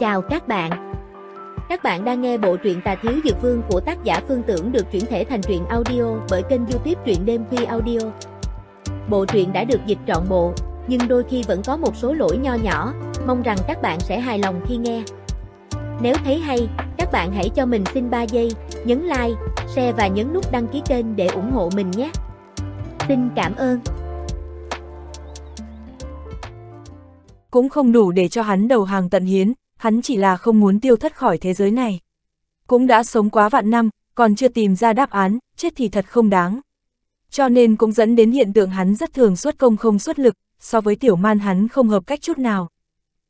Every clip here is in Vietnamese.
Chào các bạn! Các bạn đang nghe bộ truyện Tà Thiếu Dược Vương của tác giả Phương Tưởng được chuyển thể thành truyện audio bởi kênh youtube truyện đêm khuya audio. Bộ truyện đã được dịch trọn bộ, nhưng đôi khi vẫn có một số lỗi nho nhỏ, mong rằng các bạn sẽ hài lòng khi nghe. Nếu thấy hay, các bạn hãy cho mình xin 3 giây, nhấn like, share và nhấn nút đăng ký kênh để ủng hộ mình nhé. Xin cảm ơn. Cũng không đủ để cho hắn đầu hàng tận hiến, hắn chỉ là không muốn tiêu thất khỏi thế giới này. Cũng đã sống quá vạn năm, còn chưa tìm ra đáp án, chết thì thật không đáng. Cho nên cũng dẫn đến hiện tượng hắn rất thường xuất công không xuất lực, so với tiểu man hắn không hợp cách chút nào.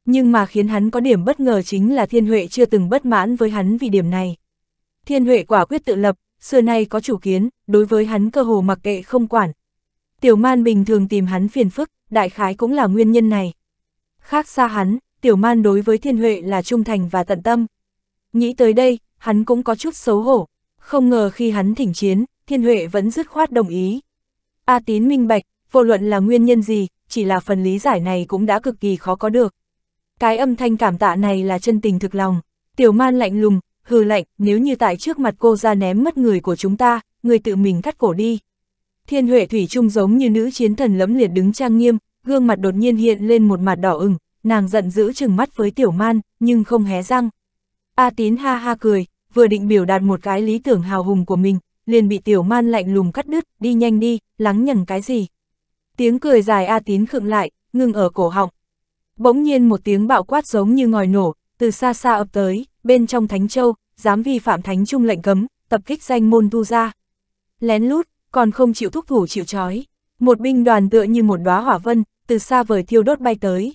Nhưng mà khiến hắn có điểm bất ngờ chính là thiên huệ chưa từng bất mãn với hắn vì điểm này. Thiên huệ quả quyết tự lập, xưa nay có chủ kiến, đối với hắn cơ hồ mặc kệ không quản. Tiểu man bình thường tìm hắn phiền phức, đại khái cũng là nguyên nhân này. Khác xa hắn, tiểu man đối với thiên huệ là trung thành và tận tâm. Nghĩ tới đây, hắn cũng có chút xấu hổ, không ngờ khi hắn thỉnh chiến, thiên huệ vẫn dứt khoát đồng ý. A tín minh bạch, vô luận là nguyên nhân gì, chỉ là phần lý giải này cũng đã cực kỳ khó có được. Cái âm thanh cảm tạ này là chân tình thực lòng, tiểu man lạnh lùng, hừ lạnh, nếu như tại trước mặt cô ra ném mất người của chúng ta, người tự mình cắt cổ đi. Thiên Huệ Thủy chung giống như nữ chiến thần lẫm liệt đứng trang nghiêm, gương mặt đột nhiên hiện lên một mặt đỏ ửng, nàng giận dữ chừng mắt với tiểu man, nhưng không hé răng. A tín ha ha cười, vừa định biểu đạt một cái lý tưởng hào hùng của mình, liền bị tiểu man lạnh lùng cắt đứt, đi nhanh đi, lắng nhằng cái gì. Tiếng cười dài A tín khựng lại, ngừng ở cổ họng. Bỗng nhiên một tiếng bạo quát giống như ngòi nổ, từ xa xa ập tới, bên trong Thánh Châu, dám vi phạm Thánh Trung lệnh cấm, tập kích danh môn tu ra. Lén lút, còn không chịu thúc thủ chịu trói. Một binh đoàn tựa như một đóa hỏa vân, từ xa vời thiêu đốt bay tới.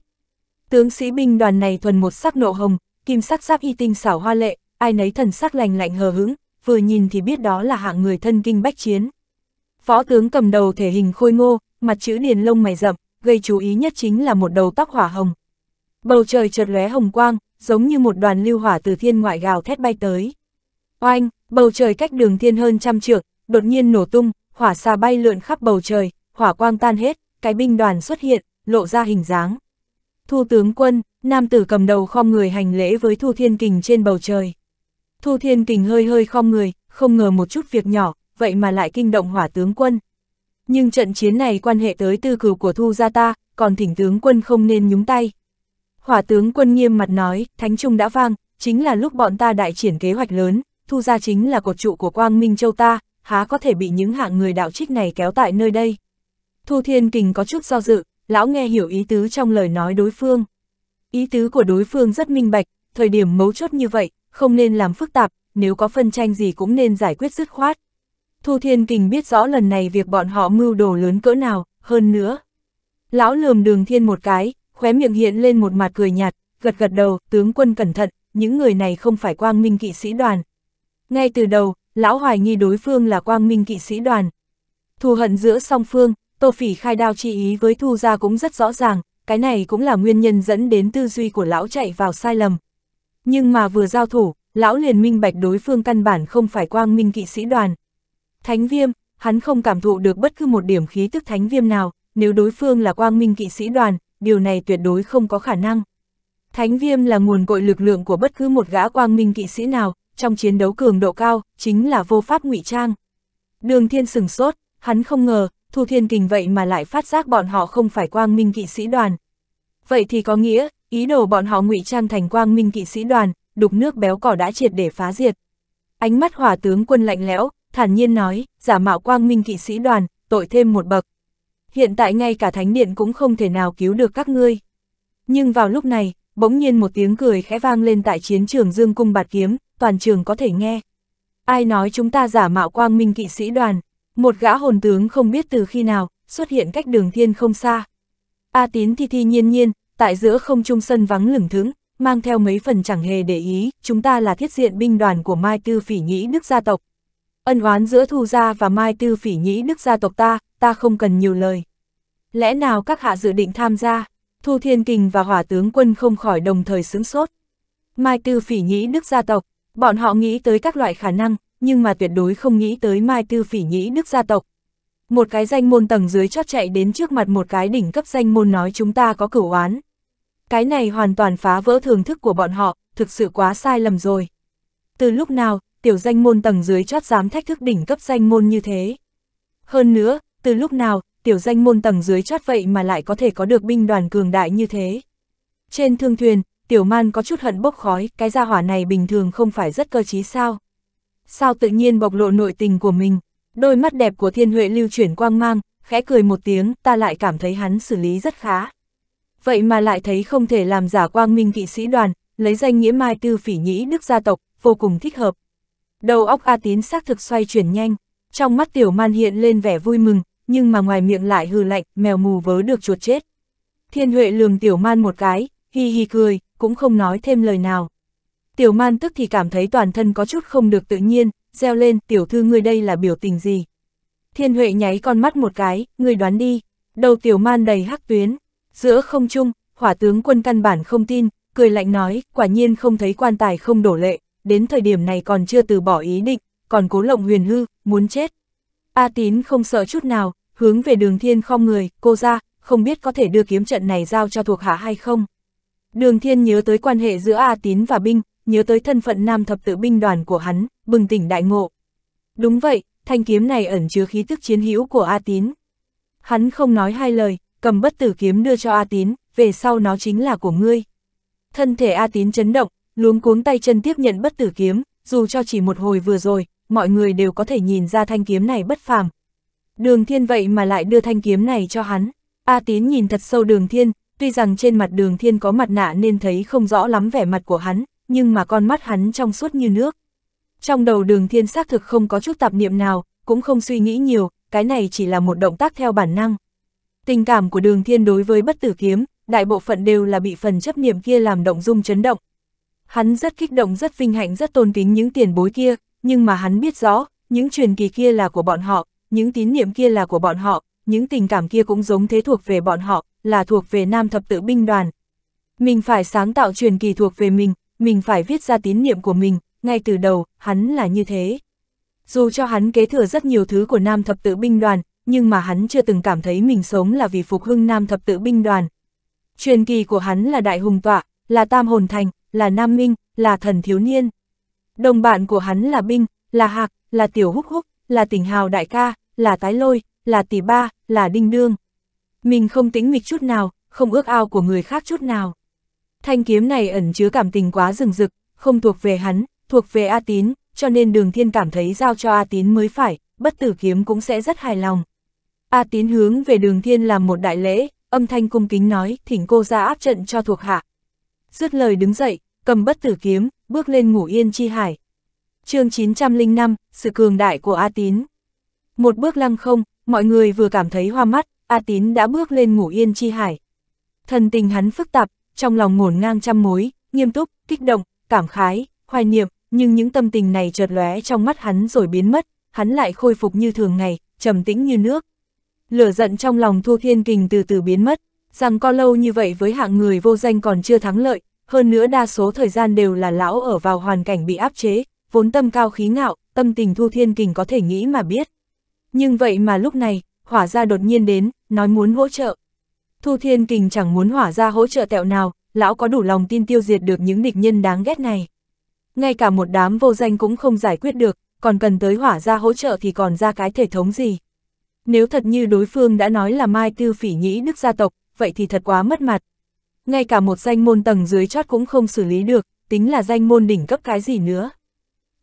Tướng sĩ binh đoàn này thuần một sắc nộ hồng, kim sắc giáp y tinh xảo hoa lệ, ai nấy thần sắc lành lạnh hờ hững, vừa nhìn thì biết đó là hạng người thân kinh bách chiến. phó tướng cầm đầu thể hình khôi ngô, mặt chữ điền lông mày rậm, gây chú ý nhất chính là một đầu tóc hỏa hồng. Bầu trời chợt lóe hồng quang, giống như một đoàn lưu hỏa từ thiên ngoại gào thét bay tới. Oanh, bầu trời cách đường thiên hơn trăm trượng, đột nhiên nổ tung, hỏa xa bay lượn khắp bầu trời, hỏa quang tan hết, cái binh đoàn xuất hiện, lộ ra hình dáng. Thu tướng quân, nam tử cầm đầu khom người hành lễ với Thu Thiên Kình trên bầu trời. Thu Thiên Kình hơi hơi khom người, không ngờ một chút việc nhỏ, vậy mà lại kinh động hỏa tướng quân. Nhưng trận chiến này quan hệ tới tư cử của Thu gia ta, còn thỉnh tướng quân không nên nhúng tay. Hỏa tướng quân nghiêm mặt nói, Thánh Trung đã vang, chính là lúc bọn ta đại triển kế hoạch lớn, Thu gia chính là cột trụ của Quang Minh Châu ta, há có thể bị những hạng người đạo trích này kéo tại nơi đây. Thu Thiên Kình có chút do dự, lão nghe hiểu ý tứ trong lời nói đối phương. Ý tứ của đối phương rất minh bạch, thời điểm mấu chốt như vậy, không nên làm phức tạp, nếu có phân tranh gì cũng nên giải quyết dứt khoát. Thu Thiên Kình biết rõ lần này việc bọn họ mưu đồ lớn cỡ nào, hơn nữa. Lão lườm đường thiên một cái, khóe miệng hiện lên một mặt cười nhạt, gật gật đầu, tướng quân cẩn thận, những người này không phải quang minh kỵ sĩ đoàn. Ngay từ đầu, lão hoài nghi đối phương là quang minh kỵ sĩ đoàn. Thù hận giữa song phương, Tô Phỉ khai đao chi ý với Thu Gia cũng rất rõ ràng, cái này cũng là nguyên nhân dẫn đến tư duy của lão chạy vào sai lầm. Nhưng mà vừa giao thủ, lão liền minh bạch đối phương căn bản không phải quang minh kỵ sĩ đoàn. Thánh viêm, hắn không cảm thụ được bất cứ một điểm khí tức thánh viêm nào, nếu đối phương là quang minh kỵ sĩ đoàn, điều này tuyệt đối không có khả năng. Thánh viêm là nguồn cội lực lượng của bất cứ một gã quang minh kỵ sĩ nào, trong chiến đấu cường độ cao, chính là vô pháp ngụy trang. Đường thiên sừng sốt, hắn không ngờ, Thu Thiên Kình vậy mà lại phát giác bọn họ không phải quang minh kỵ sĩ đoàn. Vậy thì có nghĩa, ý đồ bọn họ ngụy trang thành quang minh kỵ sĩ đoàn, đục nước béo cỏ đã triệt để phá diệt. Ánh mắt hỏa tướng quân lạnh lẽo, thản nhiên nói, giả mạo quang minh kỵ sĩ đoàn, tội thêm một bậc. Hiện tại ngay cả thánh điện cũng không thể nào cứu được các ngươi. Nhưng vào lúc này, bỗng nhiên một tiếng cười khẽ vang lên tại chiến trường Dương Cung Bạt Kiếm, toàn trường có thể nghe. Ai nói chúng ta giả mạo quang minh kỵ sĩ đoàn? Một gã hồn tướng không biết từ khi nào, xuất hiện cách đường thiên không xa. A tín thi thi nhiên nhiên, tại giữa không trung sân vắng lửng thững mang theo mấy phần chẳng hề để ý, chúng ta là thiết diện binh đoàn của Mai Tư Phỉ Nhĩ Đức gia tộc. Ân oán giữa Thu Gia và Mai Tư Phỉ Nhĩ Đức gia tộc ta, ta không cần nhiều lời. Lẽ nào các hạ dự định tham gia? Thu Thiên Kình và Hỏa Tướng Quân không khỏi đồng thời sướng sốt. Mai Tư Phỉ Nhĩ Đức gia tộc, bọn họ nghĩ tới các loại khả năng, nhưng mà tuyệt đối không nghĩ tới Mai Tư Phỉ nghĩ đức gia tộc. Một cái danh môn tầng dưới chót chạy đến trước mặt một cái đỉnh cấp danh môn nói chúng ta có cửu oán. Cái này hoàn toàn phá vỡ thưởng thức của bọn họ, thực sự quá sai lầm rồi. Từ lúc nào, tiểu danh môn tầng dưới chót dám thách thức đỉnh cấp danh môn như thế. Hơn nữa, từ lúc nào, tiểu danh môn tầng dưới chót vậy mà lại có thể có được binh đoàn cường đại như thế. Trên thương thuyền, tiểu man có chút hận bốc khói, cái gia hỏa này bình thường không phải rất cơ trí sao sao tự nhiên bộc lộ nội tình của mình. Đôi mắt đẹp của thiên huệ lưu chuyển quang mang, khẽ cười một tiếng, ta lại cảm thấy hắn xử lý rất khá. Vậy mà lại thấy không thể làm giả quang minh kỵ sĩ đoàn, lấy danh nghĩa mai tư phỉ nhĩ đức gia tộc, vô cùng thích hợp. Đầu óc A Tín xác thực xoay chuyển nhanh, trong mắt tiểu man hiện lên vẻ vui mừng, nhưng mà ngoài miệng lại hừ lạnh, mèo mù vớ được chuột chết. Thiên Huệ lườm tiểu man một cái, hi hi cười, cũng không nói thêm lời nào. Tiểu man tức thì cảm thấy toàn thân có chút không được tự nhiên, reo lên, tiểu thư ngươi đây là biểu tình gì? Thiên Huệ nháy con mắt một cái, ngươi đoán đi, đầu tiểu man đầy hắc tuyến, giữa không trung, hỏa tướng quân căn bản không tin, cười lạnh nói, quả nhiên không thấy quan tài không đổ lệ, đến thời điểm này còn chưa từ bỏ ý định, còn cố lộng huyền hư, muốn chết. A tín không sợ chút nào, hướng về đường thiên không người, cô ra, không biết có thể đưa kiếm trận này giao cho thuộc hạ hay không. Đường thiên nhớ tới quan hệ giữa A tín và binh, nhớ tới thân phận nam thập tự binh đoàn của hắn, bừng tỉnh đại ngộ. Đúng vậy, thanh kiếm này ẩn chứa khí tức chiến hữu của A Tín. Hắn không nói hai lời, cầm bất tử kiếm đưa cho A Tín, về sau nó chính là của ngươi. Thân thể A Tín chấn động, luống cuống tay chân tiếp nhận bất tử kiếm, dù cho chỉ một hồi vừa rồi, mọi người đều có thể nhìn ra thanh kiếm này bất phàm. Đường thiên vậy mà lại đưa thanh kiếm này cho hắn. A Tín nhìn thật sâu đường thiên, tuy rằng trên mặt đường thiên có mặt nạ nên thấy không rõ lắm vẻ mặt của hắn, nhưng mà con mắt hắn trong suốt như nước. Trong đầu đường thiên xác thực không có chút tạp niệm nào, cũng không suy nghĩ nhiều, cái này chỉ là một động tác theo bản năng. Tình cảm của đường thiên đối với bất tử kiếm, đại bộ phận đều là bị phần chấp niệm kia làm động dung chấn động. Hắn rất kích động rất vinh hạnh rất tôn kính những tiền bối kia, nhưng mà hắn biết rõ, những truyền kỳ kia là của bọn họ, những tín niệm kia là của bọn họ, những tình cảm kia cũng giống thế thuộc về bọn họ, là thuộc về nam thập tự binh đoàn. Mình phải sáng tạo truyền kỳ thuộc về mình, mình phải viết ra tín niệm của mình, ngay từ đầu, hắn là như thế. Dù cho hắn kế thừa rất nhiều thứ của Nam Thập Tự Binh Đoàn, nhưng mà hắn chưa từng cảm thấy mình sống là vì phục hưng Nam Thập Tự Binh Đoàn. Truyền kỳ của hắn là Đại Hùng Tọa, là Tam Hồn Thành, là Nam Minh, là Thần Thiếu Niên. Đồng bạn của hắn là Binh, là Hạc, là Tiểu Húc Húc, là Tỉnh Hào Đại Ca, là Tái Lôi, là Tỷ Ba, là Đinh Đương. Mình không tính mịch chút nào, không ước ao của người khác chút nào. Thanh kiếm này ẩn chứa cảm tình quá rừng rực, không thuộc về hắn, thuộc về A Tín, cho nên đường thiên cảm thấy giao cho A Tín mới phải, bất tử kiếm cũng sẽ rất hài lòng. A Tín hướng về đường thiên làm một đại lễ, âm thanh cung kính nói, thỉnh cô ra áp trận cho thuộc hạ. Dứt lời đứng dậy, cầm bất tử kiếm, bước lên ngủ yên chi hải. chương 905, sự cường đại của A Tín. Một bước lăng không, mọi người vừa cảm thấy hoa mắt, A Tín đã bước lên ngủ yên chi hải. Thần tình hắn phức tạp, trong lòng ngổn ngang trăm mối, nghiêm túc, kích động, cảm khái, hoài niệm, nhưng những tâm tình này chợt lóe trong mắt hắn rồi biến mất, hắn lại khôi phục như thường ngày, trầm tĩnh như nước. Lửa giận trong lòng Thua Thiên Kình từ từ biến mất, rằng co lâu như vậy với hạng người vô danh còn chưa thắng lợi, hơn nữa đa số thời gian đều là lão ở vào hoàn cảnh bị áp chế, vốn tâm cao khí ngạo, tâm tình Thua Thiên Kình có thể nghĩ mà biết. Nhưng vậy mà lúc này, hỏa ra đột nhiên đến, nói muốn hỗ trợ. Thu Thiên Kình chẳng muốn hỏa ra hỗ trợ tẹo nào, lão có đủ lòng tin tiêu diệt được những địch nhân đáng ghét này. Ngay cả một đám vô danh cũng không giải quyết được, còn cần tới hỏa ra hỗ trợ thì còn ra cái thể thống gì. Nếu thật như đối phương đã nói là Mai Tư Phỉ nhĩ đức gia tộc, vậy thì thật quá mất mặt. Ngay cả một danh môn tầng dưới chót cũng không xử lý được, tính là danh môn đỉnh cấp cái gì nữa.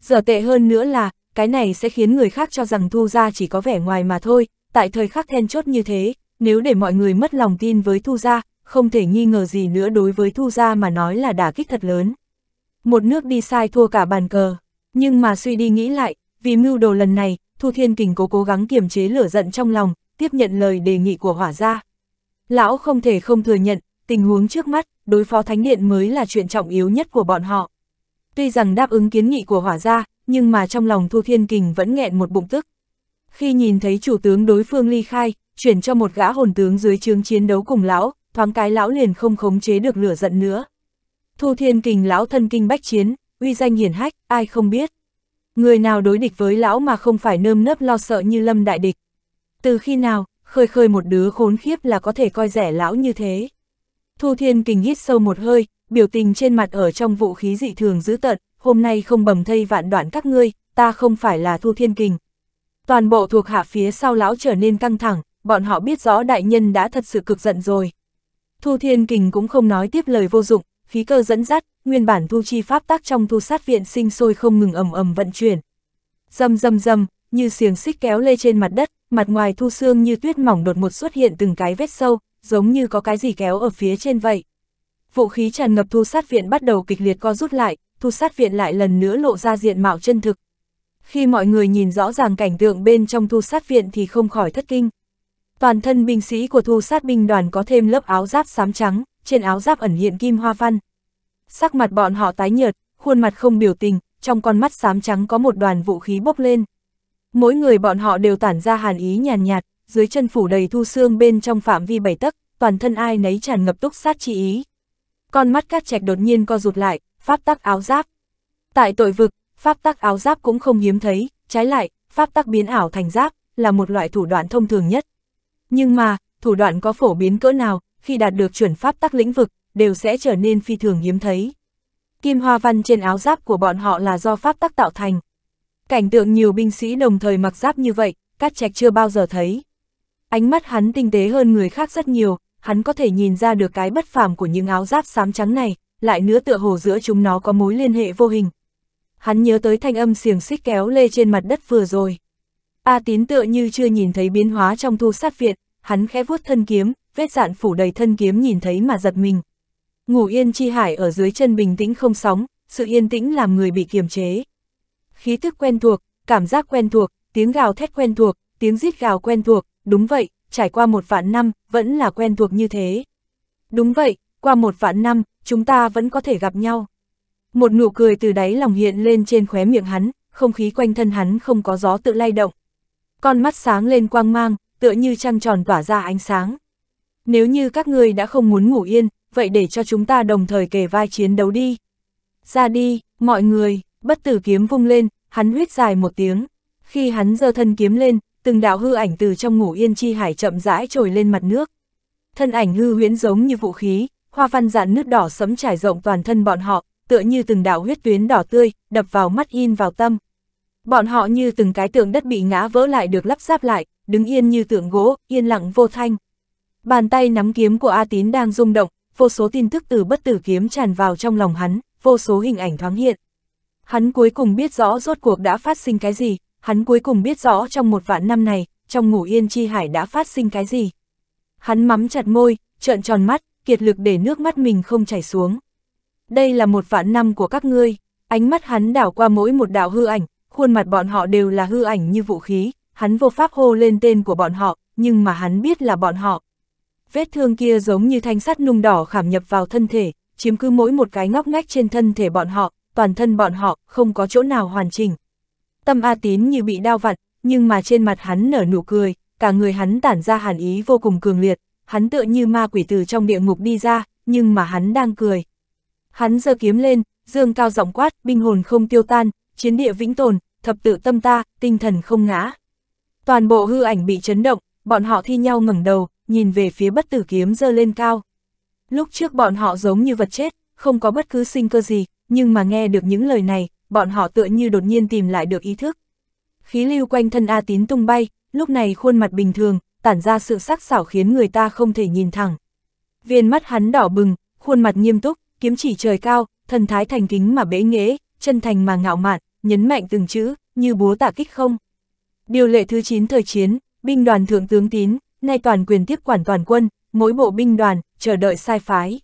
Giờ tệ hơn nữa là, cái này sẽ khiến người khác cho rằng thu ra chỉ có vẻ ngoài mà thôi, tại thời khắc then chốt như thế, nếu để mọi người mất lòng tin với Thu Gia, không thể nghi ngờ gì nữa đối với Thu Gia mà nói là đả kích thật lớn. Một nước đi sai thua cả bàn cờ, nhưng mà suy đi nghĩ lại, vì mưu đồ lần này, Thu Thiên Kình cố cố gắng kiềm chế lửa giận trong lòng, tiếp nhận lời đề nghị của Hỏa Gia. Lão không thể không thừa nhận, tình huống trước mắt, đối phó Thánh Điện mới là chuyện trọng yếu nhất của bọn họ. Tuy rằng đáp ứng kiến nghị của Hỏa Gia, nhưng mà trong lòng Thu Thiên Kình vẫn nghẹn một bụng tức. Khi nhìn thấy chủ tướng đối phương ly khai, chuyển cho một gã hồn tướng dưới chương chiến đấu cùng lão, thoáng cái lão liền không khống chế được lửa giận nữa. Thu thiên kình lão thân kinh bách chiến, uy danh hiển hách, ai không biết. Người nào đối địch với lão mà không phải nơm nớp lo sợ như lâm đại địch. Từ khi nào, khơi khơi một đứa khốn khiếp là có thể coi rẻ lão như thế. Thu thiên kình hít sâu một hơi, biểu tình trên mặt ở trong vũ khí dị thường dữ tận hôm nay không bầm thây vạn đoạn các ngươi, ta không phải là Thu Thiên Kình. Toàn bộ thuộc hạ phía sau lão trở nên căng thẳng, bọn họ biết rõ đại nhân đã thật sự cực giận rồi. Thu Thiên Kình cũng không nói tiếp lời vô dụng, khí cơ dẫn dắt, nguyên bản thu chi pháp tác trong thu sát viện sinh sôi không ngừng ầm ầm vận chuyển. Dầm dầm dầm, như xiềng xích kéo lê trên mặt đất, mặt ngoài thu xương như tuyết mỏng đột một xuất hiện từng cái vết sâu, giống như có cái gì kéo ở phía trên vậy. Vũ khí tràn ngập thu sát viện bắt đầu kịch liệt co rút lại, thu sát viện lại lần nữa lộ ra diện mạo chân thực. Khi mọi người nhìn rõ ràng cảnh tượng bên trong thu sát viện thì không khỏi thất kinh. Toàn thân binh sĩ của thu sát binh đoàn có thêm lớp áo giáp xám trắng, trên áo giáp ẩn hiện kim hoa văn. Sắc mặt bọn họ tái nhợt, khuôn mặt không biểu tình, trong con mắt xám trắng có một đoàn vũ khí bốc lên. Mỗi người bọn họ đều tản ra hàn ý nhàn nhạt, nhạt, dưới chân phủ đầy thu xương bên trong phạm vi bảy tấc, toàn thân ai nấy tràn ngập túc sát chi ý. Con mắt các trạch đột nhiên co rụt lại, pháp tắc áo giáp. Tại tội vực, pháp tắc áo giáp cũng không hiếm thấy, trái lại, pháp tắc biến ảo thành giáp là một loại thủ đoạn thông thường nhất. Nhưng mà, thủ đoạn có phổ biến cỡ nào, khi đạt được chuẩn pháp tắc lĩnh vực, đều sẽ trở nên phi thường hiếm thấy. Kim hoa văn trên áo giáp của bọn họ là do pháp tắc tạo thành. Cảnh tượng nhiều binh sĩ đồng thời mặc giáp như vậy, Cát Trạch chưa bao giờ thấy. Ánh mắt hắn tinh tế hơn người khác rất nhiều, hắn có thể nhìn ra được cái bất phàm của những áo giáp xám trắng này, lại nữa tựa hồ giữa chúng nó có mối liên hệ vô hình. Hắn nhớ tới thanh âm xiềng xích kéo lê trên mặt đất vừa rồi. A tín tựa như chưa nhìn thấy biến hóa trong thu sát viện, hắn khẽ vuốt thân kiếm, vết dạn phủ đầy thân kiếm nhìn thấy mà giật mình. Ngủ yên chi hải ở dưới chân bình tĩnh không sóng, sự yên tĩnh làm người bị kiềm chế. Khí thức quen thuộc, cảm giác quen thuộc, tiếng gào thét quen thuộc, tiếng rít gào quen thuộc, đúng vậy, trải qua một vạn năm, vẫn là quen thuộc như thế. Đúng vậy, qua một vạn năm, chúng ta vẫn có thể gặp nhau. Một nụ cười từ đáy lòng hiện lên trên khóe miệng hắn, không khí quanh thân hắn không có gió tự lay động con mắt sáng lên quang mang, tựa như trăng tròn tỏa ra ánh sáng. Nếu như các ngươi đã không muốn ngủ yên, vậy để cho chúng ta đồng thời kề vai chiến đấu đi. Ra đi, mọi người, bất tử kiếm vung lên, hắn huyết dài một tiếng. Khi hắn giơ thân kiếm lên, từng đạo hư ảnh từ trong ngủ yên chi hải chậm rãi trồi lên mặt nước. Thân ảnh hư huyễn giống như vũ khí, hoa văn dạn nước đỏ sẫm trải rộng toàn thân bọn họ, tựa như từng đạo huyết tuyến đỏ tươi, đập vào mắt in vào tâm. Bọn họ như từng cái tượng đất bị ngã vỡ lại được lắp ráp lại, đứng yên như tượng gỗ, yên lặng vô thanh. Bàn tay nắm kiếm của A Tín đang rung động, vô số tin tức từ bất tử kiếm tràn vào trong lòng hắn, vô số hình ảnh thoáng hiện. Hắn cuối cùng biết rõ rốt cuộc đã phát sinh cái gì, hắn cuối cùng biết rõ trong một vạn năm này, trong ngủ yên chi hải đã phát sinh cái gì. Hắn mắm chặt môi, trợn tròn mắt, kiệt lực để nước mắt mình không chảy xuống. Đây là một vạn năm của các ngươi, ánh mắt hắn đảo qua mỗi một đạo hư ảnh, khuôn mặt bọn họ đều là hư ảnh như vũ khí, hắn vô pháp hô lên tên của bọn họ, nhưng mà hắn biết là bọn họ. Vết thương kia giống như thanh sắt nung đỏ khảm nhập vào thân thể, chiếm cứ mỗi một cái ngóc ngách trên thân thể bọn họ, toàn thân bọn họ không có chỗ nào hoàn chỉnh. Tâm A Tín như bị đau vặn, nhưng mà trên mặt hắn nở nụ cười, cả người hắn tản ra hàn ý vô cùng cường liệt, hắn tựa như ma quỷ từ trong địa ngục đi ra, nhưng mà hắn đang cười. Hắn giơ kiếm lên, dương cao giọng quát, binh hồn không tiêu tan, chiến địa vĩnh tồn, thập tự tâm ta, tinh thần không ngã. Toàn bộ hư ảnh bị chấn động, bọn họ thi nhau ngẩng đầu, nhìn về phía bất tử kiếm dơ lên cao. Lúc trước bọn họ giống như vật chết, không có bất cứ sinh cơ gì, nhưng mà nghe được những lời này, bọn họ tựa như đột nhiên tìm lại được ý thức. Khí lưu quanh thân A Tín tung bay, lúc này khuôn mặt bình thường, tản ra sự sắc sảo khiến người ta không thể nhìn thẳng. Viên mắt hắn đỏ bừng, khuôn mặt nghiêm túc, kiếm chỉ trời cao, thần thái thành kính mà bế nghễ, chân thành mà ngạo mạn, nhấn mạnh từng chữ, như búa tả kích không. Điều lệ thứ 9 thời chiến, binh đoàn thượng tướng tín, nay toàn quyền tiếp quản toàn quân, mỗi bộ binh đoàn, chờ đợi sai phái.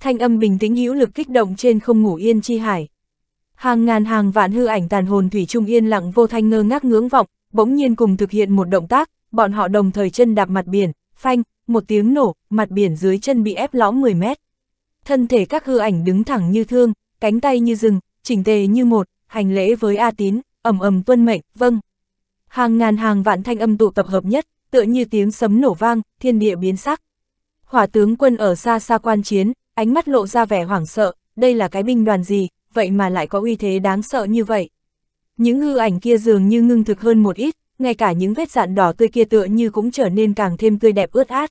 Thanh âm bình tĩnh hữu lực kích động trên không ngủ yên chi hải. Hàng ngàn hàng vạn hư ảnh tàn hồn thủy trung yên lặng vô thanh ngơ ngác ngưỡng vọng, bỗng nhiên cùng thực hiện một động tác, bọn họ đồng thời chân đạp mặt biển, phanh, một tiếng nổ, mặt biển dưới chân bị ép lõm 10 mét. Thân thể các hư ảnh đứng thẳng như thương, cánh tay như rừng, chỉnh tề như một, hành lễ với A Tín, ầm ầm tuân mệnh, vâng. Hàng ngàn hàng vạn thanh âm tụ tập hợp nhất, tựa như tiếng sấm nổ vang, thiên địa biến sắc. Hỏa tướng quân ở xa xa quan chiến, ánh mắt lộ ra vẻ hoảng sợ, đây là cái binh đoàn gì, vậy mà lại có uy thế đáng sợ như vậy. Những hư ảnh kia dường như ngưng thực hơn một ít, ngay cả những vết dạn đỏ tươi kia tựa như cũng trở nên càng thêm tươi đẹp ướt át.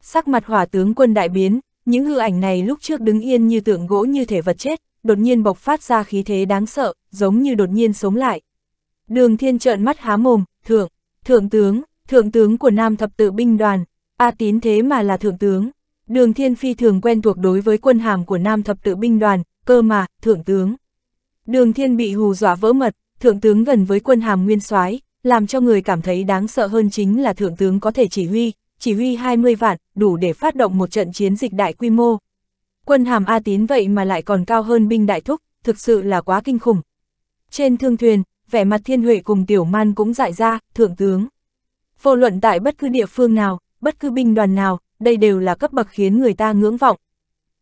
Sắc mặt hỏa tướng quân đại biến, những hư ảnh này lúc trước đứng yên như tượng gỗ như thể vật chết, đột nhiên bộc phát ra khí thế đáng sợ, giống như đột nhiên sống lại. Đường thiên trợn mắt há mồm, thượng, thượng tướng, thượng tướng của Nam thập tự binh đoàn, A tín thế mà là thượng tướng. Đường thiên phi thường quen thuộc đối với quân hàm của Nam thập tự binh đoàn, cơ mà, thượng tướng. Đường thiên bị hù dọa vỡ mật, thượng tướng gần với quân hàm nguyên soái làm cho người cảm thấy đáng sợ hơn chính là thượng tướng có thể chỉ huy, chỉ huy 20 vạn, đủ để phát động một trận chiến dịch đại quy mô, Quân hàm A Tín vậy mà lại còn cao hơn binh đại thúc, thực sự là quá kinh khủng. Trên thương thuyền, vẻ mặt thiên huệ cùng tiểu man cũng dại ra, thượng tướng. Vô luận tại bất cứ địa phương nào, bất cứ binh đoàn nào, đây đều là cấp bậc khiến người ta ngưỡng vọng.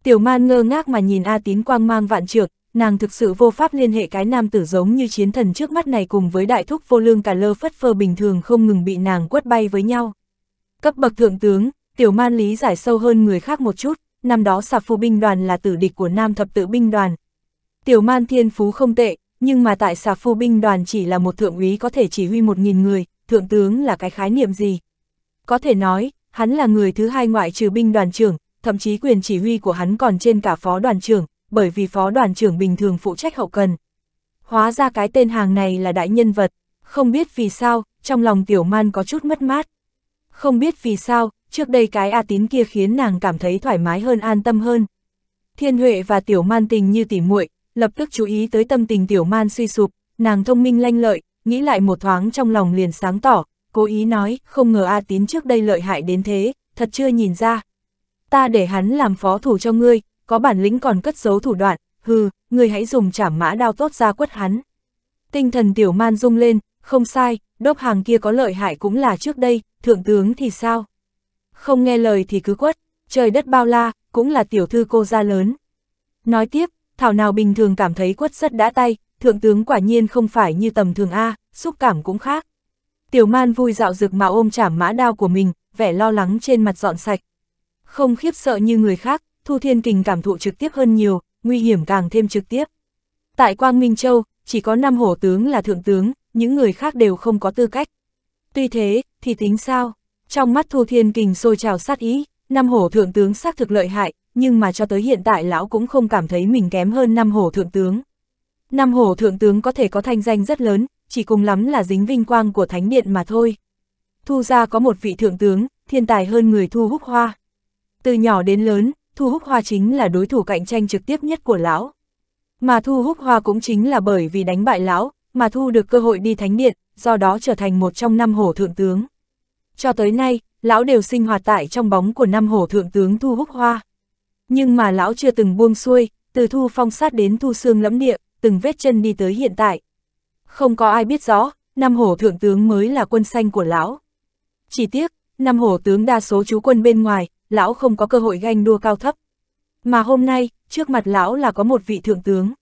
Tiểu man ngơ ngác mà nhìn A Tín quang mang vạn trược, nàng thực sự vô pháp liên hệ cái nam tử giống như chiến thần trước mắt này cùng với đại thúc vô lương cả lơ phất phơ bình thường không ngừng bị nàng quất bay với nhau. Cấp bậc thượng tướng, tiểu man lý giải sâu hơn người khác một chút năm đó xà phu binh đoàn là tử địch của Nam thập tự binh đoàn. Tiểu man thiên phú không tệ, nhưng mà tại xà phu binh đoàn chỉ là một thượng úy có thể chỉ huy một nghìn người, thượng tướng là cái khái niệm gì? Có thể nói, hắn là người thứ hai ngoại trừ binh đoàn trưởng, thậm chí quyền chỉ huy của hắn còn trên cả phó đoàn trưởng, bởi vì phó đoàn trưởng bình thường phụ trách hậu cần. Hóa ra cái tên hàng này là đại nhân vật, không biết vì sao, trong lòng tiểu man có chút mất mát. Không biết vì sao, trước đây cái A tín kia khiến nàng cảm thấy thoải mái hơn an tâm hơn. Thiên Huệ và Tiểu Man tình như tỉ muội, lập tức chú ý tới tâm tình Tiểu Man suy sụp, nàng thông minh lanh lợi, nghĩ lại một thoáng trong lòng liền sáng tỏ, cố ý nói, không ngờ A tín trước đây lợi hại đến thế, thật chưa nhìn ra. Ta để hắn làm phó thủ cho ngươi, có bản lĩnh còn cất giấu thủ đoạn, hừ, ngươi hãy dùng chảm mã đao tốt ra quất hắn. Tinh thần Tiểu Man rung lên, không sai, đốc hàng kia có lợi hại cũng là trước đây, thượng tướng thì sao? không nghe lời thì cứ quất, trời đất bao la, cũng là tiểu thư cô ra lớn. Nói tiếp, Thảo nào bình thường cảm thấy quất rất đã tay, thượng tướng quả nhiên không phải như tầm thường A, xúc cảm cũng khác. Tiểu man vui dạo dực mà ôm chảm mã đao của mình, vẻ lo lắng trên mặt dọn sạch. Không khiếp sợ như người khác, Thu Thiên Kình cảm thụ trực tiếp hơn nhiều, nguy hiểm càng thêm trực tiếp. Tại Quang Minh Châu, chỉ có 5 hổ tướng là thượng tướng, những người khác đều không có tư cách. Tuy thế, thì tính sao? Trong mắt Thu Thiên Kình sôi trào sát ý, năm hổ thượng tướng xác thực lợi hại, nhưng mà cho tới hiện tại lão cũng không cảm thấy mình kém hơn năm hổ thượng tướng. Năm hổ thượng tướng có thể có thanh danh rất lớn, chỉ cùng lắm là dính vinh quang của thánh điện mà thôi. Thu ra có một vị thượng tướng, thiên tài hơn người Thu Húc Hoa. Từ nhỏ đến lớn, Thu Húc Hoa chính là đối thủ cạnh tranh trực tiếp nhất của lão. Mà Thu Húc Hoa cũng chính là bởi vì đánh bại lão, mà Thu được cơ hội đi thánh điện, do đó trở thành một trong năm hổ thượng tướng cho tới nay, lão đều sinh hoạt tại trong bóng của năm hổ thượng tướng Thu Húc Hoa. Nhưng mà lão chưa từng buông xuôi, từ Thu Phong sát đến Thu xương lẫm địa, từng vết chân đi tới hiện tại. Không có ai biết rõ, năm hổ thượng tướng mới là quân xanh của lão. Chỉ tiếc, năm hổ tướng đa số chú quân bên ngoài, lão không có cơ hội ganh đua cao thấp. Mà hôm nay, trước mặt lão là có một vị thượng tướng.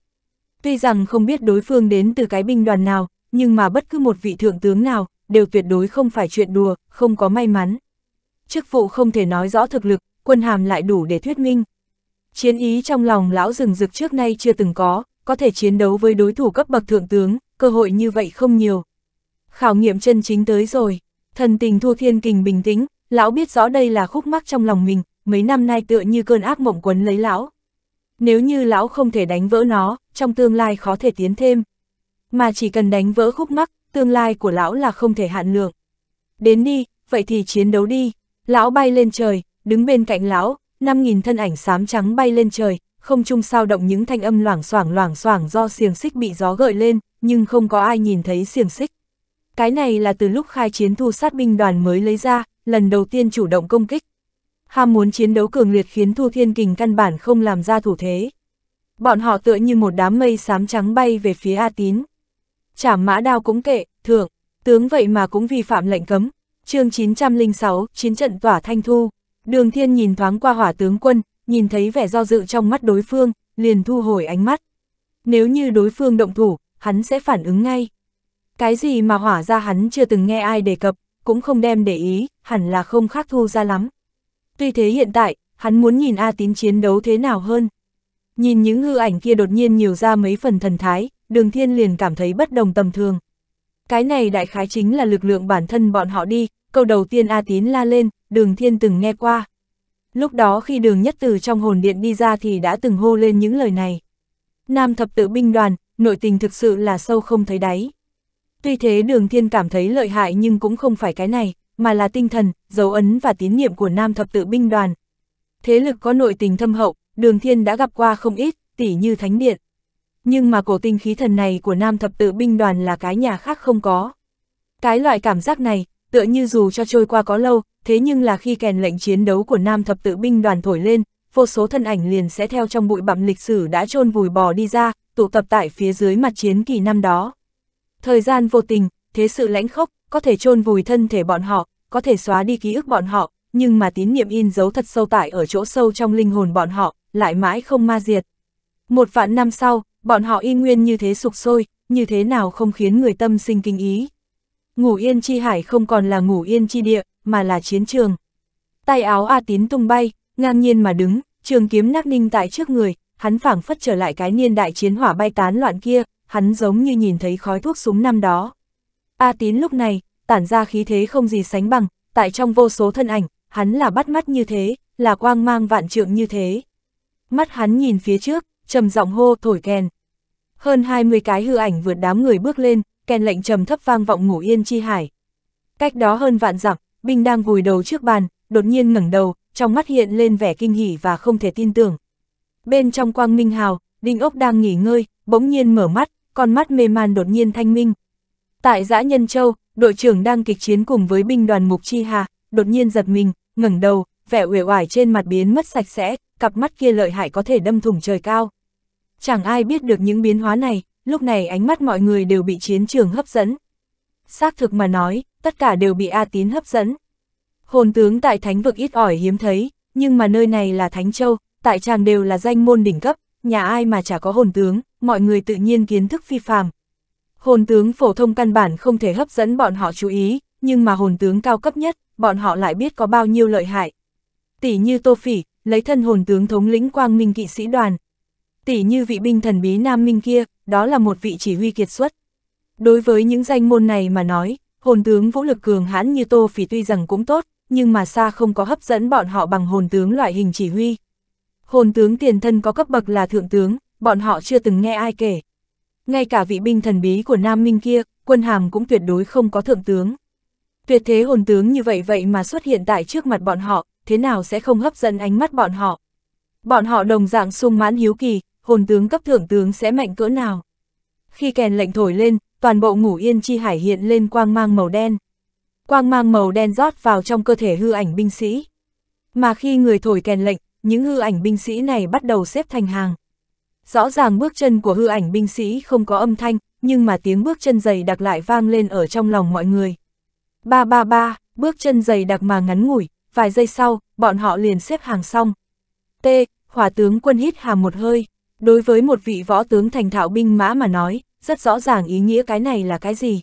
Tuy rằng không biết đối phương đến từ cái binh đoàn nào, nhưng mà bất cứ một vị thượng tướng nào, đều tuyệt đối không phải chuyện đùa, không có may mắn. Chức vụ không thể nói rõ thực lực, quân hàm lại đủ để thuyết minh. Chiến ý trong lòng lão rừng rực trước nay chưa từng có, có thể chiến đấu với đối thủ cấp bậc thượng tướng, cơ hội như vậy không nhiều. Khảo nghiệm chân chính tới rồi, thần tình thua thiên kình bình tĩnh, lão biết rõ đây là khúc mắc trong lòng mình, mấy năm nay tựa như cơn ác mộng quấn lấy lão. Nếu như lão không thể đánh vỡ nó, trong tương lai khó thể tiến thêm. Mà chỉ cần đánh vỡ khúc mắc, tương lai của lão là không thể hạn lượng. Đến đi, vậy thì chiến đấu đi. Lão bay lên trời, đứng bên cạnh lão, 5.000 thân ảnh xám trắng bay lên trời, không trung sao động những thanh âm loảng xoảng loảng xoảng do xiềng xích bị gió gợi lên, nhưng không có ai nhìn thấy xiềng xích. Cái này là từ lúc khai chiến thu sát binh đoàn mới lấy ra, lần đầu tiên chủ động công kích. Ham muốn chiến đấu cường liệt khiến Thu Thiên Kình căn bản không làm ra thủ thế. Bọn họ tựa như một đám mây xám trắng bay về phía A Tín chảm mã đao cũng kệ, thượng, tướng vậy mà cũng vi phạm lệnh cấm. chương 906, chiến trận tỏa thanh thu. Đường thiên nhìn thoáng qua hỏa tướng quân, nhìn thấy vẻ do dự trong mắt đối phương, liền thu hồi ánh mắt. Nếu như đối phương động thủ, hắn sẽ phản ứng ngay. Cái gì mà hỏa ra hắn chưa từng nghe ai đề cập, cũng không đem để ý, hẳn là không khác thu ra lắm. Tuy thế hiện tại, hắn muốn nhìn A tín chiến đấu thế nào hơn. Nhìn những hư ảnh kia đột nhiên nhiều ra mấy phần thần thái, đường thiên liền cảm thấy bất đồng tầm thường. Cái này đại khái chính là lực lượng bản thân bọn họ đi, câu đầu tiên A Tín la lên, đường thiên từng nghe qua. Lúc đó khi đường nhất từ trong hồn điện đi ra thì đã từng hô lên những lời này. Nam thập tự binh đoàn, nội tình thực sự là sâu không thấy đáy. Tuy thế đường thiên cảm thấy lợi hại nhưng cũng không phải cái này, mà là tinh thần, dấu ấn và tín nhiệm của nam thập tự binh đoàn. Thế lực có nội tình thâm hậu, đường thiên đã gặp qua không ít, tỉ như thánh điện nhưng mà cổ tinh khí thần này của nam thập tự binh đoàn là cái nhà khác không có. Cái loại cảm giác này, tựa như dù cho trôi qua có lâu, thế nhưng là khi kèn lệnh chiến đấu của nam thập tự binh đoàn thổi lên, vô số thân ảnh liền sẽ theo trong bụi bặm lịch sử đã chôn vùi bò đi ra, tụ tập tại phía dưới mặt chiến kỳ năm đó. Thời gian vô tình, thế sự lãnh khốc, có thể chôn vùi thân thể bọn họ, có thể xóa đi ký ức bọn họ, nhưng mà tín niệm in dấu thật sâu tại ở chỗ sâu trong linh hồn bọn họ, lại mãi không ma diệt. Một vạn năm sau, bọn họ y nguyên như thế sục sôi, như thế nào không khiến người tâm sinh kinh ý. Ngủ yên chi hải không còn là ngủ yên chi địa, mà là chiến trường. Tay áo A Tín tung bay, ngang nhiên mà đứng, trường kiếm nắc ninh tại trước người, hắn phảng phất trở lại cái niên đại chiến hỏa bay tán loạn kia, hắn giống như nhìn thấy khói thuốc súng năm đó. A Tín lúc này, tản ra khí thế không gì sánh bằng, tại trong vô số thân ảnh, hắn là bắt mắt như thế, là quang mang vạn trượng như thế. Mắt hắn nhìn phía trước, trầm giọng hô thổi kèn. Hơn 20 cái hư ảnh vượt đám người bước lên, kèn lệnh trầm thấp vang vọng ngủ yên chi hải. Cách đó hơn vạn dặm, binh đang vùi đầu trước bàn, đột nhiên ngẩng đầu, trong mắt hiện lên vẻ kinh hỉ và không thể tin tưởng. Bên trong quang minh hào, Đinh Ốc đang nghỉ ngơi, bỗng nhiên mở mắt, con mắt mê man đột nhiên thanh minh. Tại giã Nhân Châu, đội trưởng đang kịch chiến cùng với binh đoàn Mục Chi Hà, đột nhiên giật mình, ngẩng đầu, vẻ uể oải trên mặt biến mất sạch sẽ, cặp mắt kia lợi hại có thể đâm thủng trời cao. Chẳng ai biết được những biến hóa này, lúc này ánh mắt mọi người đều bị chiến trường hấp dẫn. Xác thực mà nói, tất cả đều bị A Tín hấp dẫn. Hồn tướng tại thánh vực ít ỏi hiếm thấy, nhưng mà nơi này là Thánh Châu, tại chàng đều là danh môn đỉnh cấp, nhà ai mà chả có hồn tướng, mọi người tự nhiên kiến thức phi phàm. Hồn tướng phổ thông căn bản không thể hấp dẫn bọn họ chú ý, nhưng mà hồn tướng cao cấp nhất, bọn họ lại biết có bao nhiêu lợi hại. Tỷ như Tô Phỉ, lấy thân hồn tướng thống lĩnh quang minh kỵ sĩ đoàn. Tỷ như vị binh thần bí nam minh kia, đó là một vị chỉ huy kiệt xuất. Đối với những danh môn này mà nói, hồn tướng vũ lực cường hãn như Tô Phỉ tuy rằng cũng tốt, nhưng mà xa không có hấp dẫn bọn họ bằng hồn tướng loại hình chỉ huy. Hồn tướng tiền thân có cấp bậc là thượng tướng, bọn họ chưa từng nghe ai kể. Ngay cả vị binh thần bí của Nam Minh kia, quân hàm cũng tuyệt đối không có thượng tướng. Tuyệt thế hồn tướng như vậy vậy mà xuất hiện tại trước mặt bọn họ, thế nào sẽ không hấp dẫn ánh mắt bọn họ. Bọn họ đồng dạng sung mãn hiếu kỳ, hồn tướng cấp thượng tướng sẽ mạnh cỡ nào. Khi kèn lệnh thổi lên, toàn bộ ngủ yên chi hải hiện lên quang mang màu đen. Quang mang màu đen rót vào trong cơ thể hư ảnh binh sĩ. Mà khi người thổi kèn lệnh, những hư ảnh binh sĩ này bắt đầu xếp thành hàng. Rõ ràng bước chân của hư ảnh binh sĩ không có âm thanh, nhưng mà tiếng bước chân dày đặc lại vang lên ở trong lòng mọi người. Ba ba ba, bước chân dày đặc mà ngắn ngủi, vài giây sau, bọn họ liền xếp hàng xong. T. Hỏa tướng quân hít hà một hơi, đối với một vị võ tướng thành thạo binh mã mà nói, rất rõ ràng ý nghĩa cái này là cái gì.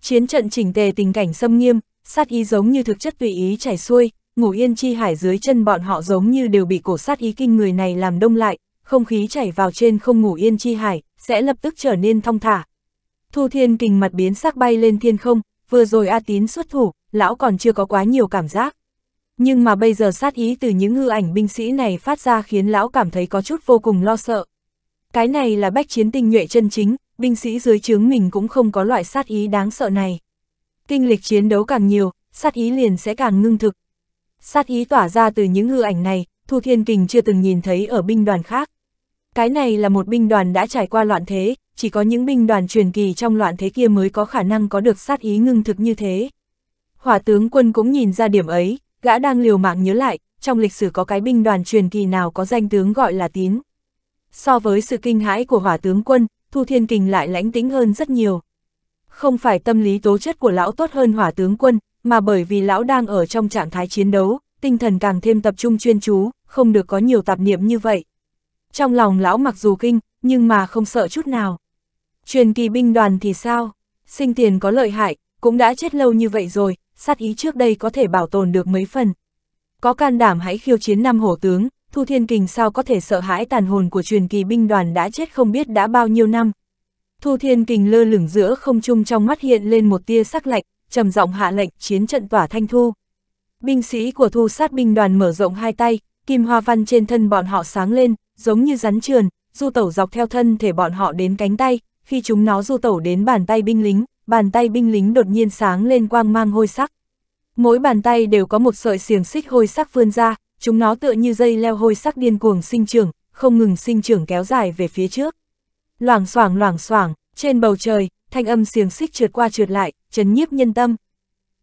Chiến trận chỉnh tề tình cảnh xâm nghiêm, sát ý giống như thực chất tùy ý chảy xuôi, ngủ yên chi hải dưới chân bọn họ giống như đều bị cổ sát ý kinh người này làm đông lại, không khí chảy vào trên không ngủ yên chi hải, sẽ lập tức trở nên thong thả. Thu thiên kình mặt biến sắc bay lên thiên không, vừa rồi A Tín xuất thủ, lão còn chưa có quá nhiều cảm giác nhưng mà bây giờ sát ý từ những hư ảnh binh sĩ này phát ra khiến lão cảm thấy có chút vô cùng lo sợ. Cái này là bách chiến tinh nhuệ chân chính, binh sĩ dưới chướng mình cũng không có loại sát ý đáng sợ này. Kinh lịch chiến đấu càng nhiều, sát ý liền sẽ càng ngưng thực. Sát ý tỏa ra từ những hư ảnh này, Thu Thiên Kình chưa từng nhìn thấy ở binh đoàn khác. Cái này là một binh đoàn đã trải qua loạn thế, chỉ có những binh đoàn truyền kỳ trong loạn thế kia mới có khả năng có được sát ý ngưng thực như thế. Hỏa tướng quân cũng nhìn ra điểm ấy, Gã đang liều mạng nhớ lại, trong lịch sử có cái binh đoàn truyền kỳ nào có danh tướng gọi là tín. So với sự kinh hãi của hỏa tướng quân, Thu Thiên Kình lại lãnh tĩnh hơn rất nhiều. Không phải tâm lý tố chất của lão tốt hơn hỏa tướng quân, mà bởi vì lão đang ở trong trạng thái chiến đấu, tinh thần càng thêm tập trung chuyên chú, không được có nhiều tạp niệm như vậy. Trong lòng lão mặc dù kinh, nhưng mà không sợ chút nào. Truyền kỳ binh đoàn thì sao? Sinh tiền có lợi hại, cũng đã chết lâu như vậy rồi, sát ý trước đây có thể bảo tồn được mấy phần. Có can đảm hãy khiêu chiến năm hổ tướng, Thu Thiên Kình sao có thể sợ hãi tàn hồn của truyền kỳ binh đoàn đã chết không biết đã bao nhiêu năm. Thu Thiên Kình lơ lửng giữa không trung trong mắt hiện lên một tia sắc lạnh, trầm giọng hạ lệnh chiến trận tỏa thanh thu. Binh sĩ của thu sát binh đoàn mở rộng hai tay, kim hoa văn trên thân bọn họ sáng lên, giống như rắn trườn, du tẩu dọc theo thân thể bọn họ đến cánh tay, khi chúng nó du tẩu đến bàn tay binh lính, bàn tay binh lính đột nhiên sáng lên quang mang hôi sắc. Mỗi bàn tay đều có một sợi xiềng xích hôi sắc vươn ra, chúng nó tựa như dây leo hôi sắc điên cuồng sinh trưởng, không ngừng sinh trưởng kéo dài về phía trước. Loảng xoảng loảng xoảng, trên bầu trời, thanh âm xiềng xích trượt qua trượt lại, chấn nhiếp nhân tâm.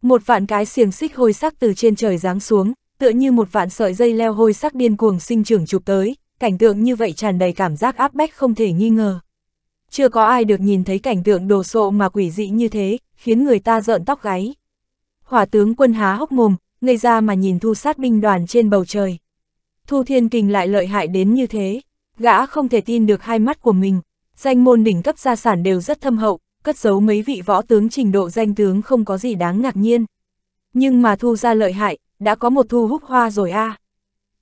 Một vạn cái xiềng xích hôi sắc từ trên trời giáng xuống, tựa như một vạn sợi dây leo hôi sắc điên cuồng sinh trưởng chụp tới, cảnh tượng như vậy tràn đầy cảm giác áp bách không thể nghi ngờ chưa có ai được nhìn thấy cảnh tượng đồ sộ mà quỷ dị như thế, khiến người ta rợn tóc gáy. Hỏa tướng quân há hốc mồm, ngây ra mà nhìn thu sát binh đoàn trên bầu trời. Thu Thiên Kình lại lợi hại đến như thế, gã không thể tin được hai mắt của mình, danh môn đỉnh cấp gia sản đều rất thâm hậu, cất giấu mấy vị võ tướng trình độ danh tướng không có gì đáng ngạc nhiên. Nhưng mà thu ra lợi hại, đã có một thu húc hoa rồi a. À.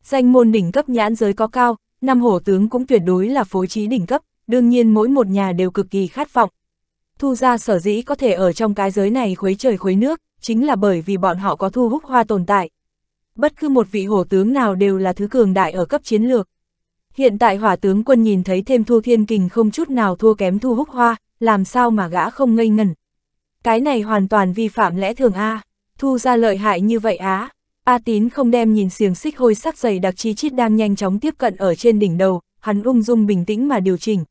Danh môn đỉnh cấp nhãn giới có cao, năm hổ tướng cũng tuyệt đối là phối trí đỉnh cấp, đương nhiên mỗi một nhà đều cực kỳ khát vọng. Thu gia sở dĩ có thể ở trong cái giới này khuấy trời khuấy nước, chính là bởi vì bọn họ có thu hút hoa tồn tại. Bất cứ một vị hổ tướng nào đều là thứ cường đại ở cấp chiến lược. Hiện tại hỏa tướng quân nhìn thấy thêm thu thiên kình không chút nào thua kém thu húc hoa, làm sao mà gã không ngây ngần. Cái này hoàn toàn vi phạm lẽ thường A, thu ra lợi hại như vậy á. A tín không đem nhìn xiềng xích hôi sắc dày đặc chi chít đang nhanh chóng tiếp cận ở trên đỉnh đầu, hắn ung dung bình tĩnh mà điều chỉnh.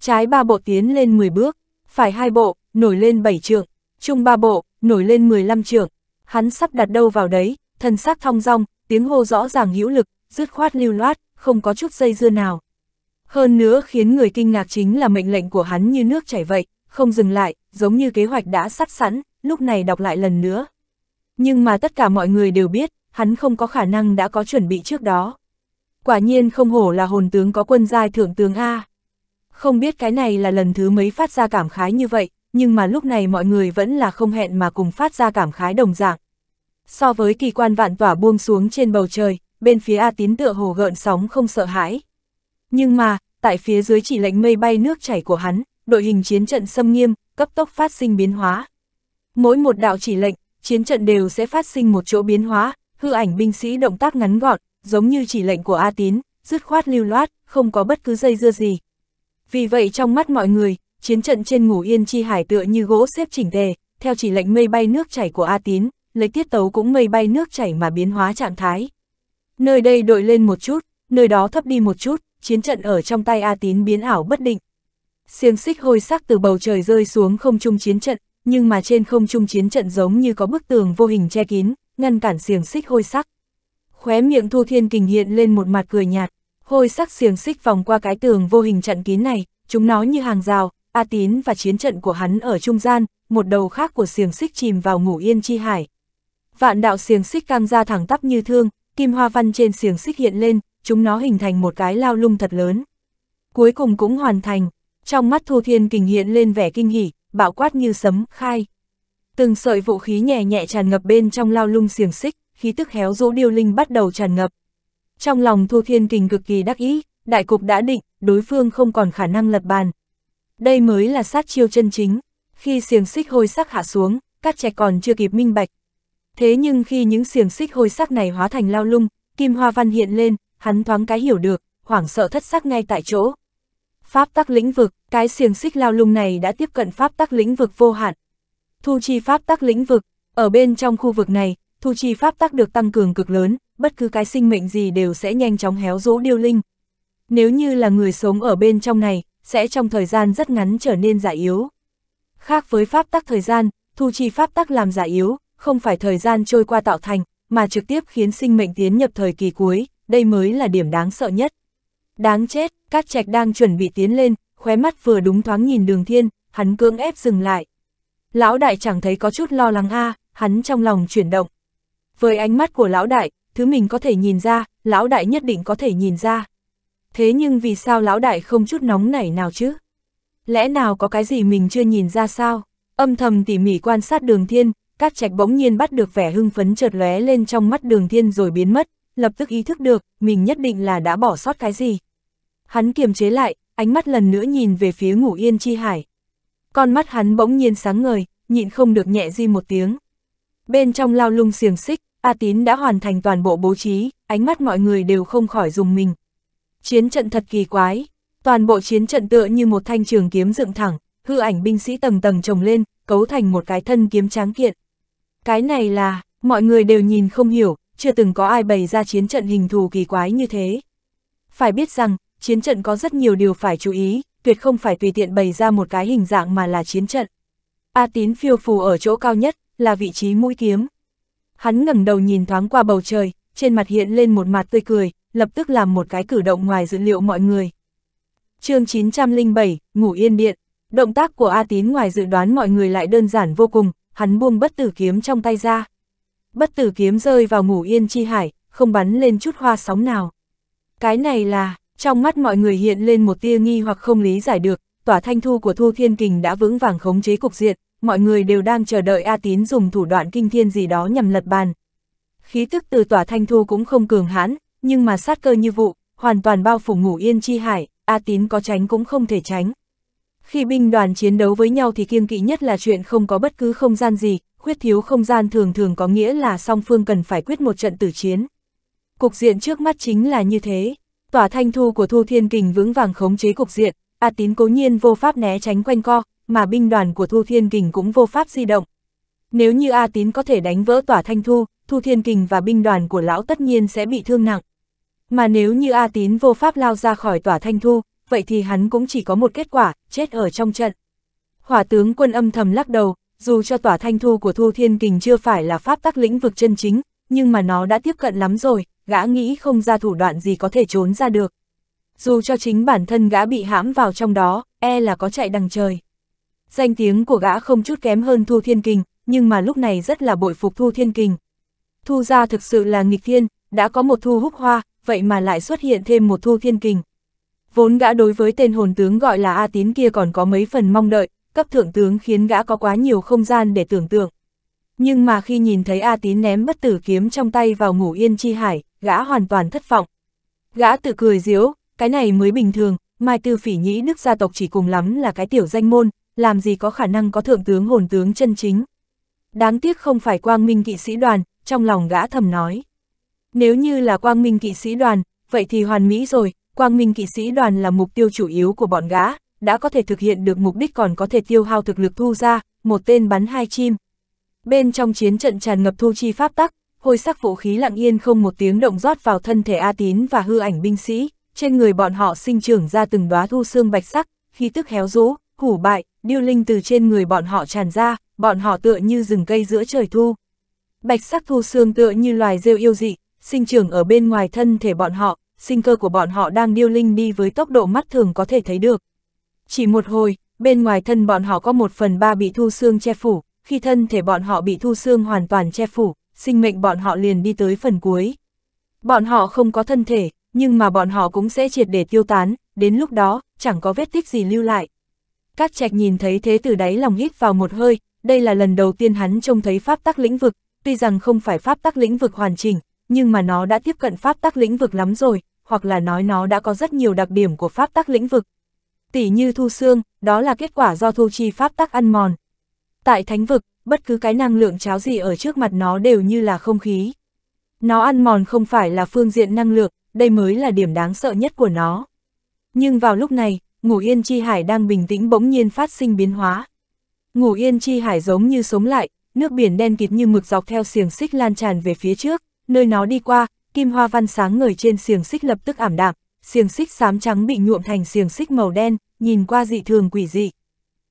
Trái ba bộ tiến lên 10 bước, phải hai bộ, nổi lên 7 trượng, chung ba bộ, nổi lên 15 trượng. Hắn sắp đặt đâu vào đấy, thần sắc thong dong, tiếng hô rõ ràng hữu lực, dứt khoát lưu loát, không có chút dây dưa nào. Hơn nữa khiến người kinh ngạc chính là mệnh lệnh của hắn như nước chảy vậy, không dừng lại, giống như kế hoạch đã sắt sẵn, lúc này đọc lại lần nữa. Nhưng mà tất cả mọi người đều biết, hắn không có khả năng đã có chuẩn bị trước đó. Quả nhiên không hổ là hồn tướng có quân giai thượng tướng A. Không biết cái này là lần thứ mấy phát ra cảm khái như vậy, nhưng mà lúc này mọi người vẫn là không hẹn mà cùng phát ra cảm khái đồng dạng. So với kỳ quan vạn tỏa buông xuống trên bầu trời, bên phía A tín tựa hồ gợn sóng không sợ hãi. Nhưng mà, tại phía dưới chỉ lệnh mây bay nước chảy của hắn, đội hình chiến trận xâm nghiêm, cấp tốc phát sinh biến hóa. Mỗi một đạo chỉ lệnh, chiến trận đều sẽ phát sinh một chỗ biến hóa, hư ảnh binh sĩ động tác ngắn gọn, giống như chỉ lệnh của A tín, dứt khoát lưu loát, không có bất cứ dây dưa gì, vì vậy trong mắt mọi người, chiến trận trên ngủ yên chi hải tựa như gỗ xếp chỉnh tề, theo chỉ lệnh mây bay nước chảy của A Tín, lấy tiết tấu cũng mây bay nước chảy mà biến hóa trạng thái. Nơi đây đội lên một chút, nơi đó thấp đi một chút, chiến trận ở trong tay A Tín biến ảo bất định. Xiềng xích hôi sắc từ bầu trời rơi xuống không trung chiến trận, nhưng mà trên không trung chiến trận giống như có bức tường vô hình che kín, ngăn cản xiềng xích hôi sắc. Khóe miệng Thu Thiên Kình hiện lên một mặt cười nhạt, hôi sắc xiềng xích vòng qua cái tường vô hình trận kín này, chúng nó như hàng rào, A Tín và chiến trận của hắn ở trung gian, một đầu khác của xiềng xích chìm vào ngủ yên chi hải. Vạn đạo xiềng xích căng ra thẳng tắp như thương, kim hoa văn trên xiềng xích hiện lên, chúng nó hình thành một cái lao lung thật lớn. Cuối cùng cũng hoàn thành, trong mắt Thu Thiên Kình hiện lên vẻ kinh hỉ, bạo quát như sấm, khai. Từng sợi vũ khí nhẹ nhẹ tràn ngập bên trong lao lung xiềng xích, khí tức héo rũ điêu linh bắt đầu tràn ngập. Trong lòng Thu Thiên Kình cực kỳ đắc ý, đại cục đã định, đối phương không còn khả năng lập bàn. Đây mới là sát chiêu chân chính, khi xiềng xích hôi sắc hạ xuống, các trẻ còn chưa kịp minh bạch. Thế nhưng khi những xiềng xích hôi sắc này hóa thành lao lung, kim hoa văn hiện lên, hắn thoáng cái hiểu được, hoảng sợ thất sắc ngay tại chỗ. Pháp tắc lĩnh vực, cái xiềng xích lao lung này đã tiếp cận pháp tắc lĩnh vực vô hạn. Thu chi pháp tắc lĩnh vực, ở bên trong khu vực này, thu chi pháp tắc được tăng cường cực lớn, bất cứ cái sinh mệnh gì đều sẽ nhanh chóng héo rũ điêu linh. Nếu như là người sống ở bên trong này, sẽ trong thời gian rất ngắn trở nên giả yếu. Khác với pháp tắc thời gian, thu chi pháp tắc làm giả yếu, không phải thời gian trôi qua tạo thành, mà trực tiếp khiến sinh mệnh tiến nhập thời kỳ cuối, đây mới là điểm đáng sợ nhất. Đáng chết, các trạch đang chuẩn bị tiến lên, khóe mắt vừa đúng thoáng nhìn đường thiên, hắn cưỡng ép dừng lại. Lão đại chẳng thấy có chút lo lắng a à, hắn trong lòng chuyển động. Với ánh mắt của lão đại, thứ mình có thể nhìn ra, lão đại nhất định có thể nhìn ra. Thế nhưng vì sao lão đại không chút nóng nảy nào chứ? Lẽ nào có cái gì mình chưa nhìn ra sao? Âm thầm tỉ mỉ quan sát đường thiên, các trạch bỗng nhiên bắt được vẻ hưng phấn chợt lóe lên trong mắt đường thiên rồi biến mất, lập tức ý thức được, mình nhất định là đã bỏ sót cái gì. Hắn kiềm chế lại, ánh mắt lần nữa nhìn về phía ngủ yên chi hải. Con mắt hắn bỗng nhiên sáng ngời, nhịn không được nhẹ di một tiếng. Bên trong lao lung xiềng xích, A Tín đã hoàn thành toàn bộ bố trí, ánh mắt mọi người đều không khỏi dùng mình. Chiến trận thật kỳ quái, toàn bộ chiến trận tựa như một thanh trường kiếm dựng thẳng, hư ảnh binh sĩ tầng tầng chồng lên, cấu thành một cái thân kiếm tráng kiện. Cái này là, mọi người đều nhìn không hiểu, chưa từng có ai bày ra chiến trận hình thù kỳ quái như thế. Phải biết rằng, chiến trận có rất nhiều điều phải chú ý, tuyệt không phải tùy tiện bày ra một cái hình dạng mà là chiến trận. A tín phiêu phù ở chỗ cao nhất, là vị trí mũi kiếm. Hắn ngẩng đầu nhìn thoáng qua bầu trời, trên mặt hiện lên một mặt tươi cười, lập tức làm một cái cử động ngoài dự liệu mọi người. chương 907, Ngủ Yên Điện. Động tác của A Tín ngoài dự đoán mọi người lại đơn giản vô cùng, hắn buông bất tử kiếm trong tay ra. Bất tử kiếm rơi vào ngủ yên chi hải, không bắn lên chút hoa sóng nào. Cái này là, trong mắt mọi người hiện lên một tia nghi hoặc không lý giải được, tỏa thanh thu của Thu Thiên Kình đã vững vàng khống chế cục diện, mọi người đều đang chờ đợi A Tín dùng thủ đoạn kinh thiên gì đó nhằm lật bàn. Khí tức từ tỏa thanh thu cũng không cường hãn, nhưng mà sát cơ như vụ, hoàn toàn bao phủ ngủ yên chi hải, A Tín có tránh cũng không thể tránh. Khi binh đoàn chiến đấu với nhau thì kiêng kỵ nhất là chuyện không có bất cứ không gian gì, khuyết thiếu không gian thường thường có nghĩa là song phương cần phải quyết một trận tử chiến. Cục diện trước mắt chính là như thế, tỏa thanh thu của Thu Thiên Kình vững vàng khống chế cục diện, A Tín cố nhiên vô pháp né tránh quanh co, mà binh đoàn của Thu Thiên Kình cũng vô pháp di động. Nếu như A Tín có thể đánh vỡ tỏa thanh thu, Thu Thiên Kình và binh đoàn của lão tất nhiên sẽ bị thương nặng. Mà nếu như A Tín vô pháp lao ra khỏi tỏa thanh thu, vậy thì hắn cũng chỉ có một kết quả, chết ở trong trận. Hỏa tướng quân âm thầm lắc đầu, dù cho tỏa thanh thu của Thu Thiên Kình chưa phải là pháp tắc lĩnh vực chân chính, nhưng mà nó đã tiếp cận lắm rồi, gã nghĩ không ra thủ đoạn gì có thể trốn ra được. Dù cho chính bản thân gã bị hãm vào trong đó, e là có chạy đằng trời. Danh tiếng của gã không chút kém hơn Thu Thiên Kình, nhưng mà lúc này rất là bội phục Thu Thiên Kình. Thu gia thực sự là nghịch thiên, đã có một Thu húc hoa, vậy mà lại xuất hiện thêm một Thu Thiên Kình. Vốn gã đối với tên hồn tướng gọi là A Tín kia còn có mấy phần mong đợi, cấp thượng tướng khiến gã có quá nhiều không gian để tưởng tượng. Nhưng mà khi nhìn thấy A Tín ném bất tử kiếm trong tay vào ngủ yên chi hải, gã hoàn toàn thất vọng. Gã tự cười diếu, cái này mới bình thường, Mai Tư Phỉ Nhĩ Đức gia tộc chỉ cùng lắm là cái tiểu danh môn, làm gì có khả năng có thượng tướng hồn tướng chân chính. Đáng tiếc không phải quang minh kỵ sĩ đoàn, trong lòng gã thầm nói. Nếu như là quang minh kỵ sĩ đoàn, vậy thì hoàn mỹ rồi, quang minh kỵ sĩ đoàn là mục tiêu chủ yếu của bọn gã, đã có thể thực hiện được mục đích còn có thể tiêu hao thực lực thu ra, một tên bắn hai chim. Bên trong chiến trận tràn ngập thu chi pháp tắc, hôi sắc vũ khí lặng yên không một tiếng động rót vào thân thể A Tín và hư ảnh binh sĩ, trên người bọn họ sinh trưởng ra từng đóa thu xương bạch sắc, khi tức héo rũ, hủ bại, điêu linh từ trên người bọn họ tràn ra, bọn họ tựa như rừng cây giữa trời thu. Bạch sắc thu xương tựa như loài rêu yêu dị, sinh trưởng ở bên ngoài thân thể bọn họ, sinh cơ của bọn họ đang điêu linh đi với tốc độ mắt thường có thể thấy được. Chỉ một hồi, bên ngoài thân bọn họ có một phần ba bị thu xương che phủ, khi thân thể bọn họ bị thu xương hoàn toàn che phủ, sinh mệnh bọn họ liền đi tới phần cuối. Bọn họ không có thân thể, nhưng mà bọn họ cũng sẽ triệt để tiêu tán, đến lúc đó, chẳng có vết tích gì lưu lại. Cát Trạch nhìn thấy thế từ đáy lòng hít vào một hơi, đây là lần đầu tiên hắn trông thấy pháp tắc lĩnh vực, tuy rằng không phải pháp tắc lĩnh vực hoàn chỉnh, nhưng mà nó đã tiếp cận pháp tắc lĩnh vực lắm rồi, hoặc là nói nó đã có rất nhiều đặc điểm của pháp tắc lĩnh vực. Tỷ như thu xương, đó là kết quả do thu chi pháp tắc ăn mòn. Tại thánh vực, bất cứ cái năng lượng cháo gì ở trước mặt nó đều như là không khí. Nó ăn mòn không phải là phương diện năng lượng, đây mới là điểm đáng sợ nhất của nó. Nhưng vào lúc này, ngủ yên chi hải đang bình tĩnh bỗng nhiên phát sinh biến hóa. Ngủ yên chi hải giống như sống lại, nước biển đen kịt như mực dọc theo xiềng xích lan tràn về phía trước, nơi nó đi qua, kim hoa văn sáng ngời trên xiềng xích lập tức ảm đạm, xiềng xích xám trắng bị nhuộm thành xiềng xích màu đen, nhìn qua dị thường quỷ dị.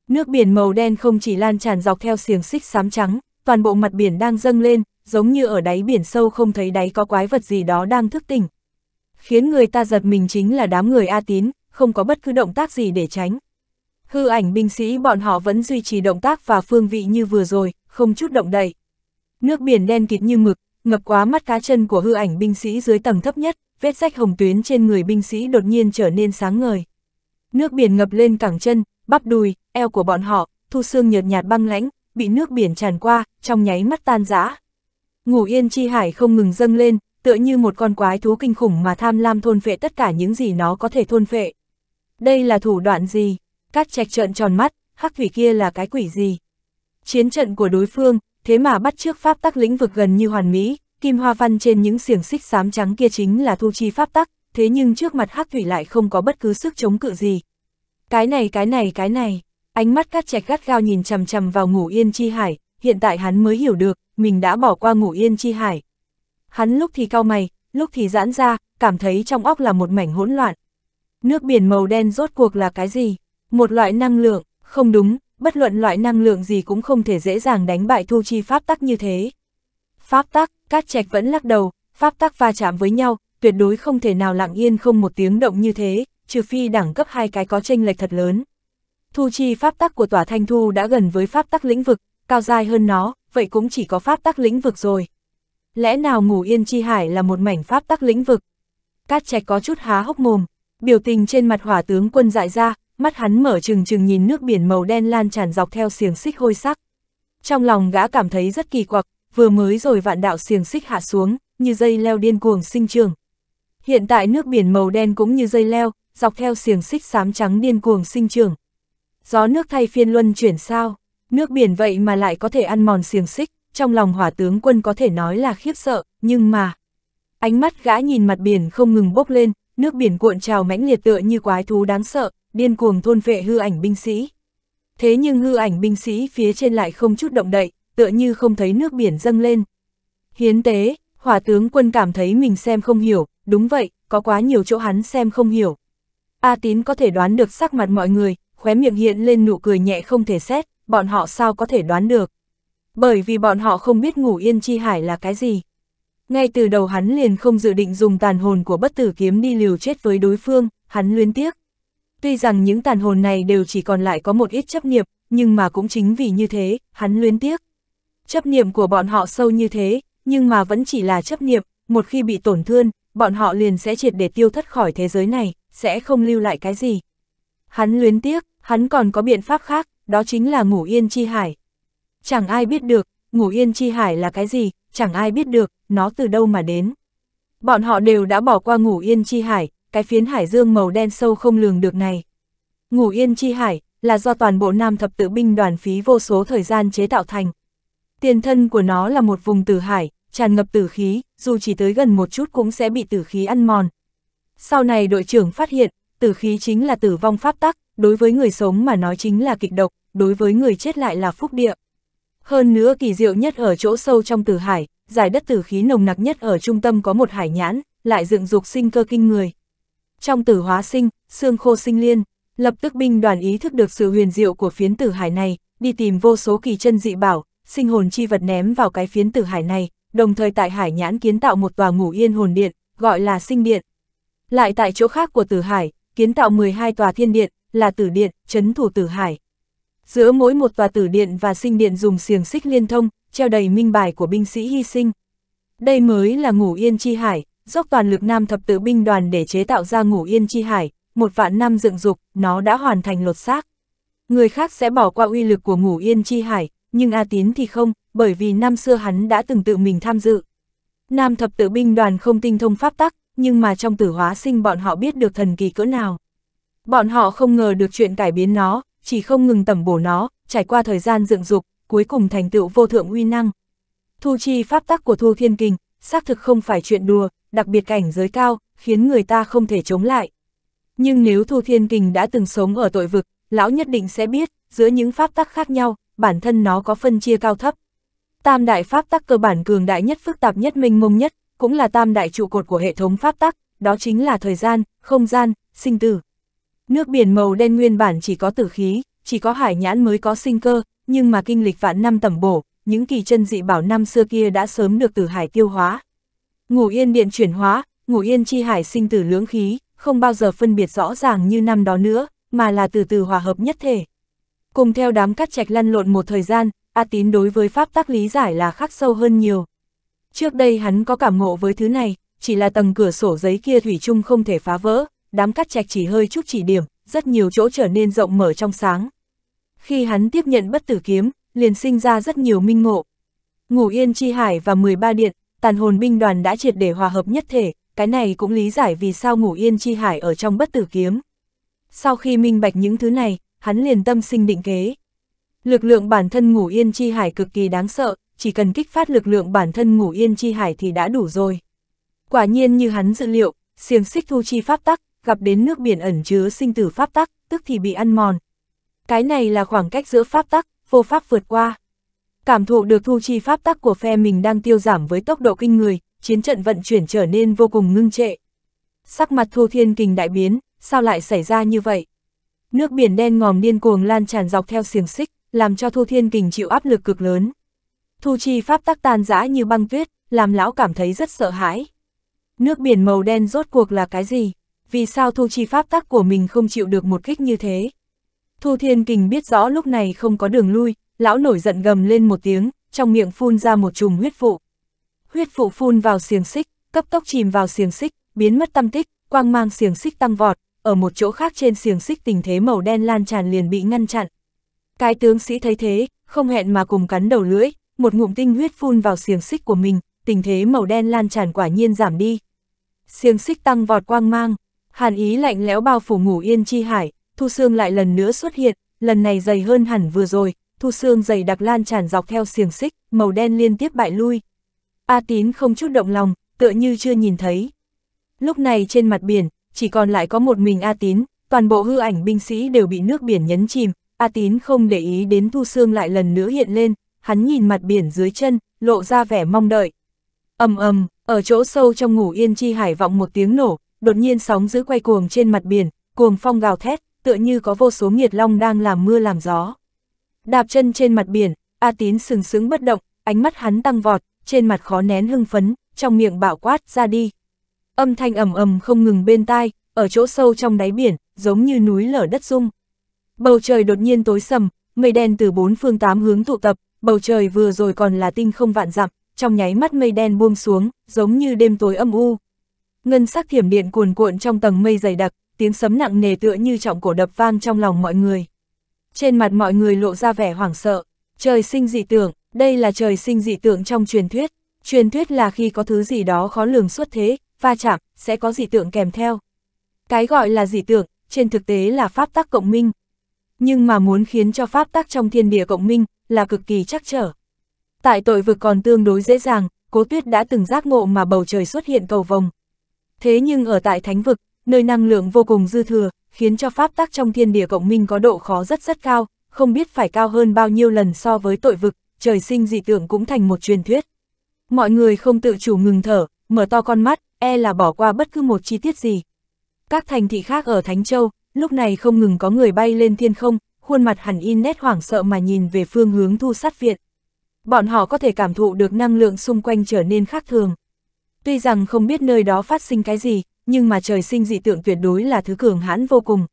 Nước biển màu đen không chỉ lan tràn dọc theo xiềng xích xám trắng, toàn bộ mặt biển đang dâng lên, giống như ở đáy biển sâu không thấy đáy có quái vật gì đó đang thức tỉnh. Khiến người ta giật mình chính là đám người A Tín, không có bất cứ động tác gì để tránh. Hư ảnh binh sĩ bọn họ vẫn duy trì động tác và phương vị như vừa rồi, không chút động đậy. Nước biển đen kịt như mực, ngập quá mắt cá chân của hư ảnh binh sĩ dưới tầng thấp nhất, vết rách hồng tuyến trên người binh sĩ đột nhiên trở nên sáng ngời. Nước biển ngập lên cẳng chân, bắp đùi, eo của bọn họ, thu xương nhợt nhạt băng lãnh, bị nước biển tràn qua, trong nháy mắt tan rã. Ngủ yên chi hải không ngừng dâng lên, tựa như một con quái thú kinh khủng mà tham lam thôn phệ tất cả những gì nó có thể thôn phệ. Đây là thủ đoạn gì? Cát trạch trợn tròn mắt, hắc thủy kia là cái quỷ gì? Chiến trận của đối phương, thế mà bắt trước pháp tắc lĩnh vực gần như hoàn mỹ, kim hoa văn trên những xiềng xích xám trắng kia chính là thu chi pháp tắc, thế nhưng trước mặt hắc thủy lại không có bất cứ sức chống cự gì. Cái này cái này cái này, ánh mắt cát trạch gắt gao nhìn chằm chằm vào ngủ yên chi hải, hiện tại hắn mới hiểu được, mình đã bỏ qua ngủ yên chi hải. Hắn lúc thì cau mày, lúc thì giãn ra, cảm thấy trong óc là một mảnh hỗn loạn. Nước biển màu đen rốt cuộc là cái gì? Một loại năng lượng, không đúng, bất luận loại năng lượng gì cũng không thể dễ dàng đánh bại thu chi pháp tắc như thế. Pháp tắc, cát trạch vẫn lắc đầu, pháp tắc va chạm với nhau, tuyệt đối không thể nào lặng yên không một tiếng động như thế, trừ phi đẳng cấp hai cái có tranh lệch thật lớn. Thu chi pháp tắc của tòa thanh thu đã gần với pháp tắc lĩnh vực, cao dài hơn nó, vậy cũng chỉ có pháp tắc lĩnh vực rồi. Lẽ nào ngủ yên chi hải là một mảnh pháp tắc lĩnh vực? Cát trạch có chút há hốc mồm, Biểu tình trên mặt hỏa tướng quân dại ra, mắt hắn mở trừng trừng nhìn nước biển màu đen lan tràn dọc theo xiềng xích hôi sắc. Trong lòng gã cảm thấy rất kỳ quặc, vừa mới rồi vạn đạo xiềng xích hạ xuống, như dây leo điên cuồng sinh trường. Hiện tại nước biển màu đen cũng như dây leo, dọc theo xiềng xích xám trắng điên cuồng sinh trường. Gió nước thay phiên luân chuyển sao, nước biển vậy mà lại có thể ăn mòn xiềng xích, trong lòng hỏa tướng quân có thể nói là khiếp sợ, nhưng mà... Ánh mắt gã nhìn mặt biển không ngừng bốc lên, nước biển cuộn trào mãnh liệt tựa như quái thú đáng sợ, điên cuồng thôn vệ hư ảnh binh sĩ. Thế nhưng hư ảnh binh sĩ phía trên lại không chút động đậy, tựa như không thấy nước biển dâng lên. Hiến tế, hỏa tướng quân cảm thấy mình xem không hiểu, đúng vậy, có quá nhiều chỗ hắn xem không hiểu. A tín có thể đoán được sắc mặt mọi người, khóe miệng hiện lên nụ cười nhẹ không thể xét, bọn họ sao có thể đoán được. Bởi vì bọn họ không biết ngủ yên chi hải là cái gì. Ngay từ đầu hắn liền không dự định dùng tàn hồn của bất tử kiếm đi liều chết với đối phương, hắn luyến tiếc. Tuy rằng những tàn hồn này đều chỉ còn lại có một ít chấp niệm, nhưng mà cũng chính vì như thế, hắn luyến tiếc. Chấp niệm của bọn họ sâu như thế, nhưng mà vẫn chỉ là chấp niệm, một khi bị tổn thương, bọn họ liền sẽ triệt để tiêu thất khỏi thế giới này, sẽ không lưu lại cái gì. Hắn luyến tiếc, hắn còn có biện pháp khác, đó chính là ngủ yên chi hải. Chẳng ai biết được, ngủ yên chi hải là cái gì, chẳng ai biết được, nó từ đâu mà đến. Bọn họ đều đã bỏ qua ngủ yên chi hải, cái phiến hải dương màu đen sâu không lường được này. Ngủ yên chi hải là do toàn bộ nam thập tự binh đoàn phí vô số thời gian chế tạo thành. Tiền thân của nó là một vùng tử hải, tràn ngập tử khí, dù chỉ tới gần một chút cũng sẽ bị tử khí ăn mòn. Sau này đội trưởng phát hiện, tử khí chính là tử vong pháp tắc, đối với người sống mà nói chính là kịch độc, đối với người chết lại là phúc địa. Hơn nữa kỳ diệu nhất ở chỗ sâu trong tử hải, giải đất tử khí nồng nặc nhất ở trung tâm có một hải nhãn, lại dựng dục sinh cơ kinh người. Trong tử hóa sinh, xương khô sinh liên, lập tức binh đoàn ý thức được sự huyền diệu của phiến tử hải này, đi tìm vô số kỳ chân dị bảo, sinh hồn chi vật ném vào cái phiến tử hải này, đồng thời tại hải nhãn kiến tạo một tòa ngủ yên hồn điện, gọi là sinh điện. Lại tại chỗ khác của tử hải, kiến tạo 12 tòa thiên điện, là tử điện, chấn thủ tử hải. Giữa mỗi một tòa tử điện và sinh điện dùng xiềng xích liên thông, treo đầy minh bài của binh sĩ hy sinh. Đây mới là ngủ yên chi hải, dốc toàn lực nam thập tự binh đoàn để chế tạo ra ngủ yên chi hải, một vạn năm dựng dục, nó đã hoàn thành lột xác. Người khác sẽ bỏ qua uy lực của ngủ yên chi hải, nhưng A Tín thì không, bởi vì năm xưa hắn đã từng tự mình tham dự. Nam thập tự binh đoàn không tinh thông pháp tắc, nhưng mà trong tử hóa sinh bọn họ biết được thần kỳ cỡ nào. Bọn họ không ngờ được chuyện cải biến nó, chỉ không ngừng tẩm bổ nó, trải qua thời gian dựng dục, cuối cùng thành tựu vô thượng uy năng. Thu chi pháp tắc của Thu Thiên Kình, xác thực không phải chuyện đùa, đặc biệt cảnh giới cao, khiến người ta không thể chống lại. Nhưng nếu Thu Thiên Kình đã từng sống ở tội vực, lão nhất định sẽ biết, giữa những pháp tắc khác nhau, bản thân nó có phân chia cao thấp. Tam đại pháp tắc cơ bản cường đại nhất phức tạp nhất minh mông nhất, cũng là tam đại trụ cột của hệ thống pháp tắc, đó chính là thời gian, không gian, sinh tử. Nước biển màu đen nguyên bản chỉ có tử khí, chỉ có hải nhãn mới có sinh cơ, nhưng mà kinh lịch vạn năm tẩm bổ, những kỳ chân dị bảo năm xưa kia đã sớm được tử hải tiêu hóa. Ngủ yên điện chuyển hóa, ngủ yên chi hải sinh tử lưỡng khí, không bao giờ phân biệt rõ ràng như năm đó nữa, mà là từ từ hòa hợp nhất thể. Cùng theo đám cắt trạch lăn lộn một thời gian, A Tín đối với pháp tác lý giải là khắc sâu hơn nhiều. Trước đây hắn có cảm ngộ với thứ này, chỉ là tầng cửa sổ giấy kia thủy chung không thể phá vỡ, đám cắt trạch chỉ hơi chút chỉ điểm, rất nhiều chỗ trở nên rộng mở trong sáng. Khi hắn tiếp nhận bất tử kiếm, liền sinh ra rất nhiều minh ngộ. Ngủ yên chi hải và 13 điện, tàn hồn binh đoàn đã triệt để hòa hợp nhất thể, cái này cũng lý giải vì sao ngủ yên chi hải ở trong bất tử kiếm. Sau khi minh bạch những thứ này, hắn liền tâm sinh định kế. Lực lượng bản thân ngủ yên chi hải cực kỳ đáng sợ, chỉ cần kích phát lực lượng bản thân ngủ yên chi hải thì đã đủ rồi. Quả nhiên như hắn dự liệu, xiềng xích thu chi pháp tắc, gặp đến nước biển ẩn chứa sinh tử pháp tắc, tức thì bị ăn mòn. Cái này là khoảng cách giữa pháp tắc, vô pháp vượt qua. Cảm thụ được thu chi pháp tắc của phe mình đang tiêu giảm với tốc độ kinh người, chiến trận vận chuyển trở nên vô cùng ngưng trệ. Sắc mặt Thu Thiên Kình đại biến, sao lại xảy ra như vậy? Nước biển đen ngòm điên cuồng lan tràn dọc theo xiềng xích, làm cho Thu Thiên Kình chịu áp lực cực lớn. Thu chi pháp tắc tan rã như băng tuyết, làm lão cảm thấy rất sợ hãi. Nước biển màu đen rốt cuộc là cái gì? vì sao thu chi pháp tắc của mình không chịu được một kích như thế. Thu Thiên Kình biết rõ lúc này không có đường lui, lão nổi giận gầm lên một tiếng, trong miệng phun ra một chùm huyết vụ. Huyết vụ phun vào xiềng xích, cấp tốc chìm vào xiềng xích, biến mất tâm tích, quang mang xiềng xích tăng vọt, ở một chỗ khác trên xiềng xích tình thế màu đen lan tràn liền bị ngăn chặn. Cái tướng sĩ thấy thế, không hẹn mà cùng cắn đầu lưỡi, một ngụm tinh huyết phun vào xiềng xích của mình, tình thế màu đen lan tràn quả nhiên giảm đi. Xiềng xích tăng vọt quang mang, Hàn ý lạnh lẽo bao phủ ngủ yên chi hải, Thu Sương lại lần nữa xuất hiện, lần này dày hơn hẳn vừa rồi, Thu Sương dày đặc lan tràn dọc theo xiềng xích, màu đen liên tiếp bại lui. A Tín không chút động lòng, tựa như chưa nhìn thấy. Lúc này trên mặt biển, chỉ còn lại có một mình A Tín, toàn bộ hư ảnh binh sĩ đều bị nước biển nhấn chìm, A Tín không để ý đến Thu Sương lại lần nữa hiện lên, hắn nhìn mặt biển dưới chân, lộ ra vẻ mong đợi. ầm ầm, ở chỗ sâu trong ngủ yên chi hải vọng một tiếng nổ, đột nhiên sóng giữ quay cuồng trên mặt biển, cuồng phong gào thét, tựa như có vô số nghiệt long đang làm mưa làm gió. Đạp chân trên mặt biển, A Tín sừng sững bất động, ánh mắt hắn tăng vọt, trên mặt khó nén hưng phấn, trong miệng bạo quát ra đi. Âm thanh ầm ầm không ngừng bên tai, ở chỗ sâu trong đáy biển, giống như núi lở đất rung. Bầu trời đột nhiên tối sầm, mây đen từ bốn phương tám hướng tụ tập, bầu trời vừa rồi còn là tinh không vạn dặm, trong nháy mắt mây đen buông xuống, giống như đêm tối âm u, ngân sắc thiểm điện cuồn cuộn trong tầng mây dày đặc, tiếng sấm nặng nề tựa như trọng cổ đập vang trong lòng mọi người. Trên mặt mọi người lộ ra vẻ hoảng sợ, trời sinh dị tưởng, đây là trời sinh dị tượng trong truyền thuyết, truyền thuyết là khi có thứ gì đó khó lường xuất thế, va chạm, sẽ có dị tượng kèm theo. Cái gọi là dị tượng, trên thực tế là pháp tắc cộng minh. Nhưng mà muốn khiến cho pháp tắc trong thiên địa cộng minh, là cực kỳ chắc trở. Tại tội vực còn tương đối dễ dàng, cố tuyết đã từng giác ngộ mà bầu trời xuất hiện cầu vồng, thế nhưng ở tại thánh vực, nơi năng lượng vô cùng dư thừa, khiến cho pháp tắc trong thiên địa cộng minh có độ khó rất rất cao, không biết phải cao hơn bao nhiêu lần so với tội vực, trời sinh dị tưởng cũng thành một truyền thuyết. Mọi người không tự chủ ngừng thở, mở to con mắt, e là bỏ qua bất cứ một chi tiết gì. Các thành thị khác ở Thánh Châu, lúc này không ngừng có người bay lên thiên không, khuôn mặt hẳn in nét hoảng sợ mà nhìn về phương hướng thu sát viện. Bọn họ có thể cảm thụ được năng lượng xung quanh trở nên khác thường. Tuy rằng không biết nơi đó phát sinh cái gì, nhưng mà trời sinh dị tượng tuyệt đối là thứ cường hãn vô cùng.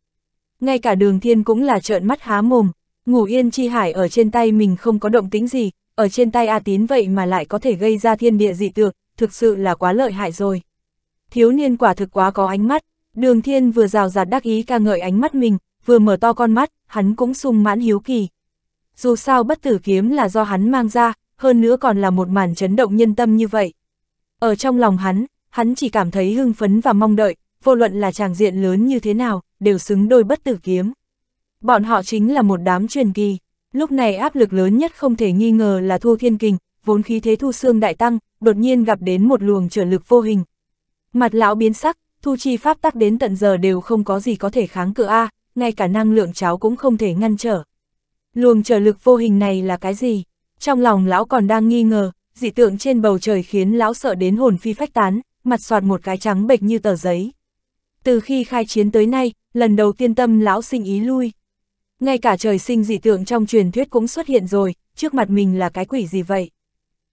Ngay cả đường thiên cũng là trợn mắt há mồm, ngủ yên chi hải ở trên tay mình không có động tính gì, ở trên tay A Tín vậy mà lại có thể gây ra thiên địa dị tượng, thực sự là quá lợi hại rồi. Thiếu niên quả thực quá có ánh mắt, đường thiên vừa rào rạt đắc ý ca ngợi ánh mắt mình, vừa mở to con mắt, hắn cũng sung mãn hiếu kỳ. Dù sao bất tử kiếm là do hắn mang ra, hơn nữa còn là một màn chấn động nhân tâm như vậy. Ở trong lòng hắn, hắn chỉ cảm thấy hưng phấn và mong đợi, vô luận là tràng diện lớn như thế nào, đều xứng đôi bất tử kiếm. Bọn họ chính là một đám truyền kỳ. Lúc này áp lực lớn nhất không thể nghi ngờ là thua thiên kình, vốn khí thế thu xương đại tăng, đột nhiên gặp đến một luồng trở lực vô hình. Mặt lão biến sắc, thu chi pháp tắc đến tận giờ đều không có gì có thể kháng cự A, ngay cả năng lượng cháo cũng không thể ngăn trở. Luồng trở lực vô hình này là cái gì? Trong lòng lão còn đang nghi ngờ, dị tượng trên bầu trời khiến lão sợ đến hồn phi phách tán, mặt soạt một cái trắng bệch như tờ giấy. Từ khi khai chiến tới nay, lần đầu tiên tâm lão sinh ý lui. Ngay cả trời sinh dị tượng trong truyền thuyết cũng xuất hiện rồi, trước mặt mình là cái quỷ gì vậy?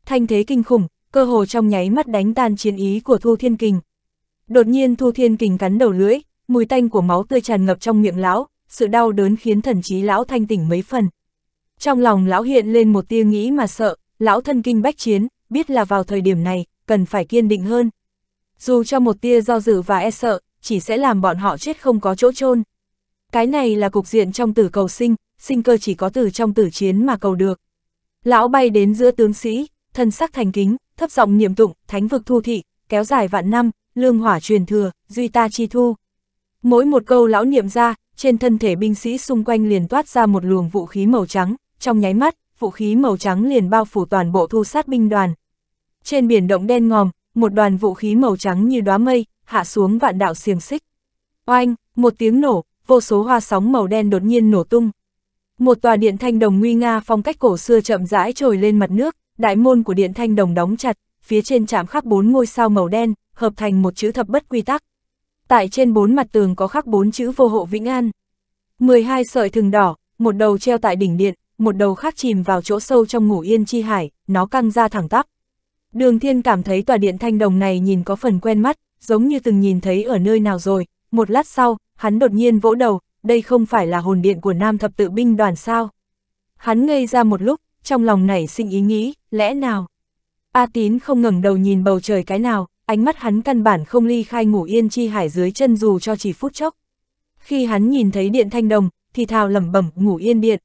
Thanh thế kinh khủng, cơ hồ trong nháy mắt đánh tan chiến ý của Thu Thiên Kình. Đột nhiên Thu Thiên Kình cắn đầu lưỡi, mùi tanh của máu tươi tràn ngập trong miệng lão, sự đau đớn khiến thần trí lão thanh tỉnh mấy phần. Trong lòng lão hiện lên một tia nghĩ mà sợ, lão thân kinh bách chiến, biết là vào thời điểm này, cần phải kiên định hơn. Dù cho một tia do dự và e sợ, chỉ sẽ làm bọn họ chết không có chỗ chôn Cái này là cục diện trong tử cầu sinh, sinh cơ chỉ có từ trong tử chiến mà cầu được. Lão bay đến giữa tướng sĩ, thân sắc thành kính, thấp giọng niệm tụng, thánh vực thu thị, kéo dài vạn năm, lương hỏa truyền thừa, duy ta chi thu. Mỗi một câu lão niệm ra, trên thân thể binh sĩ xung quanh liền toát ra một luồng vũ khí màu trắng, trong nháy mắt, vũ khí màu trắng liền bao phủ toàn bộ thu sát binh đoàn. Trên biển động đen ngòm, một đoàn vũ khí màu trắng như đóa mây, hạ xuống vạn đạo xiềng xích. Oanh, một tiếng nổ, vô số hoa sóng màu đen đột nhiên nổ tung. Một tòa điện thanh đồng nguy nga phong cách cổ xưa chậm rãi trồi lên mặt nước, đại môn của điện thanh đồng đóng chặt, phía trên chạm khắc bốn ngôi sao màu đen, hợp thành một chữ thập bất quy tắc. Tại trên bốn mặt tường có khắc bốn chữ vô hộ vĩnh an. 12 sợi thừng đỏ, một đầu treo tại đỉnh điện, một đầu khác chìm vào chỗ sâu trong ngủ yên chi hải, nó căng ra thẳng tắp. Đường thiên cảm thấy tòa điện thanh đồng này nhìn có phần quen mắt, giống như từng nhìn thấy ở nơi nào rồi, một lát sau, hắn đột nhiên vỗ đầu, đây không phải là hồn điện của nam thập tự binh đoàn sao. Hắn ngây ra một lúc, trong lòng nảy sinh ý nghĩ, lẽ nào? A tín không ngẩng đầu nhìn bầu trời cái nào, ánh mắt hắn căn bản không ly khai ngủ yên chi hải dưới chân dù cho chỉ phút chốc. Khi hắn nhìn thấy điện thanh đồng, thì thào lẩm bẩm ngủ yên điện,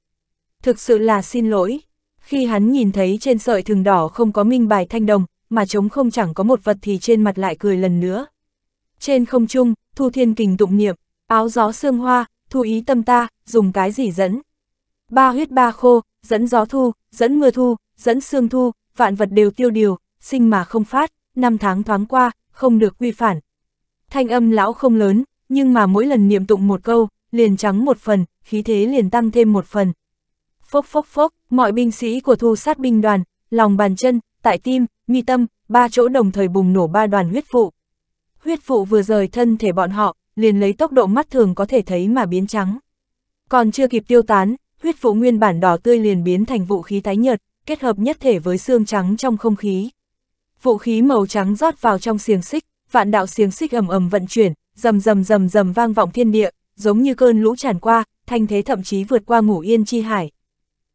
Thực sự là xin lỗi. Khi hắn nhìn thấy trên sợi thừng đỏ không có minh bài thanh đồng, mà trống không chẳng có một vật thì trên mặt lại cười lần nữa. Trên không trung, Thu Thiên Kình tụng niệm, áo gió sương hoa, thu ý tâm ta, dùng cái gì dẫn. Ba huyết ba khô, dẫn gió thu, dẫn mưa thu, dẫn sương thu, vạn vật đều tiêu điều, sinh mà không phát, năm tháng thoáng qua, không được quy phản. Thanh âm lão không lớn, nhưng mà mỗi lần niệm tụng một câu, liền trắng một phần, khí thế liền tăng thêm một phần phốc phốc phốc, mọi binh sĩ của thu sát binh đoàn, lòng bàn chân, tại tim, mi tâm, ba chỗ đồng thời bùng nổ ba đoàn huyết phụ Huyết phụ vừa rời thân thể bọn họ, liền lấy tốc độ mắt thường có thể thấy mà biến trắng. Còn chưa kịp tiêu tán, huyết phụ nguyên bản đỏ tươi liền biến thành vũ khí tái nhợt, kết hợp nhất thể với xương trắng trong không khí. Vũ khí màu trắng rót vào trong xiềng xích, vạn đạo xiềng xích ầm ầm vận chuyển, rầm rầm rầm rầm vang vọng thiên địa, giống như cơn lũ tràn qua, thanh thế thậm chí vượt qua ngủ yên chi hải.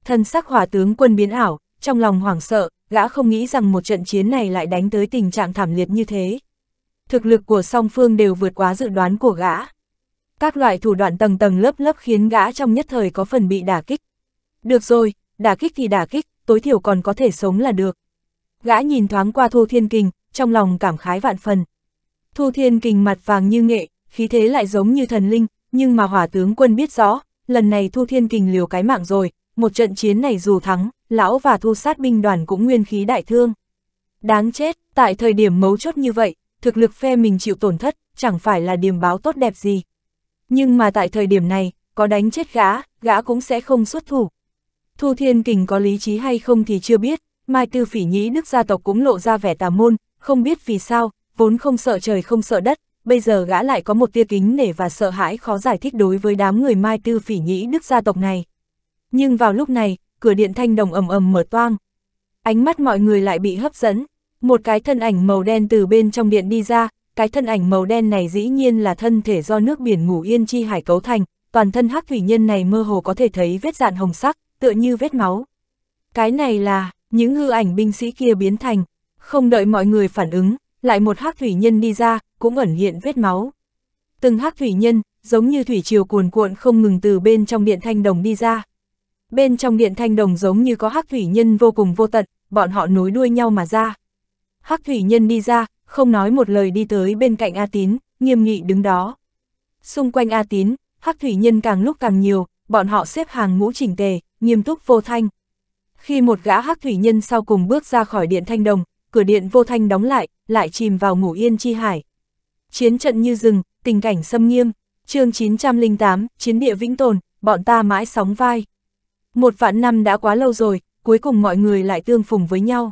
Thân sắc hỏa tướng quân biến ảo, trong lòng hoảng sợ, gã không nghĩ rằng một trận chiến này lại đánh tới tình trạng thảm liệt như thế. Thực lực của song phương đều vượt quá dự đoán của gã. Các loại thủ đoạn tầng tầng lớp lớp khiến gã trong nhất thời có phần bị đả kích. Được rồi, đả kích thì đả kích, tối thiểu còn có thể sống là được. Gã nhìn thoáng qua Thu Thiên Kình, trong lòng cảm khái vạn phần. Thu Thiên Kình mặt vàng như nghệ, khí thế lại giống như thần linh, nhưng mà hỏa tướng quân biết rõ, lần này Thu Thiên Kình liều cái mạng rồi, một trận chiến này dù thắng, lão và thu sát binh đoàn cũng nguyên khí đại thương. Đáng chết, tại thời điểm mấu chốt như vậy, thực lực phe mình chịu tổn thất, chẳng phải là điểm báo tốt đẹp gì. Nhưng mà tại thời điểm này, có đánh chết gã, gã cũng sẽ không xuất thủ. Thu Thiên Kình có lý trí hay không thì chưa biết, Mai Tư Phỉ Nhĩ Đức gia tộc cũng lộ ra vẻ tà môn, không biết vì sao, vốn không sợ trời không sợ đất, bây giờ gã lại có một tia kính nể và sợ hãi khó giải thích đối với đám người Mai Tư Phỉ Nhĩ Đức gia tộc này nhưng vào lúc này, cửa điện thanh đồng ầm ầm mở toang. Ánh mắt mọi người lại bị hấp dẫn, một cái thân ảnh màu đen từ bên trong điện đi ra, cái thân ảnh màu đen này dĩ nhiên là thân thể do nước biển ngủ yên chi hải cấu thành, toàn thân hắc thủy nhân này mơ hồ có thể thấy vết dạn hồng sắc, tựa như vết máu. Cái này là, những hư ảnh binh sĩ kia biến thành, không đợi mọi người phản ứng, lại một hắc thủy nhân đi ra, cũng ẩn hiện vết máu. Từng hắc thủy nhân, giống như thủy triều cuồn cuộn không ngừng từ bên trong điện thanh đồng đi ra bên trong điện thanh đồng giống như có hắc thủy nhân vô cùng vô tận, bọn họ nối đuôi nhau mà ra. Hắc thủy nhân đi ra, không nói một lời đi tới bên cạnh A Tín, nghiêm nghị đứng đó. Xung quanh A Tín, hắc thủy nhân càng lúc càng nhiều, bọn họ xếp hàng ngũ chỉnh tề, nghiêm túc vô thanh. Khi một gã hắc thủy nhân sau cùng bước ra khỏi điện thanh đồng, cửa điện vô thanh đóng lại, lại chìm vào ngủ yên chi hải. Chiến trận như rừng, tình cảnh xâm nghiêm, chương 908, chiến địa vĩnh tồn, bọn ta mãi sóng vai. Một vạn năm đã quá lâu rồi, cuối cùng mọi người lại tương phùng với nhau.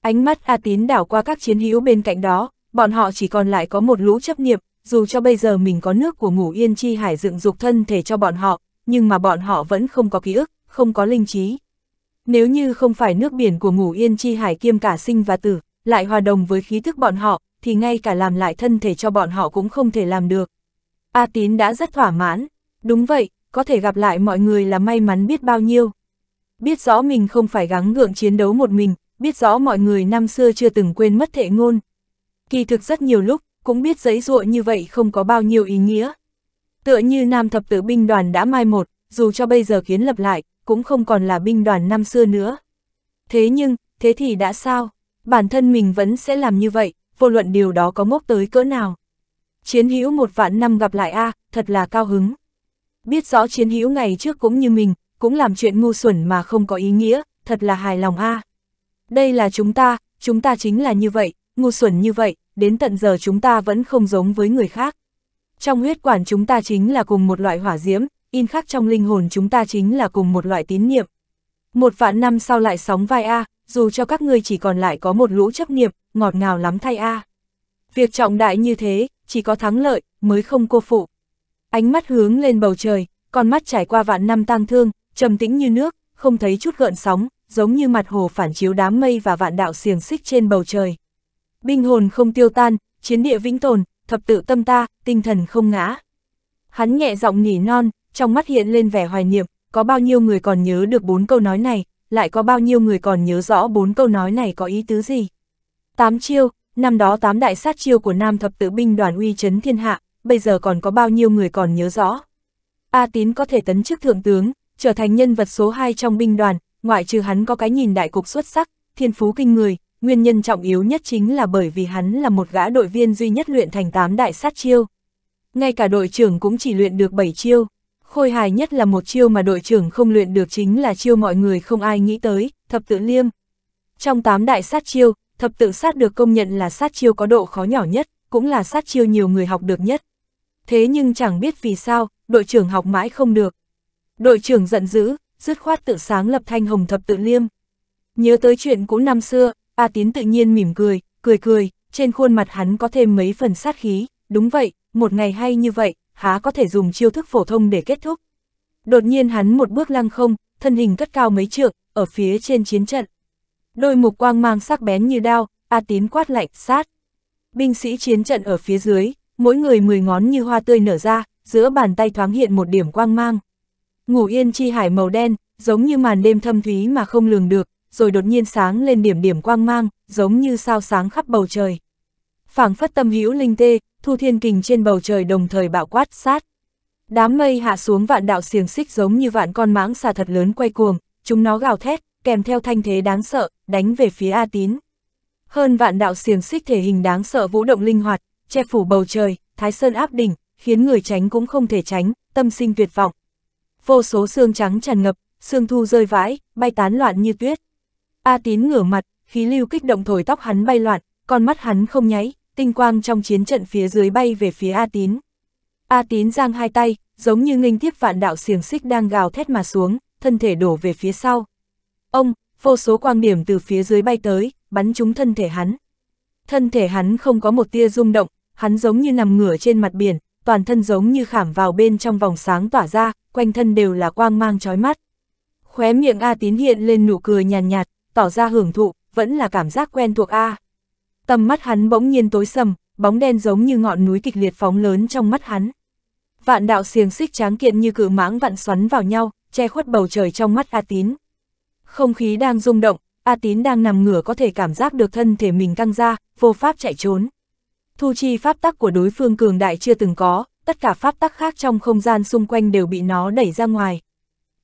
Ánh mắt A Tín đảo qua các chiến hữu bên cạnh đó, bọn họ chỉ còn lại có một lũ chấp niệm. dù cho bây giờ mình có nước của ngủ yên chi hải dựng dục thân thể cho bọn họ, nhưng mà bọn họ vẫn không có ký ức, không có linh trí. Nếu như không phải nước biển của ngủ yên chi hải kiêm cả sinh và tử, lại hòa đồng với khí thức bọn họ, thì ngay cả làm lại thân thể cho bọn họ cũng không thể làm được. A Tín đã rất thỏa mãn. Đúng vậy, có thể gặp lại mọi người là may mắn biết bao nhiêu. Biết rõ mình không phải gắng gượng chiến đấu một mình, biết rõ mọi người năm xưa chưa từng quên mất thệ ngôn. Kỳ thực rất nhiều lúc, cũng biết giấy ruộng như vậy không có bao nhiêu ý nghĩa. Tựa như nam thập tử binh đoàn đã mai một, dù cho bây giờ kiến lập lại, cũng không còn là binh đoàn năm xưa nữa. Thế nhưng, thế thì đã sao? Bản thân mình vẫn sẽ làm như vậy, vô luận điều đó có mốc tới cỡ nào. Chiến hữu một vạn năm gặp lại A, à, thật là cao hứng biết rõ chiến hữu ngày trước cũng như mình, cũng làm chuyện ngu xuẩn mà không có ý nghĩa, thật là hài lòng a. À. Đây là chúng ta, chúng ta chính là như vậy, ngu xuẩn như vậy, đến tận giờ chúng ta vẫn không giống với người khác. Trong huyết quản chúng ta chính là cùng một loại hỏa diễm, in khắc trong linh hồn chúng ta chính là cùng một loại tín niệm. Một vạn năm sau lại sóng vai A, à, dù cho các ngươi chỉ còn lại có một lũ chấp niệm, ngọt ngào lắm thay A. À. Việc trọng đại như thế, chỉ có thắng lợi, mới không cô phụ ánh mắt hướng lên bầu trời, con mắt trải qua vạn năm tang thương, trầm tĩnh như nước, không thấy chút gợn sóng, giống như mặt hồ phản chiếu đám mây và vạn đạo xiềng xích trên bầu trời. Binh hồn không tiêu tan, chiến địa vĩnh tồn, thập tự tâm ta, tinh thần không ngã. Hắn nhẹ giọng nhỉ non, trong mắt hiện lên vẻ hoài niệm, có bao nhiêu người còn nhớ được bốn câu nói này, lại có bao nhiêu người còn nhớ rõ bốn câu nói này có ý tứ gì. Tám chiêu, năm đó tám đại sát chiêu của Nam thập tự binh đoàn uy chấn thiên hạ, bây giờ còn có bao nhiêu người còn nhớ rõ. A Tín có thể tấn chức thượng tướng, trở thành nhân vật số 2 trong binh đoàn, ngoại trừ hắn có cái nhìn đại cục xuất sắc, thiên phú kinh người, nguyên nhân trọng yếu nhất chính là bởi vì hắn là một gã đội viên duy nhất luyện thành 8 đại sát chiêu. Ngay cả đội trưởng cũng chỉ luyện được 7 chiêu. Khôi hài nhất là một chiêu mà đội trưởng không luyện được chính là chiêu mọi người không ai nghĩ tới, thập tự liêm. Trong 8 đại sát chiêu, thập tự sát được công nhận là sát chiêu có độ khó nhỏ nhất, cũng là sát chiêu nhiều người học được nhất thế nhưng chẳng biết vì sao, đội trưởng học mãi không được. Đội trưởng giận dữ, dứt khoát tự sáng lập thanh hồng thập tự liêm. Nhớ tới chuyện cũ năm xưa, A Tín tự nhiên mỉm cười, cười cười, trên khuôn mặt hắn có thêm mấy phần sát khí, đúng vậy, một ngày hay như vậy, há có thể dùng chiêu thức phổ thông để kết thúc. Đột nhiên hắn một bước lăng không, thân hình cất cao mấy trượng, ở phía trên chiến trận. Đôi mục quang mang sắc bén như đao, A Tín quát lạnh, sát. Binh sĩ chiến trận ở phía dưới, mỗi người mười ngón như hoa tươi nở ra, giữa bàn tay thoáng hiện một điểm quang mang. Ngủ yên chi hải màu đen, giống như màn đêm thâm thúy mà không lường được, rồi đột nhiên sáng lên điểm điểm quang mang, giống như sao sáng khắp bầu trời. Phảng phất tâm hữu linh tê, thu thiên kình trên bầu trời đồng thời bạo quát sát. Đám mây hạ xuống vạn đạo xiềng xích giống như vạn con mãng xà thật lớn quay cuồng, chúng nó gào thét, kèm theo thanh thế đáng sợ, đánh về phía A Tín. Hơn vạn đạo xiềng xích thể hình đáng sợ vũ động linh hoạt, che phủ bầu trời, thái sơn áp đỉnh, khiến người tránh cũng không thể tránh, tâm sinh tuyệt vọng. Vô số xương trắng tràn ngập, xương thu rơi vãi, bay tán loạn như tuyết. A tín ngửa mặt, khí lưu kích động thổi tóc hắn bay loạn, con mắt hắn không nháy, tinh quang trong chiến trận phía dưới bay về phía A tín. A tín giang hai tay, giống như nghênh tiếp vạn đạo xiềng xích đang gào thét mà xuống, thân thể đổ về phía sau. Ông, vô số quang điểm từ phía dưới bay tới, bắn trúng thân thể hắn. Thân thể hắn không có một tia rung động, hắn giống như nằm ngửa trên mặt biển, toàn thân giống như khảm vào bên trong vòng sáng tỏa ra, quanh thân đều là quang mang chói mắt. Khóe miệng A tín hiện lên nụ cười nhàn nhạt, nhạt, tỏ ra hưởng thụ, vẫn là cảm giác quen thuộc A. Tầm mắt hắn bỗng nhiên tối sầm, bóng đen giống như ngọn núi kịch liệt phóng lớn trong mắt hắn. Vạn đạo xiềng xích tráng kiện như cự mãng vặn xoắn vào nhau, che khuất bầu trời trong mắt A tín. Không khí đang rung động, A tín đang nằm ngửa có thể cảm giác được thân thể mình căng ra, vô pháp chạy trốn. Thu chi pháp tắc của đối phương cường đại chưa từng có, tất cả pháp tắc khác trong không gian xung quanh đều bị nó đẩy ra ngoài.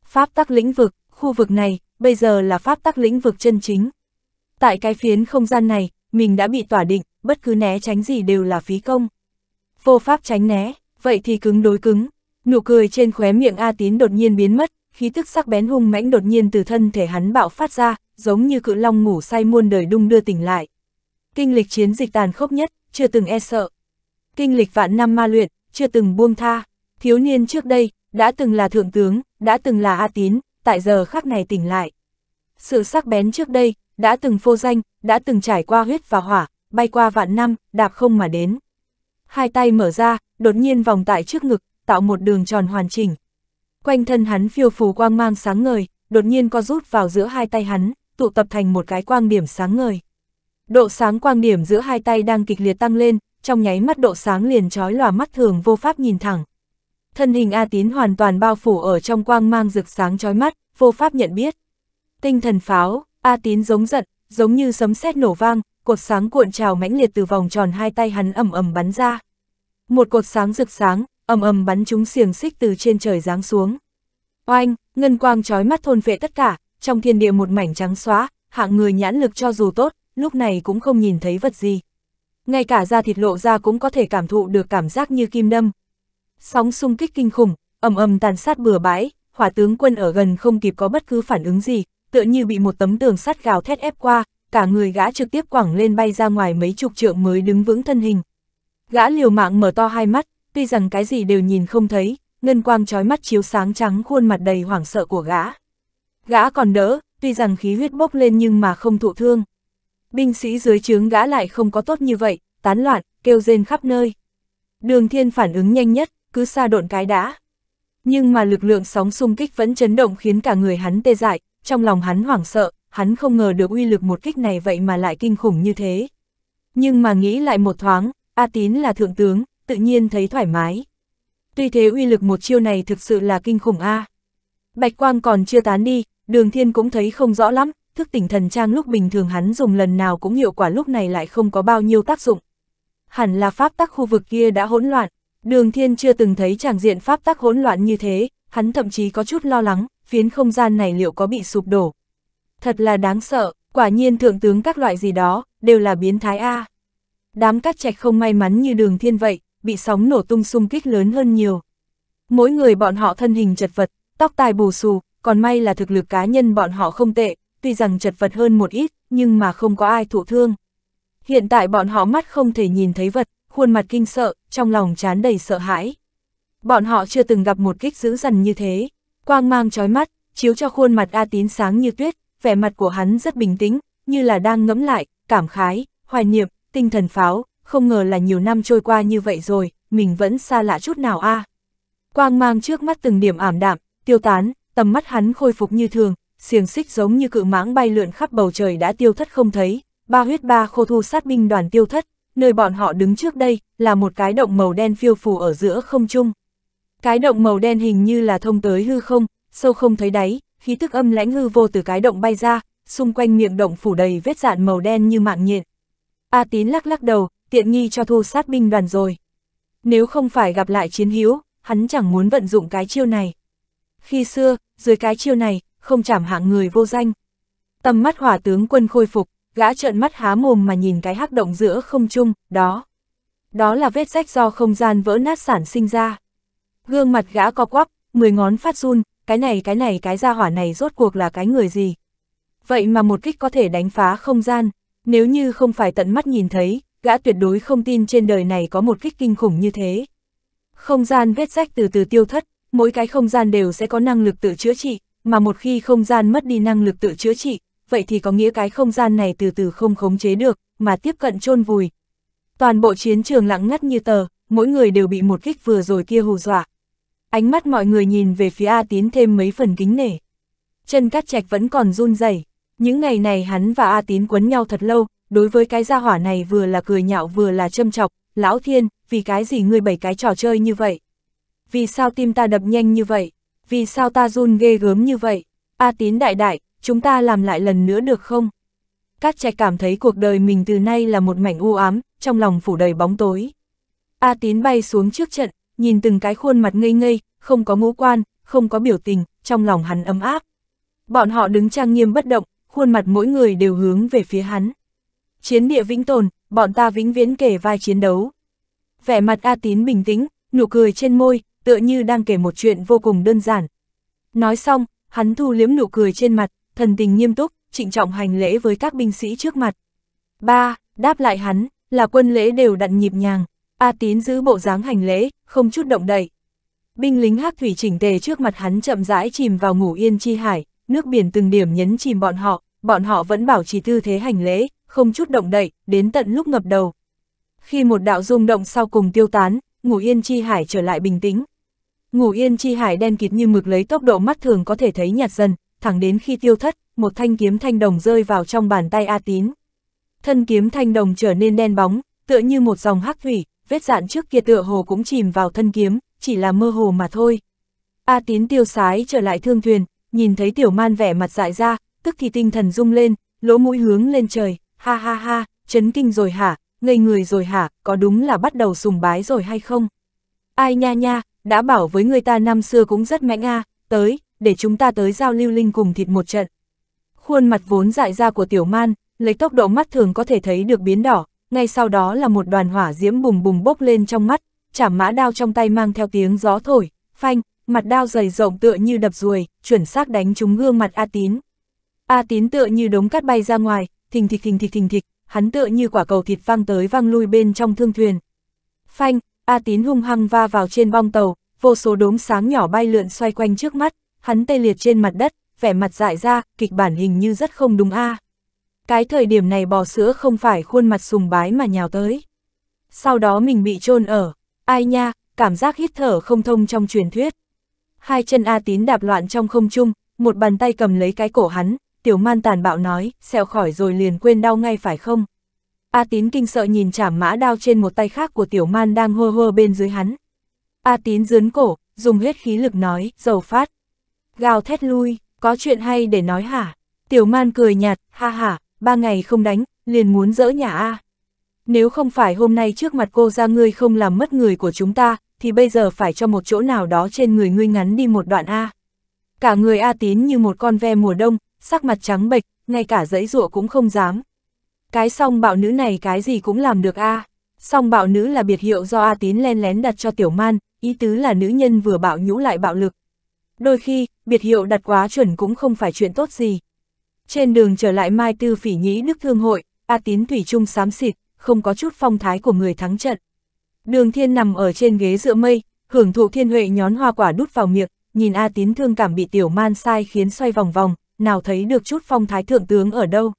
Pháp tắc lĩnh vực, khu vực này, bây giờ là pháp tắc lĩnh vực chân chính. Tại cái phiến không gian này, mình đã bị tỏa định, bất cứ né tránh gì đều là phí công. Vô pháp tránh né, vậy thì cứng đối cứng. Nụ cười trên khóe miệng A Tín đột nhiên biến mất, khí tức sắc bén hung mãnh đột nhiên từ thân thể hắn bạo phát ra, giống như cự long ngủ say muôn đời đung đưa tỉnh lại. Kinh lịch chiến dịch tàn khốc nhất, chưa từng e sợ. Kinh lịch vạn năm ma luyện, chưa từng buông tha, thiếu niên trước đây, đã từng là thượng tướng, đã từng là A Tín, tại giờ khắc này tỉnh lại. Sự sắc bén trước đây, đã từng phô danh, đã từng trải qua huyết và hỏa, bay qua vạn năm, đạp không mà đến. Hai tay mở ra, đột nhiên vòng tại trước ngực, tạo một đường tròn hoàn chỉnh. Quanh thân hắn phiêu phù quang mang sáng ngời, đột nhiên co rút vào giữa hai tay hắn, tụ tập thành một cái quang điểm sáng ngời. Độ sáng quang điểm giữa hai tay đang kịch liệt tăng lên, trong nháy mắt độ sáng liền trói lòa mắt thường vô pháp nhìn thẳng. Thân hình A Tín hoàn toàn bao phủ ở trong quang mang rực sáng trói mắt, vô pháp nhận biết. Tinh thần pháo, A Tín giống giận, giống như sấm sét nổ vang, cột sáng cuộn trào mãnh liệt từ vòng tròn hai tay hắn ầm ầm bắn ra. Một cột sáng rực sáng, ầm ầm bắn chúng xiềng xích từ trên trời giáng xuống. Oanh, ngân quang trói mắt thôn vệ tất cả, trong thiên địa một mảnh trắng xóa, hạng người nhãn lực cho dù tốt, lúc này cũng không nhìn thấy vật gì. Ngay cả da thịt lộ ra cũng có thể cảm thụ được cảm giác như kim đâm. Sóng xung kích kinh khủng, ầm ầm tàn sát bừa bãi, hỏa tướng quân ở gần không kịp có bất cứ phản ứng gì, tựa như bị một tấm tường sắt gào thét ép qua, cả người gã trực tiếp quẳng lên bay ra ngoài mấy chục trượng mới đứng vững thân hình. Gã liều mạng mở to hai mắt, tuy rằng cái gì đều nhìn không thấy, ngân quang trói mắt chiếu sáng trắng khuôn mặt đầy hoảng sợ của gã. Gã còn đỡ, tuy rằng khí huyết bốc lên nhưng mà không thụ thương binh sĩ dưới trướng gã lại không có tốt như vậy, tán loạn, kêu rên khắp nơi. Đường thiên phản ứng nhanh nhất, cứ xa độn cái đã. Nhưng mà lực lượng sóng xung kích vẫn chấn động khiến cả người hắn tê dại, trong lòng hắn hoảng sợ, hắn không ngờ được uy lực một kích này vậy mà lại kinh khủng như thế. Nhưng mà nghĩ lại một thoáng, A Tín là thượng tướng, tự nhiên thấy thoải mái. Tuy thế uy lực một chiêu này thực sự là kinh khủng a. À. Bạch quang còn chưa tán đi, đường thiên cũng thấy không rõ lắm, thức tỉnh thần trang lúc bình thường hắn dùng lần nào cũng hiệu quả lúc này lại không có bao nhiêu tác dụng. Hẳn là pháp tắc khu vực kia đã hỗn loạn, đường thiên chưa từng thấy tràng diện pháp tắc hỗn loạn như thế, hắn thậm chí có chút lo lắng, phiến không gian này liệu có bị sụp đổ. Thật là đáng sợ, quả nhiên thượng tướng các loại gì đó, đều là biến thái A. Đám cắt trạch không may mắn như đường thiên vậy, bị sóng nổ tung xung kích lớn hơn nhiều. Mỗi người bọn họ thân hình chật vật, tóc tai bù xù, còn may là thực lực cá nhân bọn họ không tệ, tuy rằng chật vật hơn một ít, nhưng mà không có ai thụ thương. Hiện tại bọn họ mắt không thể nhìn thấy vật, khuôn mặt kinh sợ, trong lòng chán đầy sợ hãi. Bọn họ chưa từng gặp một kích dữ dằn như thế, quang mang trói mắt, chiếu cho khuôn mặt A Tín sáng như tuyết, vẻ mặt của hắn rất bình tĩnh, như là đang ngẫm lại, cảm khái, hoài niệm, tinh thần pháo, không ngờ là nhiều năm trôi qua như vậy rồi, mình vẫn xa lạ chút nào a. À. Quang mang trước mắt từng điểm ảm đạm, tiêu tán, tầm mắt hắn khôi phục như thường, xiềng xích giống như cự mãng bay lượn khắp bầu trời đã tiêu thất không thấy, ba huyết ba khô thu sát binh đoàn tiêu thất, nơi bọn họ đứng trước đây là một cái động màu đen phiêu phù ở giữa không trung. Cái động màu đen hình như là thông tới hư không, sâu không thấy đáy, khí tức âm lãnh hư vô từ cái động bay ra, xung quanh miệng động phủ đầy vết dạn màu đen như mạng nhện. A Tín lắc lắc đầu, tiện nghi cho thu sát binh đoàn rồi. Nếu không phải gặp lại chiến hữu, hắn chẳng muốn vận dụng cái chiêu này. Khi xưa, dưới cái chiêu này, không chảm hạng người vô danh. Tầm mắt hỏa tướng quân khôi phục, gã trợn mắt há mồm mà nhìn cái hắc động giữa không trung, đó. Đó là vết rách do không gian vỡ nát sản sinh ra. Gương mặt gã co quắp, mười ngón phát run, cái này cái này cái ra hỏa này rốt cuộc là cái người gì. Vậy mà một kích có thể đánh phá không gian, nếu như không phải tận mắt nhìn thấy, gã tuyệt đối không tin trên đời này có một kích kinh khủng như thế. Không gian vết rách từ từ tiêu thất, mỗi cái không gian đều sẽ có năng lực tự chữa trị, mà một khi không gian mất đi năng lực tự chữa trị, vậy thì có nghĩa cái không gian này từ từ không khống chế được, mà tiếp cận chôn vùi. Toàn bộ chiến trường lặng ngắt như tờ, mỗi người đều bị một kích vừa rồi kia hù dọa. Ánh mắt mọi người nhìn về phía A Tín thêm mấy phần kính nể. Chân cắt trạch vẫn còn run rẩy. những ngày này hắn và A Tín quấn nhau thật lâu, đối với cái gia hỏa này vừa là cười nhạo vừa là châm chọc, lão thiên, vì cái gì ngươi bày cái trò chơi như vậy? Vì sao tim ta đập nhanh như vậy? vì sao ta run ghê gớm như vậy? A tín đại đại, chúng ta làm lại lần nữa được không? Cát trạch cảm thấy cuộc đời mình từ nay là một mảnh u ám, trong lòng phủ đầy bóng tối. A tín bay xuống trước trận, nhìn từng cái khuôn mặt ngây ngây, không có ngũ quan, không có biểu tình, trong lòng hắn ấm áp. Bọn họ đứng trang nghiêm bất động, khuôn mặt mỗi người đều hướng về phía hắn. Chiến địa vĩnh tồn, bọn ta vĩnh viễn kể vai chiến đấu. Vẻ mặt A tín bình tĩnh, nụ cười trên môi, tựa như đang kể một chuyện vô cùng đơn giản. Nói xong, hắn thu liếm nụ cười trên mặt, thần tình nghiêm túc, trịnh trọng hành lễ với các binh sĩ trước mặt. Ba, đáp lại hắn, là quân lễ đều đặn nhịp nhàng, A Tín giữ bộ dáng hành lễ, không chút động đậy. Binh lính hắc thủy chỉnh tề trước mặt hắn chậm rãi chìm vào ngủ yên chi hải, nước biển từng điểm nhấn chìm bọn họ, bọn họ vẫn bảo trì tư thế hành lễ, không chút động đậy, đến tận lúc ngập đầu. Khi một đạo rung động sau cùng tiêu tán, ngủ yên chi hải trở lại bình tĩnh. Ngủ yên chi hải đen kịt như mực lấy tốc độ mắt thường có thể thấy nhạt dần, thẳng đến khi tiêu thất, một thanh kiếm thanh đồng rơi vào trong bàn tay A Tín. Thân kiếm thanh đồng trở nên đen bóng, tựa như một dòng hắc thủy, vết dạn trước kia tựa hồ cũng chìm vào thân kiếm, chỉ là mơ hồ mà thôi. A Tín tiêu sái trở lại thương thuyền, nhìn thấy tiểu man vẻ mặt dại ra, tức thì tinh thần rung lên, lỗ mũi hướng lên trời, ha ha ha, chấn kinh rồi hả, ngây người rồi hả, có đúng là bắt đầu sùng bái rồi hay không? Ai nha nha, đã bảo với người ta năm xưa cũng rất mạnh a, tới, để chúng ta tới giao lưu linh cùng thịt một trận. Khuôn mặt vốn dại ra của tiểu man, lấy tốc độ mắt thường có thể thấy được biến đỏ, ngay sau đó là một đoàn hỏa diễm bùng bùng bốc lên trong mắt, chảm mã đao trong tay mang theo tiếng gió thổi, phanh, mặt đao dày rộng tựa như đập ruồi, chuẩn xác đánh trúng gương mặt A Tín. A Tín tựa như đống cát bay ra ngoài, thình thịch thình thịch thình thịch, hắn tựa như quả cầu thịt văng tới văng lui bên trong thương thuyền. Phanh, A Tín hung hăng va vào trên bong tàu, vô số đốm sáng nhỏ bay lượn xoay quanh trước mắt, hắn tê liệt trên mặt đất, vẻ mặt dại ra, kịch bản hình như rất không đúng a. Cái thời điểm này bò sữa không phải khuôn mặt sùng bái mà nhào tới. Sau đó mình bị chôn ở, ai nha, cảm giác hít thở không thông trong truyền thuyết. Hai chân A Tín đạp loạn trong không trung, một bàn tay cầm lấy cái cổ hắn, tiểu man tàn bạo nói, xẹo khỏi rồi liền quên đau ngay phải không? A Tín kinh sợ nhìn chảm mã đao trên một tay khác của tiểu man đang hơ hơ bên dưới hắn. A Tín dướn cổ, dùng hết khí lực nói, dầu phát. Gào thét lui, có chuyện hay để nói hả? Tiểu man cười nhạt, ha ha, ba ngày không đánh, liền muốn dỡ nhà A. Nếu không phải hôm nay trước mặt cô ra ngươi không làm mất người của chúng ta, thì bây giờ phải cho một chỗ nào đó trên người ngươi ngắn đi một đoạn A. Cả người A Tín như một con ve mùa đông, sắc mặt trắng bệch, ngay cả dãy rụa cũng không dám, cái song bạo nữ này cái gì cũng làm được a. À. Song bạo nữ là biệt hiệu do A Tín len lén đặt cho Tiểu Man, ý tứ là nữ nhân vừa bạo nhũ lại bạo lực. Đôi khi, biệt hiệu đặt quá chuẩn cũng không phải chuyện tốt gì. Trên đường trở lại Mai Tư Phỉ Nhĩ Đức Thương Hội, A Tín Thủy chung xám xịt, không có chút phong thái của người thắng trận. Đường Thiên nằm ở trên ghế dựa mây, hưởng thụ thiên huệ nhón hoa quả đút vào miệng, nhìn A Tín thương cảm bị Tiểu Man sai khiến xoay vòng vòng, nào thấy được chút phong thái thượng tướng ở đâu.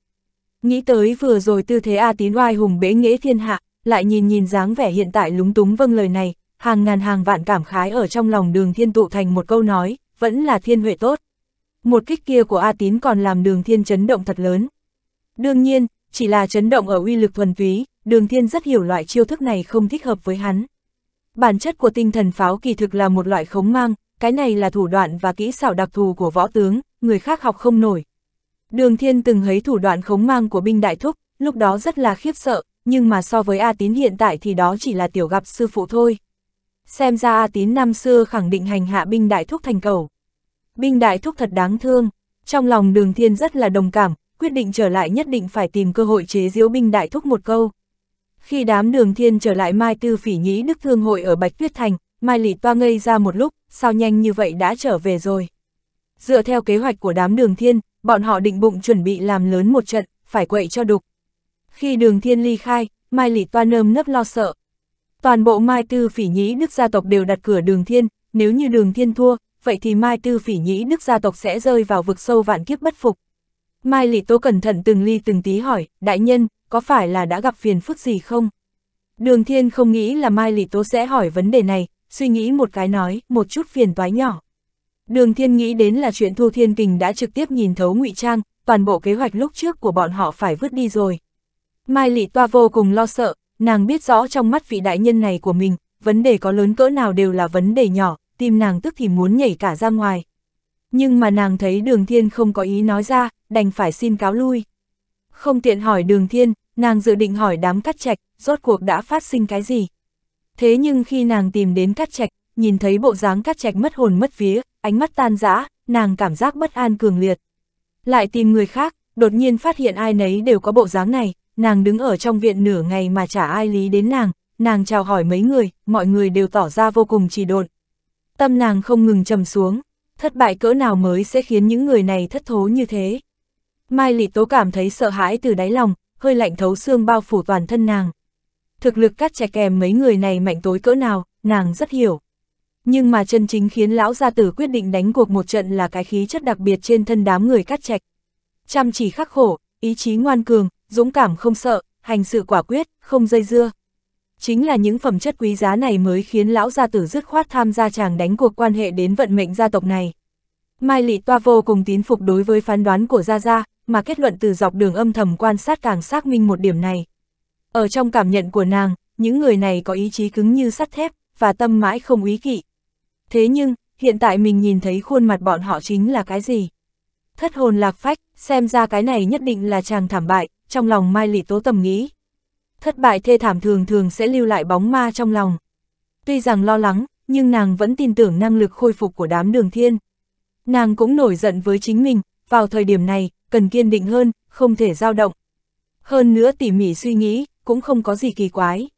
Nghĩ tới vừa rồi tư thế A tín oai hùng bế nghĩa thiên hạ, lại nhìn nhìn dáng vẻ hiện tại lúng túng vâng lời này, hàng ngàn hàng vạn cảm khái ở trong lòng đường thiên tụ thành một câu nói, vẫn là thiên huệ tốt. Một kích kia của A tín còn làm đường thiên chấn động thật lớn. Đương nhiên, chỉ là chấn động ở uy lực thuần túy, đường thiên rất hiểu loại chiêu thức này không thích hợp với hắn. Bản chất của tinh thần pháo kỳ thực là một loại khống mang, cái này là thủ đoạn và kỹ xảo đặc thù của võ tướng, người khác học không nổi, Đường Thiên từng thấy thủ đoạn khống mang của binh đại thúc, lúc đó rất là khiếp sợ, nhưng mà so với A Tín hiện tại thì đó chỉ là tiểu gặp sư phụ thôi. Xem ra A Tín năm xưa khẳng định hành hạ binh đại thúc thành cầu. Binh đại thúc thật đáng thương, trong lòng đường Thiên rất là đồng cảm, quyết định trở lại nhất định phải tìm cơ hội chế diễu binh đại thúc một câu. Khi đám đường Thiên trở lại Mai Tư Phỉ Nhĩ Đức Thương Hội ở Bạch Tuyết Thành, Mai Lị Toa ngây ra một lúc, sao nhanh như vậy đã trở về rồi. Dựa theo kế hoạch của đám đường Thiên, bọn họ định bụng chuẩn bị làm lớn một trận, phải quậy cho đục. Khi đường thiên ly khai, Mai Lị Toa nơm nấp lo sợ. Toàn bộ Mai Tư Phỉ Nhĩ Đức gia tộc đều đặt cửa đường thiên, nếu như đường thiên thua, vậy thì Mai Tư Phỉ Nhĩ Đức gia tộc sẽ rơi vào vực sâu vạn kiếp bất phục. Mai Lị Tố cẩn thận từng ly từng tí hỏi, đại nhân, có phải là đã gặp phiền phức gì không? Đường thiên không nghĩ là Mai Lị Tố sẽ hỏi vấn đề này, suy nghĩ một cái nói, một chút phiền toái nhỏ. Đường Thiên nghĩ đến là chuyện Thu Thiên Kình đã trực tiếp nhìn thấu ngụy Trang, toàn bộ kế hoạch lúc trước của bọn họ phải vứt đi rồi. Mai Lị Toa vô cùng lo sợ, nàng biết rõ trong mắt vị đại nhân này của mình, vấn đề có lớn cỡ nào đều là vấn đề nhỏ, tim nàng tức thì muốn nhảy cả ra ngoài. Nhưng mà nàng thấy Đường Thiên không có ý nói ra, đành phải xin cáo lui. Không tiện hỏi Đường Thiên, nàng dự định hỏi đám cắt trạch, rốt cuộc đã phát sinh cái gì. Thế nhưng khi nàng tìm đến cắt trạch, nhìn thấy bộ dáng cắt trạch mất hồn mất vía, ánh mắt tan rã, nàng cảm giác bất an cường liệt. Lại tìm người khác, đột nhiên phát hiện ai nấy đều có bộ dáng này, nàng đứng ở trong viện nửa ngày mà chả ai lý đến nàng, nàng chào hỏi mấy người, mọi người đều tỏ ra vô cùng chỉ độn. Tâm nàng không ngừng trầm xuống, thất bại cỡ nào mới sẽ khiến những người này thất thố như thế. Mai Lị Tố cảm thấy sợ hãi từ đáy lòng, hơi lạnh thấu xương bao phủ toàn thân nàng. Thực lực cắt trẻ kèm mấy người này mạnh tối cỡ nào, nàng rất hiểu. Nhưng mà chân chính khiến lão gia tử quyết định đánh cuộc một trận là cái khí chất đặc biệt trên thân đám người cắt chạch. Chăm chỉ khắc khổ, ý chí ngoan cường, dũng cảm không sợ, hành sự quả quyết, không dây dưa. Chính là những phẩm chất quý giá này mới khiến lão gia tử dứt khoát tham gia chàng đánh cuộc quan hệ đến vận mệnh gia tộc này. Mai Lị Toa vô cùng tín phục đối với phán đoán của Gia Gia, mà kết luận từ dọc đường âm thầm quan sát càng xác minh một điểm này. Ở trong cảm nhận của nàng, những người này có ý chí cứng như sắt thép, và tâm mãi không ý kỵ, Thế nhưng, hiện tại mình nhìn thấy khuôn mặt bọn họ chính là cái gì? Thất hồn lạc phách, xem ra cái này nhất định là chàng thảm bại, trong lòng Mai Lị Tố tầm nghĩ. Thất bại thê thảm thường thường sẽ lưu lại bóng ma trong lòng. Tuy rằng lo lắng, nhưng nàng vẫn tin tưởng năng lực khôi phục của đám đường thiên. Nàng cũng nổi giận với chính mình, vào thời điểm này, cần kiên định hơn, không thể dao động. Hơn nữa tỉ mỉ suy nghĩ, cũng không có gì kỳ quái.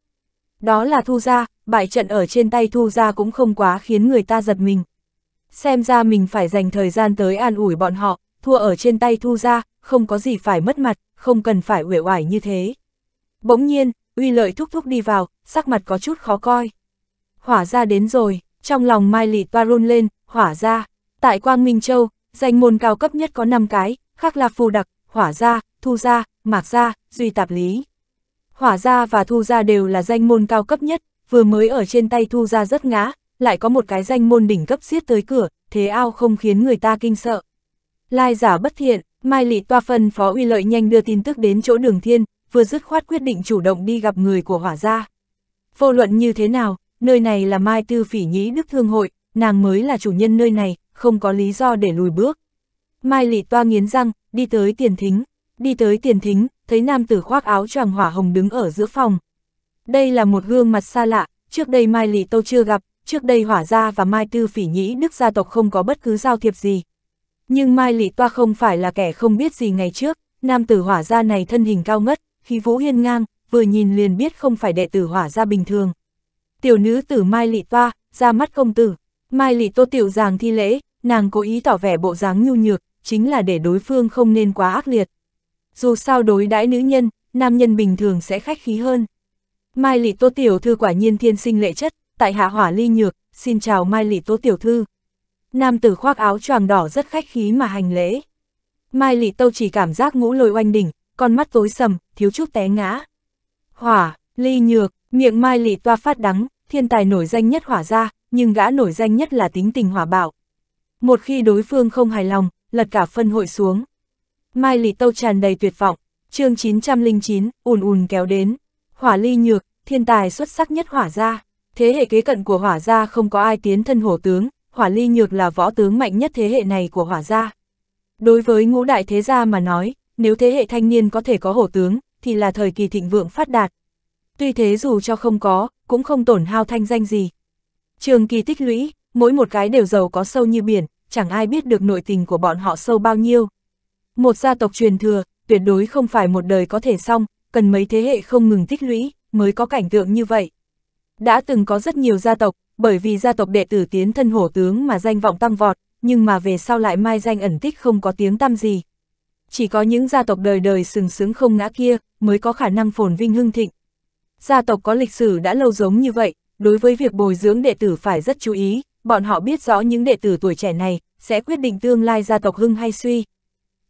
Đó là thu ra, bại trận ở trên tay thu ra cũng không quá khiến người ta giật mình. Xem ra mình phải dành thời gian tới an ủi bọn họ, thua ở trên tay thu ra, không có gì phải mất mặt, không cần phải uể oải như thế. Bỗng nhiên, uy lợi thúc thúc đi vào, sắc mặt có chút khó coi. Hỏa ra đến rồi, trong lòng Mai Lị toa run lên, hỏa ra. Tại Quang Minh Châu, danh môn cao cấp nhất có 5 cái, khác là phù đặc, hỏa ra, thu ra, mạc ra, duy tạp lý. Hỏa ra và thu ra đều là danh môn cao cấp nhất, vừa mới ở trên tay thu ra rất ngã, lại có một cái danh môn đỉnh cấp xiết tới cửa, thế ao không khiến người ta kinh sợ. Lai giả bất thiện, Mai Lị Toa Phân Phó Uy Lợi nhanh đưa tin tức đến chỗ đường thiên, vừa dứt khoát quyết định chủ động đi gặp người của hỏa gia. Vô luận như thế nào, nơi này là Mai Tư Phỉ Nhĩ Đức Thương Hội, nàng mới là chủ nhân nơi này, không có lý do để lùi bước. Mai Lị Toa nghiến răng, đi tới tiền thính, đi tới tiền thính, thấy nam tử khoác áo choàng hỏa hồng đứng ở giữa phòng, đây là một gương mặt xa lạ, trước đây Mai Lì tô chưa gặp, trước đây Hỏa Gia và Mai Tư Phỉ Nhĩ Đức gia tộc không có bất cứ giao thiệp gì. Nhưng Mai lì Toa không phải là kẻ không biết gì ngày trước, nam tử Hỏa Gia này thân hình cao ngất, khí vũ hiên ngang, vừa nhìn liền biết không phải đệ tử Hỏa Gia bình thường. Tiểu nữ tử Mai Lị Toa, ra mắt công tử, Mai Lị Tô tiểu giàng thi lễ, nàng cố ý tỏ vẻ bộ dáng nhu nhược, chính là để đối phương không nên quá ác liệt. Dù sao đối đãi nữ nhân, nam nhân bình thường sẽ khách khí hơn. Mai Lị Tô Tiểu Thư quả nhiên thiên sinh lệ chất, tại hạ hỏa ly nhược, xin chào Mai Lị Tô Tiểu Thư. Nam tử khoác áo choàng đỏ rất khách khí mà hành lễ. Mai Lị Tô chỉ cảm giác ngũ lôi oanh đỉnh, con mắt tối sầm, thiếu chút té ngã. Hỏa, ly nhược, miệng Mai Lị Toa phát đắng, thiên tài nổi danh nhất hỏa ra, nhưng gã nổi danh nhất là tính tình hỏa bạo. Một khi đối phương không hài lòng, lật cả phân hội xuống. Mai Lị Tâu tràn đầy tuyệt vọng, chương 909, ùn ùn kéo đến hỏa ly nhược, thiên tài xuất sắc nhất hỏa gia. Thế hệ kế cận của hỏa gia không có ai tiến thân hổ tướng, hỏa ly nhược là võ tướng mạnh nhất thế hệ này của hỏa gia. Đối với ngũ đại thế gia mà nói, nếu thế hệ thanh niên có thể có hổ tướng, thì là thời kỳ thịnh vượng phát đạt. Tuy thế dù cho không có, cũng không tổn hao thanh danh gì. Trường kỳ tích lũy, mỗi một cái đều giàu có sâu như biển, chẳng ai biết được nội tình của bọn họ sâu bao nhiêu. Một gia tộc truyền thừa, tuyệt đối không phải một đời có thể xong, cần mấy thế hệ không ngừng tích lũy, mới có cảnh tượng như vậy. Đã từng có rất nhiều gia tộc, bởi vì gia tộc đệ tử tiến thân hổ tướng mà danh vọng tăng vọt, nhưng mà về sau lại mai danh ẩn tích không có tiếng tăm gì. Chỉ có những gia tộc đời đời sừng sướng không ngã kia, mới có khả năng phồn vinh hưng thịnh. Gia tộc có lịch sử đã lâu giống như vậy, đối với việc bồi dưỡng đệ tử phải rất chú ý, bọn họ biết rõ những đệ tử tuổi trẻ này, sẽ quyết định tương lai gia tộc hưng hay suy.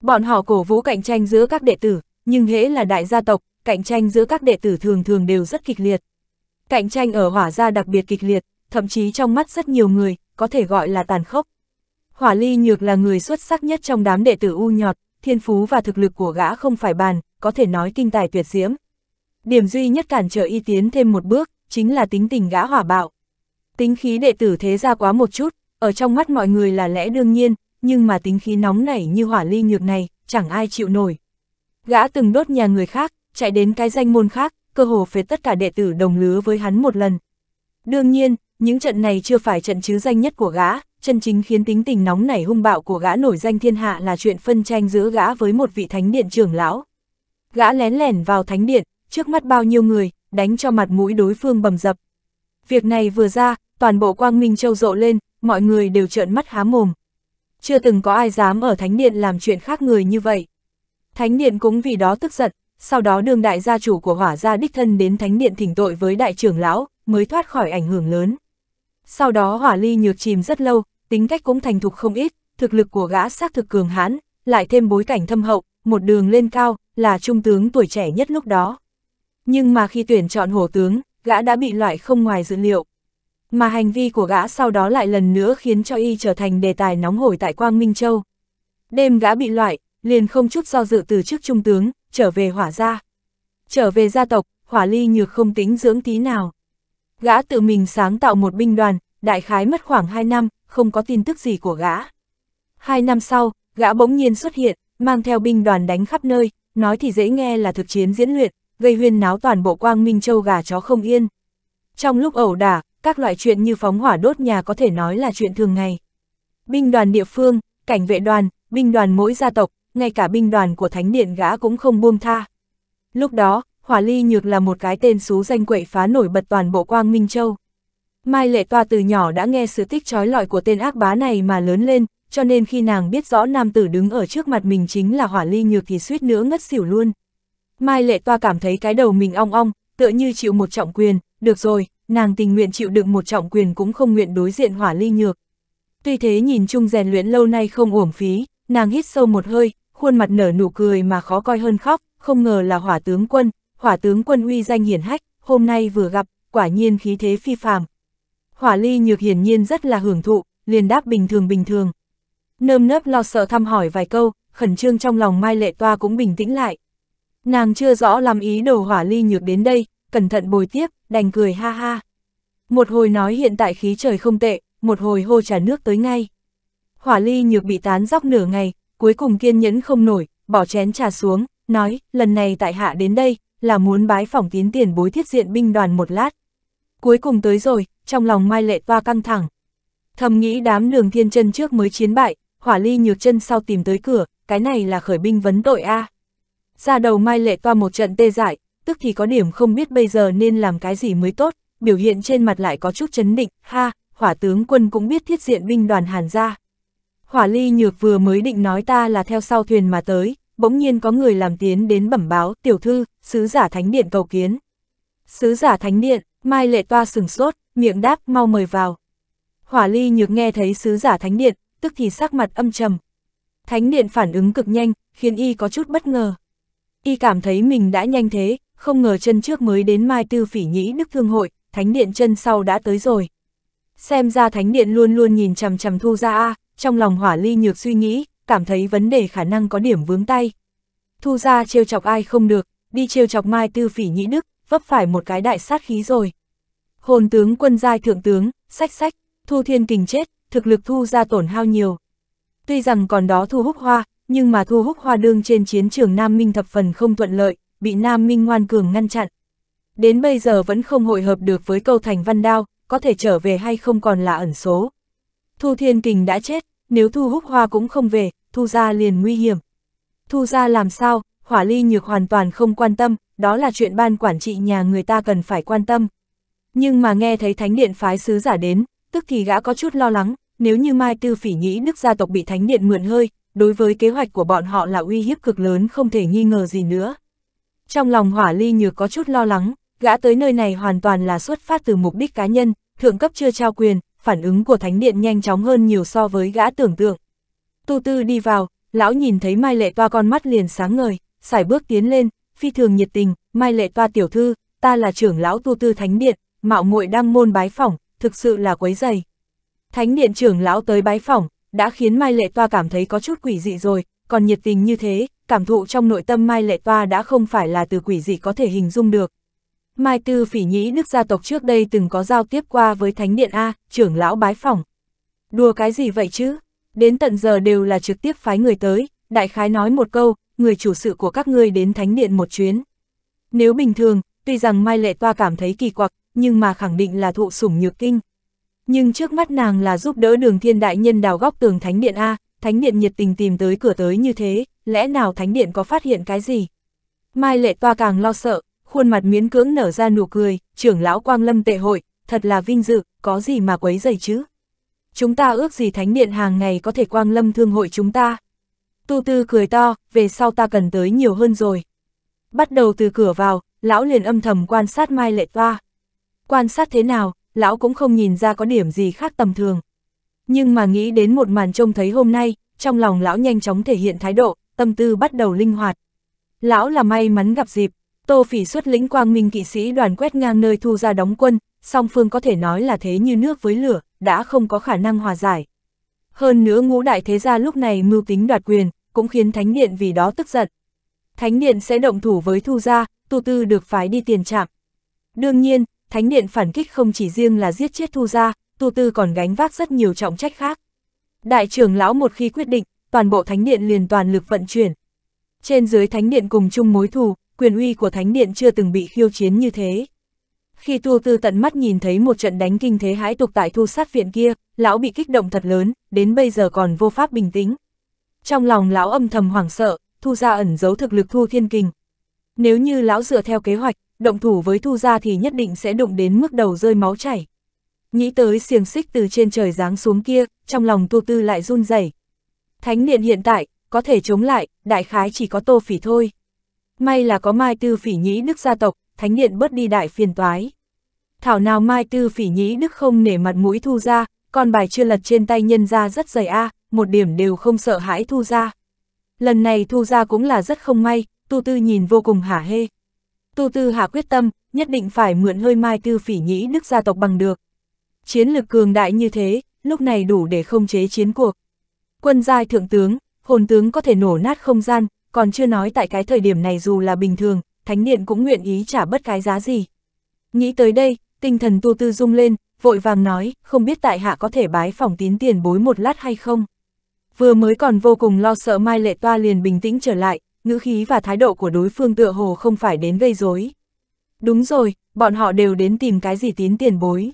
Bọn họ cổ vũ cạnh tranh giữa các đệ tử, nhưng hễ là đại gia tộc, cạnh tranh giữa các đệ tử thường thường đều rất kịch liệt. Cạnh tranh ở hỏa gia đặc biệt kịch liệt, thậm chí trong mắt rất nhiều người, có thể gọi là tàn khốc. Hỏa ly nhược là người xuất sắc nhất trong đám đệ tử u nhọt, thiên phú và thực lực của gã không phải bàn, có thể nói kinh tài tuyệt diễm. Điểm duy nhất cản trở y tiến thêm một bước, chính là tính tình gã hỏa bạo. Tính khí đệ tử thế ra quá một chút, ở trong mắt mọi người là lẽ đương nhiên, nhưng mà tính khí nóng nảy như hỏa ly nhược này, chẳng ai chịu nổi. Gã từng đốt nhà người khác, chạy đến cái danh môn khác, cơ hồ phế tất cả đệ tử đồng lứa với hắn một lần. Đương nhiên, những trận này chưa phải trận chứ danh nhất của gã, chân chính khiến tính tình nóng nảy hung bạo của gã nổi danh thiên hạ là chuyện phân tranh giữa gã với một vị thánh điện trưởng lão. Gã lén lẻn vào thánh điện, trước mắt bao nhiêu người, đánh cho mặt mũi đối phương bầm dập. Việc này vừa ra, toàn bộ quang minh châu rộ lên, mọi người đều trợn mắt há mồm. Chưa từng có ai dám ở thánh điện làm chuyện khác người như vậy. Thánh điện cũng vì đó tức giận, sau đó đương đại gia chủ của hỏa gia đích thân đến thánh điện thỉnh tội với đại trưởng lão, mới thoát khỏi ảnh hưởng lớn. Sau đó hỏa ly nhược chìm rất lâu, tính cách cũng thành thục không ít, thực lực của gã xác thực cường hãn, lại thêm bối cảnh thâm hậu, một đường lên cao, là trung tướng tuổi trẻ nhất lúc đó. Nhưng mà khi tuyển chọn hổ tướng, gã đã bị loại không ngoài dự liệu. Mà hành vi của gã sau đó lại lần nữa khiến cho y trở thành đề tài nóng hổi tại Quang Minh Châu. Đêm gã bị loại, liền không chút do dự từ trước trung tướng, trở về hỏa gia. Trở về gia tộc, hỏa ly nhược không tính dưỡng tí nào. Gã tự mình sáng tạo một binh đoàn, đại khái mất khoảng 2 năm, không có tin tức gì của gã. Hai năm sau, gã bỗng nhiên xuất hiện, mang theo binh đoàn đánh khắp nơi, nói thì dễ nghe là thực chiến diễn luyện, gây huyên náo toàn bộ quang minh châu gà chó không yên. Trong lúc ẩu đả, các loại chuyện như phóng hỏa đốt nhà có thể nói là chuyện thường ngày. Binh đoàn địa phương, cảnh vệ đoàn, binh đoàn mỗi gia tộc, ngay cả binh đoàn của thánh điện gã cũng không buông tha. Lúc đó, Hỏa Ly Nhược là một cái tên xú danh quậy phá nổi bật toàn bộ Quang Minh Châu. Mai Lệ Toa từ nhỏ đã nghe sự tích trói lọi của tên ác bá này mà lớn lên, cho nên khi nàng biết rõ nam tử đứng ở trước mặt mình chính là Hỏa Ly Nhược thì suýt nữa ngất xỉu luôn. Mai Lệ Toa cảm thấy cái đầu mình ong ong, tựa như chịu một trọng quyền, được rồi, nàng tình nguyện chịu đựng một trọng quyền cũng không nguyện đối diện Hỏa Ly Nhược. Tuy thế nhìn chung rèn luyện lâu nay không uổng phí, nàng hít sâu một hơi, khuôn mặt nở nụ cười mà khó coi hơn khóc, không ngờ là hỏa tướng quân, hỏa tướng quân uy danh hiển hách, hôm nay vừa gặp, quả nhiên khí thế phi phàm. Hỏa ly nhược hiển nhiên rất là hưởng thụ, liền đáp bình thường bình thường. Nơm nớp lo sợ thăm hỏi vài câu, khẩn trương trong lòng Mai Lệ Toa cũng bình tĩnh lại. Nàng chưa rõ làm ý đồ hỏa ly nhược đến đây, cẩn thận bồi tiếp, đành cười ha ha. Một hồi nói hiện tại khí trời không tệ, một hồi hô trà nước tới ngay. Hỏa ly nhược bị tán dóc nửa ngày, cuối cùng kiên nhẫn không nổi, bỏ chén trà xuống, nói, lần này tại hạ đến đây, là muốn bái phỏng tiến tiền bối thiết diện binh đoàn một lát. Cuối cùng tới rồi, trong lòng Mai Lệ toa căng thẳng. Thầm nghĩ đám đường thiên chân trước mới chiến bại, hỏa ly nhược chân sau tìm tới cửa, cái này là khởi binh vấn tội a Ra đầu Mai Lệ toa một trận tê dại, tức thì có điểm không biết bây giờ nên làm cái gì mới tốt, biểu hiện trên mặt lại có chút chấn định, ha, hỏa tướng quân cũng biết thiết diện binh đoàn hàn ra. Hỏa ly nhược vừa mới định nói ta là theo sau thuyền mà tới, bỗng nhiên có người làm tiến đến bẩm báo, tiểu thư, sứ giả thánh điện cầu kiến. Sứ giả thánh điện, Mai Lệ Toa sừng sốt, miệng đáp mau mời vào. Hỏa ly nhược nghe thấy sứ giả thánh điện, tức thì sắc mặt âm trầm. Thánh điện phản ứng cực nhanh, khiến y có chút bất ngờ. Y cảm thấy mình đã nhanh thế, không ngờ chân trước mới đến Mai Tư Phỉ Nhĩ Đức Thương Hội, thánh điện chân sau đã tới rồi. Xem ra thánh điện luôn luôn nhìn chằm chằm thu ra a à, trong lòng hỏa ly nhược suy nghĩ, cảm thấy vấn đề khả năng có điểm vướng tay. Thu ra trêu chọc ai không được, đi trêu chọc mai tư phỉ nhĩ đức, vấp phải một cái đại sát khí rồi. Hồn tướng quân giai thượng tướng, sách sách, thu thiên kình chết, thực lực thu ra tổn hao nhiều. Tuy rằng còn đó thu húc hoa, nhưng mà thu húc hoa đương trên chiến trường Nam Minh thập phần không thuận lợi, bị Nam Minh ngoan cường ngăn chặn. Đến bây giờ vẫn không hội hợp được với câu thành văn đao, có thể trở về hay không còn là ẩn số. Thu Thiên Kình đã chết, nếu Thu Húc Hoa cũng không về, Thu Gia liền nguy hiểm. Thu Gia làm sao, Hỏa Ly Nhược hoàn toàn không quan tâm, đó là chuyện ban quản trị nhà người ta cần phải quan tâm. Nhưng mà nghe thấy Thánh Điện phái sứ giả đến, tức thì gã có chút lo lắng, nếu như Mai Tư Phỉ nghĩ Đức gia tộc bị Thánh Điện mượn hơi, đối với kế hoạch của bọn họ là uy hiếp cực lớn không thể nghi ngờ gì nữa. Trong lòng Hỏa Ly Nhược có chút lo lắng, gã tới nơi này hoàn toàn là xuất phát từ mục đích cá nhân, thượng cấp chưa trao quyền, phản ứng của thánh điện nhanh chóng hơn nhiều so với gã tưởng tượng. Tu tư đi vào, lão nhìn thấy Mai Lệ Toa con mắt liền sáng ngời, xài bước tiến lên, phi thường nhiệt tình, Mai Lệ Toa tiểu thư, ta là trưởng lão tu tư thánh điện, mạo muội đang môn bái phỏng, thực sự là quấy dày. Thánh điện trưởng lão tới bái phỏng, đã khiến Mai Lệ Toa cảm thấy có chút quỷ dị rồi, còn nhiệt tình như thế, cảm thụ trong nội tâm Mai Lệ Toa đã không phải là từ quỷ dị có thể hình dung được. Mai Tư Phỉ Nhĩ Đức gia tộc trước đây từng có giao tiếp qua với Thánh Điện A, trưởng lão bái phỏng. Đùa cái gì vậy chứ? Đến tận giờ đều là trực tiếp phái người tới, đại khái nói một câu, người chủ sự của các ngươi đến Thánh Điện một chuyến. Nếu bình thường, tuy rằng Mai Lệ Toa cảm thấy kỳ quặc, nhưng mà khẳng định là thụ sủng nhược kinh. Nhưng trước mắt nàng là giúp đỡ đường thiên đại nhân đào góc tường Thánh Điện A, Thánh Điện nhiệt tình tìm tới cửa tới như thế, lẽ nào Thánh Điện có phát hiện cái gì? Mai Lệ Toa càng lo sợ, khuôn mặt miễn cưỡng nở ra nụ cười, trưởng lão Quang Lâm tệ hội, thật là vinh dự, có gì mà quấy dày chứ. Chúng ta ước gì thánh điện hàng ngày có thể Quang Lâm thương hội chúng ta. Tu Tư cười to, về sau ta cần tới nhiều hơn rồi. Bắt đầu từ cửa vào, lão liền âm thầm quan sát Mai Lệ Toa. Quan sát thế nào, lão cũng không nhìn ra có điểm gì khác tầm thường. Nhưng mà nghĩ đến một màn trông thấy hôm nay, trong lòng lão nhanh chóng thể hiện thái độ, tâm tư bắt đầu linh hoạt. Lão là may mắn gặp dịp, Tô Phỉ xuất lĩnh quang minh kỵ sĩ đoàn quét ngang nơi thu ra đóng quân, song phương có thể nói là thế như nước với lửa, đã không có khả năng hòa giải. Hơn nữa ngũ đại thế gia lúc này mưu tính đoạt quyền, cũng khiến Thánh Điện vì đó tức giận. Thánh Điện sẽ động thủ với thu gia, tu tư được phái đi tiền trạm. Đương nhiên, Thánh Điện phản kích không chỉ riêng là giết chết thu gia, tu tư còn gánh vác rất nhiều trọng trách khác. Đại trưởng lão một khi quyết định, toàn bộ Thánh Điện liền toàn lực vận chuyển. Trên dưới Thánh Điện cùng chung mối thù, quyền uy của Thánh Điện chưa từng bị khiêu chiến như thế. Khi Tu Tư tận mắt nhìn thấy một trận đánh kinh thế hãi tục tại thu sát viện kia, lão bị kích động thật lớn, đến bây giờ còn vô pháp bình tĩnh. Trong lòng lão âm thầm hoảng sợ, thu ra ẩn giấu thực lực thu thiên kình. Nếu như lão dựa theo kế hoạch, động thủ với thu ra thì nhất định sẽ đụng đến mức đầu rơi máu chảy. Nghĩ tới xiềng xích từ trên trời giáng xuống kia, trong lòng tu tư lại run rẩy. Thánh điện hiện tại, có thể chống lại, đại khái chỉ có tô phỉ thôi. May là có Mai Tư Phỉ Nhĩ Đức gia tộc, thánh điện bớt đi đại phiền toái. Thảo nào Mai Tư Phỉ Nhĩ Đức không nể mặt mũi thu ra, còn bài chưa lật trên tay nhân ra rất dày a, một điểm đều không sợ hãi thu ra. Lần này thu ra cũng là rất không may, tu tư nhìn vô cùng hả hê. Tu tư hạ quyết tâm, nhất định phải mượn hơi Mai Tư Phỉ Nhĩ Đức gia tộc bằng được. Chiến lực cường đại như thế, lúc này đủ để không chế chiến cuộc. Quân giai thượng tướng, hồn tướng có thể nổ nát không gian, còn chưa nói tại cái thời điểm này dù là bình thường, thánh điện cũng nguyện ý trả bất cái giá gì. Nghĩ tới đây, tinh thần tu tư rung lên, vội vàng nói, không biết tại hạ có thể bái phòng tín tiền bối một lát hay không. Vừa mới còn vô cùng lo sợ Mai Lệ Toa liền bình tĩnh trở lại, ngữ khí và thái độ của đối phương tựa hồ không phải đến gây rối. Đúng rồi, bọn họ đều đến tìm cái gì tín tiền bối.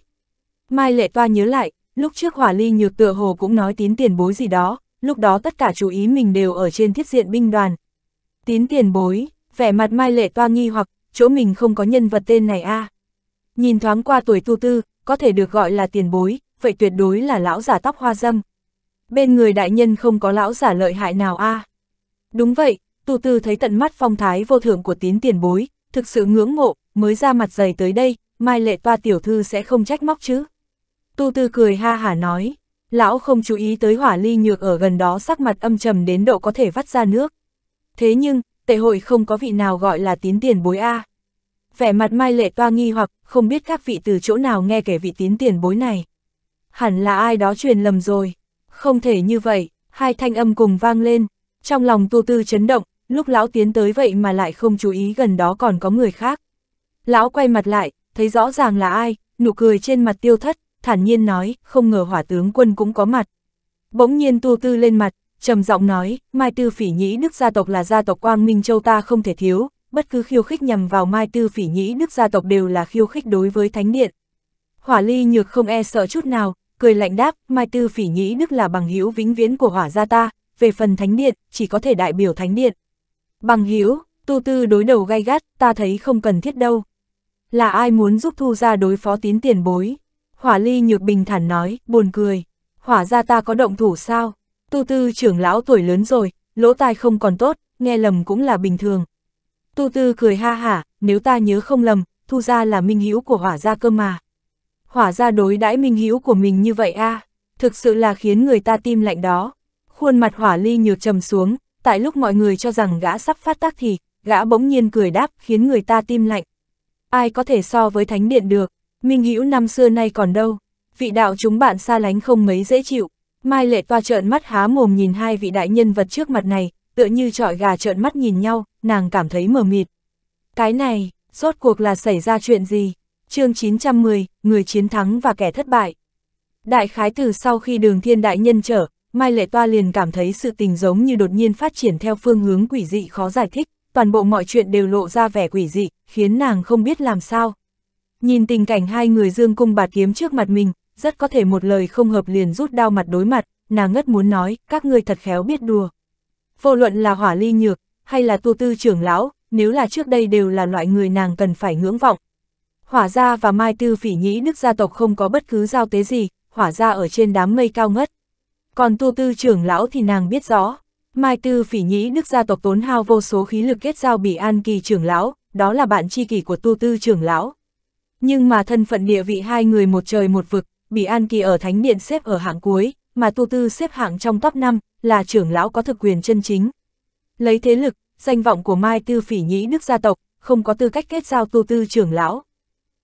Mai Lệ Toa nhớ lại, lúc trước Hỏa Ly Nhược tựa hồ cũng nói tín tiền bối gì đó, lúc đó tất cả chú ý mình đều ở trên thiết diện binh đoàn, Tín tiền bối, vẻ mặt Mai Lệ toa nghi hoặc, chỗ mình không có nhân vật tên này a Nhìn thoáng qua tuổi tu tư, có thể được gọi là tiền bối, vậy tuyệt đối là lão giả tóc hoa dâm. Bên người đại nhân không có lão giả lợi hại nào a Đúng vậy, tu tư thấy tận mắt phong thái vô thưởng của tín tiền bối, thực sự ngưỡng mộ, mới ra mặt dày tới đây, Mai Lệ toa tiểu thư sẽ không trách móc chứ. Tu tư cười ha hả nói, lão không chú ý tới hỏa ly nhược ở gần đó sắc mặt âm trầm đến độ có thể vắt ra nước. Thế nhưng, tệ hội không có vị nào gọi là tín tiền bối A. Vẻ mặt Mai Lệ toa nghi hoặc không biết các vị từ chỗ nào nghe kể vị tín tiền bối này. Hẳn là ai đó truyền lầm rồi. Không thể như vậy, hai thanh âm cùng vang lên. Trong lòng tu tư chấn động, lúc lão tiến tới vậy mà lại không chú ý gần đó còn có người khác. Lão quay mặt lại, thấy rõ ràng là ai, nụ cười trên mặt tiêu thất, thản nhiên nói, không ngờ hỏa tướng quân cũng có mặt. Bỗng nhiên tu tư lên mặt, trầm giọng nói, Mai Tư Phỉ Nhĩ Đức gia tộc là gia tộc Quang Minh Châu ta không thể thiếu, bất cứ khiêu khích nhằm vào Mai Tư Phỉ Nhĩ Đức gia tộc đều là khiêu khích đối với Thánh Điện. Hỏa Ly Nhược không e sợ chút nào, cười lạnh đáp, Mai Tư Phỉ Nhĩ Đức là bằng hữu vĩnh viễn của Hỏa gia ta, về phần Thánh Điện, chỉ có thể đại biểu Thánh Điện. Bằng hữu, Tu Tư đối đầu gay gắt, ta thấy không cần thiết đâu. Là ai muốn giúp Thu gia đối phó tín tiền bối? Hỏa Ly Nhược bình thản nói, buồn cười. Hỏa gia ta có động thủ sao? Tu tư trưởng lão tuổi lớn rồi, lỗ tai không còn tốt, nghe lầm cũng là bình thường. Tu tư cười ha hả, nếu ta nhớ không lầm, thu ra là minh hữu của hỏa gia cơ mà. Hỏa gia đối đãi minh hữu của mình như vậy a à, thực sự là khiến người ta tim lạnh đó. Khuôn mặt hỏa ly nhược trầm xuống, tại lúc mọi người cho rằng gã sắp phát tác thì, gã bỗng nhiên cười đáp khiến người ta tim lạnh. Ai có thể so với thánh điện được, minh hữu năm xưa nay còn đâu, vị đạo chúng bạn xa lánh không mấy dễ chịu, Mai lệ toa trợn mắt há mồm nhìn hai vị đại nhân vật trước mặt này, tựa như trọi gà trợn mắt nhìn nhau, nàng cảm thấy mờ mịt. Cái này, rốt cuộc là xảy ra chuyện gì? chương 910, người chiến thắng và kẻ thất bại. Đại khái từ sau khi đường thiên đại nhân trở, Mai Lệ Toa liền cảm thấy sự tình giống như đột nhiên phát triển theo phương hướng quỷ dị khó giải thích, toàn bộ mọi chuyện đều lộ ra vẻ quỷ dị, khiến nàng không biết làm sao. Nhìn tình cảnh hai người dương cung bạt kiếm trước mặt mình, rất có thể một lời không hợp liền rút đao mặt đối mặt, nàng ngất muốn nói, các ngươi thật khéo biết đùa. Vô luận là hỏa ly nhược, hay là tu tư trưởng lão, nếu là trước đây đều là loại người nàng cần phải ngưỡng vọng. Hỏa gia và Mai Tư Phỉ Nhĩ Đức gia tộc không có bất cứ giao tế gì, hỏa gia ở trên đám mây cao ngất. Còn tu tư trưởng lão thì nàng biết rõ, Mai Tư Phỉ Nhĩ Đức gia tộc tốn hao vô số khí lực kết giao bị an kỳ trưởng lão, đó là bạn tri kỷ của tu tư trưởng lão. Nhưng mà thân phận địa vị hai người một trời một vực, Bỉ An Kỳ ở Thánh Điện xếp ở hạng cuối, mà Tu Tư xếp hạng trong top 5, là trưởng lão có thực quyền chân chính. Lấy thế lực, danh vọng của Mai Tư Phỉ Nhĩ Đức gia tộc, không có tư cách kết giao Tu Tư trưởng lão.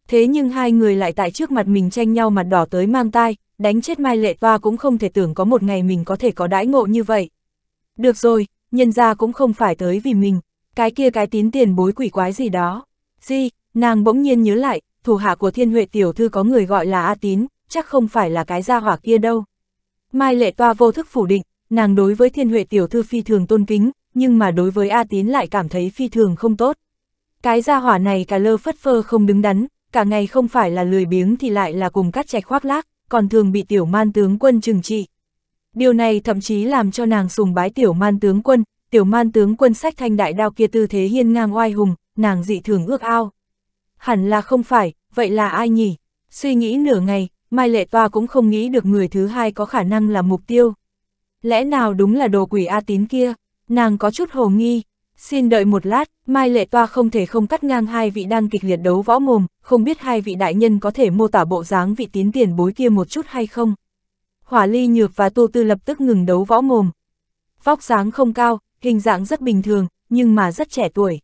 Thế nhưng hai người lại tại trước mặt mình tranh nhau mặt đỏ tới mang tai, đánh chết Mai Lệ Toa cũng không thể tưởng có một ngày mình có thể có đãi ngộ như vậy. Được rồi, nhân gia cũng không phải tới vì mình, cái kia cái tín tiền bối quỷ quái gì đó. Di, nàng bỗng nhiên nhớ lại, thủ hạ của thiên huệ tiểu thư có người gọi là A Tín, chắc không phải là cái gia hỏa kia đâu. Mai lệ toa vô thức phủ định, nàng đối với thiên huệ tiểu thư phi thường tôn kính, nhưng mà đối với A Tín lại cảm thấy phi thường không tốt. Cái gia hỏa này cả lơ phất phơ không đứng đắn, cả ngày không phải là lười biếng thì lại là cùng cắt chạch khoác lác, còn thường bị tiểu man tướng quân trừng trị. Điều này thậm chí làm cho nàng sùng bái tiểu man tướng quân, tiểu man tướng quân sách thanh đại đao kia tư thế hiên ngang oai hùng, nàng dị thường ước ao. Hẳn là không phải, vậy là ai nhỉ? Suy nghĩ nửa ngày, Mai Lệ Toa cũng không nghĩ được người thứ hai có khả năng là mục tiêu. Lẽ nào đúng là đồ quỷ A Tín kia? Nàng có chút hồ nghi. Xin đợi một lát, Mai Lệ Toa không thể không cắt ngang hai vị đang kịch liệt đấu võ mồm, không biết hai vị đại nhân có thể mô tả bộ dáng vị tín tiền bối kia một chút hay không. Hỏa Ly Nhược và tu Tư lập tức ngừng đấu võ mồm. Vóc dáng không cao, hình dạng rất bình thường, nhưng mà rất trẻ tuổi.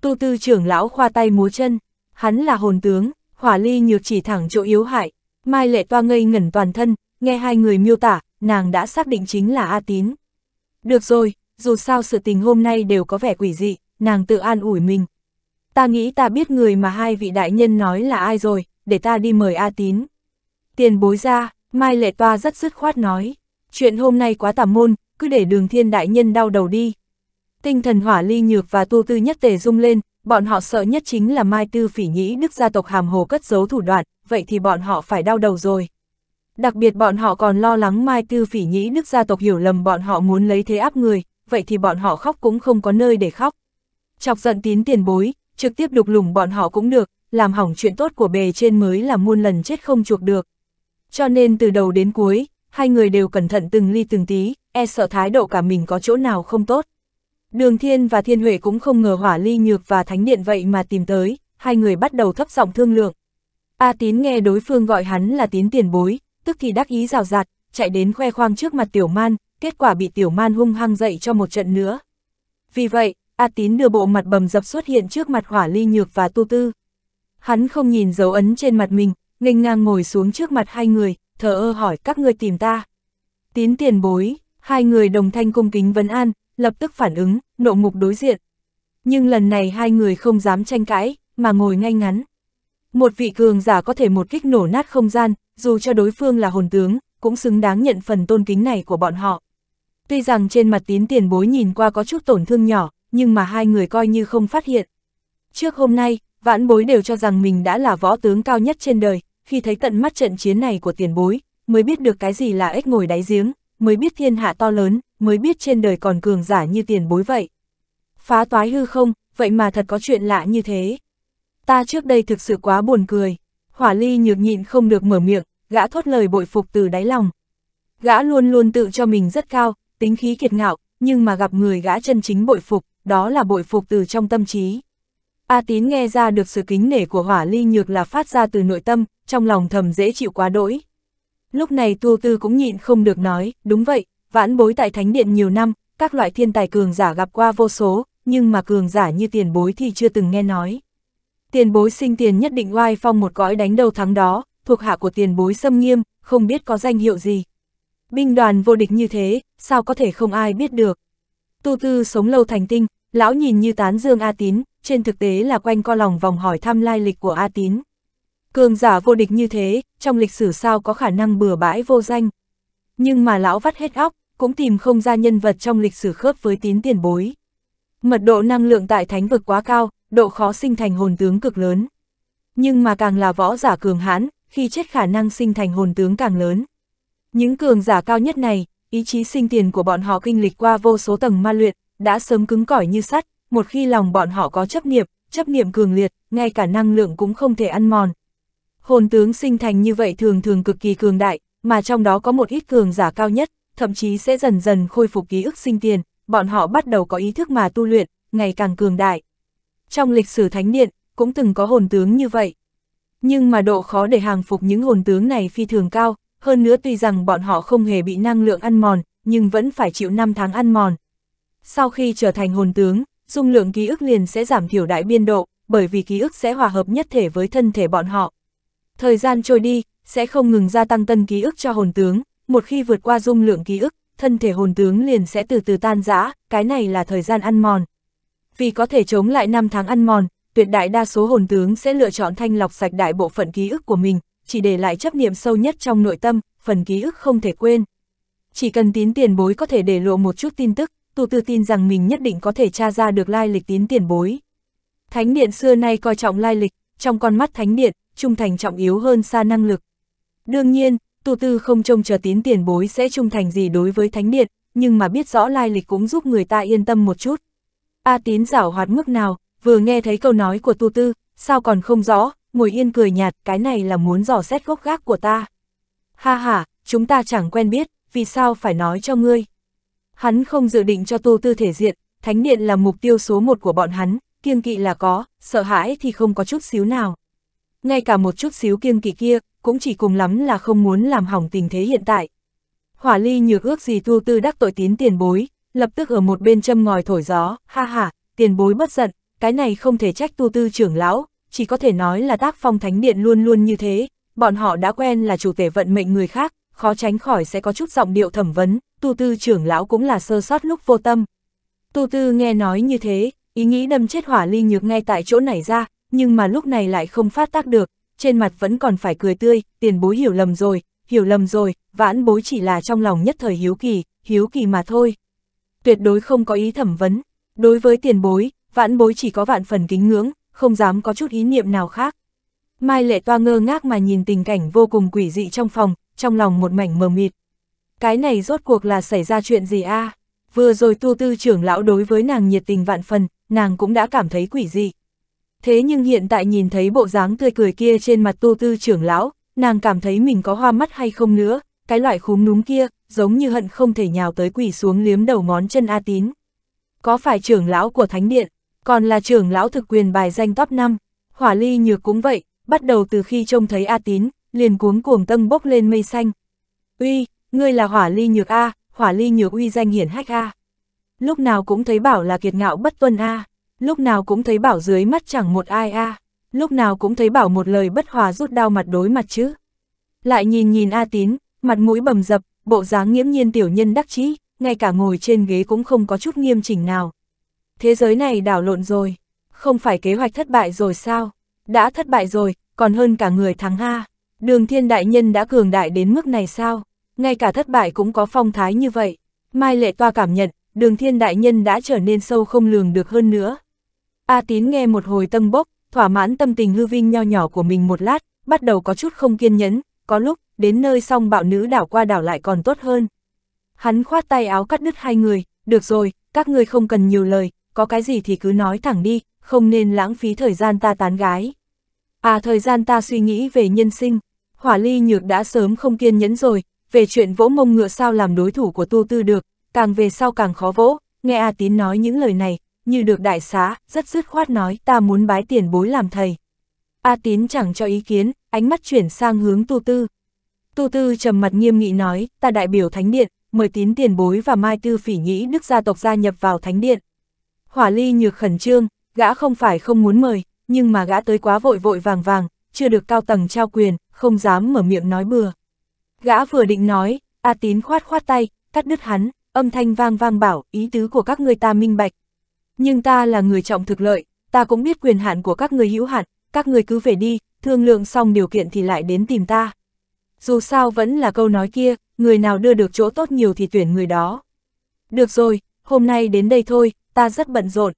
tu Tư trưởng lão khoa tay múa chân, hắn là hồn tướng, Hỏa Ly Nhược chỉ thẳng chỗ yếu hại, Mai Lệ Toa ngây ngẩn toàn thân, nghe hai người miêu tả, nàng đã xác định chính là A Tín. Được rồi, dù sao sự tình hôm nay đều có vẻ quỷ dị, nàng tự an ủi mình. Ta nghĩ ta biết người mà hai vị đại nhân nói là ai rồi, để ta đi mời A Tín. Tiền bối ra, Mai Lệ Toa rất dứt khoát nói. Chuyện hôm nay quá tà môn, cứ để đường thiên đại nhân đau đầu đi. Tinh thần hỏa ly nhược và tu tư nhất tề rung lên, bọn họ sợ nhất chính là Mai Tư phỉ nhĩ đức gia tộc hàm hồ cất giấu thủ đoạn, vậy thì bọn họ phải đau đầu rồi. Đặc biệt bọn họ còn lo lắng Mai Tư Phỉ Nhĩ Đức gia tộc hiểu lầm bọn họ muốn lấy thế áp người, vậy thì bọn họ khóc cũng không có nơi để khóc. Chọc giận tín tiền bối, trực tiếp đục lùng bọn họ cũng được, làm hỏng chuyện tốt của bề trên mới là muôn lần chết không chuộc được. Cho nên từ đầu đến cuối, hai người đều cẩn thận từng ly từng tí, e sợ thái độ cả mình có chỗ nào không tốt. Đường Thiên và Thiên Huệ cũng không ngờ Hỏa Ly Nhược và Thánh Điện vậy mà tìm tới, hai người bắt đầu thấp giọng thương lượng. A Tín nghe đối phương gọi hắn là Tín tiền bối, tức thì đắc ý rào rạt, chạy đến khoe khoang trước mặt Tiểu Man, kết quả bị Tiểu Man hung hăng dậy cho một trận nữa. Vì vậy, A Tín đưa bộ mặt bầm dập xuất hiện trước mặt Hỏa Ly Nhược và Tu Tư. Hắn không nhìn dấu ấn trên mặt mình, nghênh ngang ngồi xuống trước mặt hai người, thờ ơ hỏi các người tìm ta. Tín tiền bối, hai người đồng thanh cung kính vấn an, lập tức phản ứng, nộ mục đối diện. Nhưng lần này hai người không dám tranh cãi, mà ngồi ngay ngắn. Một vị cường giả có thể một kích nổ nát không gian, dù cho đối phương là hồn tướng, cũng xứng đáng nhận phần tôn kính này của bọn họ. Tuy rằng trên mặt tín tiền bối nhìn qua có chút tổn thương nhỏ, nhưng mà hai người coi như không phát hiện. Trước hôm nay, vãn bối đều cho rằng mình đã là võ tướng cao nhất trên đời, khi thấy tận mắt trận chiến này của tiền bối, mới biết được cái gì là ếch ngồi đáy giếng, mới biết thiên hạ to lớn, mới biết trên đời còn cường giả như tiền bối vậy. Phá toái hư không, vậy mà thật có chuyện lạ như thế ta trước đây thực sự quá buồn cười. Hỏa ly nhược nhịn không được mở miệng, gã thốt lời bội phục từ đáy lòng. Gã luôn luôn tự cho mình rất cao, tính khí kiệt ngạo, nhưng mà gặp người gã chân chính bội phục, đó là bội phục từ trong tâm trí. A Tín nghe ra được sự kính nể của hỏa ly nhược là phát ra từ nội tâm, trong lòng thầm dễ chịu quá đỗi. Lúc này tu tư cũng nhịn không được nói, đúng vậy, vãn bối tại thánh điện nhiều năm, các loại thiên tài cường giả gặp qua vô số, nhưng mà cường giả như tiền bối thì chưa từng nghe nói. Tiền bối sinh tiền nhất định oai phong một gói đánh đầu thắng đó, thuộc hạ của tiền bối xâm nghiêm, không biết có danh hiệu gì. Binh đoàn vô địch như thế, sao có thể không ai biết được. Tu tư sống lâu thành tinh, lão nhìn như tán dương A Tín, trên thực tế là quanh co lòng vòng hỏi thăm lai lịch của A Tín. Cường giả vô địch như thế, trong lịch sử sao có khả năng bừa bãi vô danh. Nhưng mà lão vắt hết óc, cũng tìm không ra nhân vật trong lịch sử khớp với tín tiền bối. Mật độ năng lượng tại thánh vực quá cao, độ khó sinh thành hồn tướng cực lớn. Nhưng mà càng là võ giả cường hãn, khi chết khả năng sinh thành hồn tướng càng lớn. Những cường giả cao nhất này, ý chí sinh tiền của bọn họ kinh lịch qua vô số tầng ma luyện, đã sớm cứng cỏi như sắt, một khi lòng bọn họ có chấp niệm, chấp niệm cường liệt, ngay cả năng lượng cũng không thể ăn mòn. Hồn tướng sinh thành như vậy thường thường cực kỳ cường đại, mà trong đó có một ít cường giả cao nhất, thậm chí sẽ dần dần khôi phục ký ức sinh tiền, bọn họ bắt đầu có ý thức mà tu luyện, ngày càng cường đại trong lịch sử thánh điện, cũng từng có hồn tướng như vậy. Nhưng mà độ khó để hàng phục những hồn tướng này phi thường cao, hơn nữa tuy rằng bọn họ không hề bị năng lượng ăn mòn, nhưng vẫn phải chịu 5 tháng ăn mòn. Sau khi trở thành hồn tướng, dung lượng ký ức liền sẽ giảm thiểu đại biên độ, bởi vì ký ức sẽ hòa hợp nhất thể với thân thể bọn họ. Thời gian trôi đi, sẽ không ngừng gia tăng tân ký ức cho hồn tướng, một khi vượt qua dung lượng ký ức, thân thể hồn tướng liền sẽ từ từ tan rã, cái này là thời gian ăn mòn. Vì có thể chống lại năm tháng ăn mòn, tuyệt đại đa số hồn tướng sẽ lựa chọn thanh lọc sạch đại bộ phận ký ức của mình, chỉ để lại chấp niệm sâu nhất trong nội tâm, phần ký ức không thể quên. Chỉ cần tín tiền bối có thể để lộ một chút tin tức, tu tư tin rằng mình nhất định có thể tra ra được lai lịch tín tiền bối. Thánh điện xưa nay coi trọng lai lịch, trong con mắt thánh điện, trung thành trọng yếu hơn xa năng lực. Đương nhiên, tu tư không trông chờ tín tiền bối sẽ trung thành gì đối với thánh điện, nhưng mà biết rõ lai lịch cũng giúp người ta yên tâm một chút. A tín giảo hoạt mức nào, vừa nghe thấy câu nói của tu tư, sao còn không rõ, ngồi yên cười nhạt, cái này là muốn dò xét gốc gác của ta. Ha ha, chúng ta chẳng quen biết, vì sao phải nói cho ngươi. Hắn không dự định cho tu tư thể diện, thánh điện là mục tiêu số một của bọn hắn, kiêng kỵ là có, sợ hãi thì không có chút xíu nào. Ngay cả một chút xíu kiêng kỵ kia, cũng chỉ cùng lắm là không muốn làm hỏng tình thế hiện tại. Hỏa ly nhược ước gì tu tư đắc tội tín tiền bối, lập tức ở một bên châm ngòi thổi gió, ha ha, tiền bối bất giận, cái này không thể trách tu tư trưởng lão, chỉ có thể nói là tác phong thánh điện luôn luôn như thế, bọn họ đã quen là chủ thể vận mệnh người khác, khó tránh khỏi sẽ có chút giọng điệu thẩm vấn, tu tư trưởng lão cũng là sơ sót lúc vô tâm. Tu tư nghe nói như thế, ý nghĩ đâm chết hỏa ly nhược ngay tại chỗ này ra, nhưng mà lúc này lại không phát tác được, trên mặt vẫn còn phải cười tươi, tiền bối hiểu lầm rồi, hiểu lầm rồi, vãn bối chỉ là trong lòng nhất thời hiếu kỳ, hiếu kỳ mà thôi tuyệt đối không có ý thẩm vấn. Đối với tiền bối, vãn bối chỉ có vạn phần kính ngưỡng, không dám có chút ý niệm nào khác. Mai lệ toa ngơ ngác mà nhìn tình cảnh vô cùng quỷ dị trong phòng, trong lòng một mảnh mờ mịt. Cái này rốt cuộc là xảy ra chuyện gì a? À? Vừa rồi tu tư trưởng lão đối với nàng nhiệt tình vạn phần, nàng cũng đã cảm thấy quỷ dị. Thế nhưng hiện tại nhìn thấy bộ dáng tươi cười kia trên mặt tu tư trưởng lão, nàng cảm thấy mình có hoa mắt hay không nữa, cái loại khúm núm kia, giống như hận không thể nhào tới quỳ xuống liếm đầu ngón chân A Tín. Có phải trưởng lão của Thánh Điện, còn là trưởng lão thực quyền bài danh top 5, hỏa ly nhược cũng vậy, bắt đầu từ khi trông thấy A Tín, liền cuống cuồng tâm bốc lên mây xanh. Uy, ngươi là hỏa ly nhược A, hỏa ly nhược uy danh hiển hách A. Lúc nào cũng thấy bảo là kiệt ngạo bất tuân A, lúc nào cũng thấy bảo dưới mắt chẳng một ai A, lúc nào cũng thấy bảo một lời bất hòa rút đau mặt đối mặt chứ. Lại nhìn nhìn A Tín, mặt mũi bầm dập, bộ dáng nghiễm nhiên tiểu nhân đắc chí, ngay cả ngồi trên ghế cũng không có chút nghiêm chỉnh nào. Thế giới này đảo lộn rồi, không phải kế hoạch thất bại rồi sao? Đã thất bại rồi, còn hơn cả người thắng ha. Đường thiên đại nhân đã cường đại đến mức này sao? Ngay cả thất bại cũng có phong thái như vậy. Mai lệ toa cảm nhận, đường thiên đại nhân đã trở nên sâu không lường được hơn nữa. A tín nghe một hồi tâm bốc, thỏa mãn tâm tình hư vinh nho nhỏ của mình một lát, bắt đầu có chút không kiên nhẫn, có lúc đến nơi xong bạo nữ đảo qua đảo lại còn tốt hơn. Hắn khoát tay áo cắt đứt hai người, được rồi, các ngươi không cần nhiều lời, có cái gì thì cứ nói thẳng đi, không nên lãng phí thời gian ta tán gái. À thời gian ta suy nghĩ về nhân sinh, hỏa ly nhược đã sớm không kiên nhẫn rồi, về chuyện vỗ mông ngựa sao làm đối thủ của tu tư được, càng về sau càng khó vỗ, nghe A Tín nói những lời này, như được đại xá, rất dứt khoát nói ta muốn bái tiền bối làm thầy. A Tín chẳng cho ý kiến, ánh mắt chuyển sang hướng tu tư. Tu Tư trầm mặt nghiêm nghị nói, ta đại biểu Thánh Điện, mời tín tiền bối và Mai Tư phỉ nhĩ Đức gia tộc gia nhập vào Thánh Điện. Hỏa Ly nhược khẩn trương, gã không phải không muốn mời, nhưng mà gã tới quá vội vội vàng vàng, chưa được cao tầng trao quyền, không dám mở miệng nói bừa. Gã vừa định nói, A Tín khoát khoát tay, cắt đứt hắn, âm thanh vang vang bảo, ý tứ của các người ta minh bạch. Nhưng ta là người trọng thực lợi, ta cũng biết quyền hạn của các người hữu hạn, các người cứ về đi, thương lượng xong điều kiện thì lại đến tìm ta. Dù sao vẫn là câu nói kia, người nào đưa được chỗ tốt nhiều thì tuyển người đó. Được rồi, hôm nay đến đây thôi, ta rất bận rộn.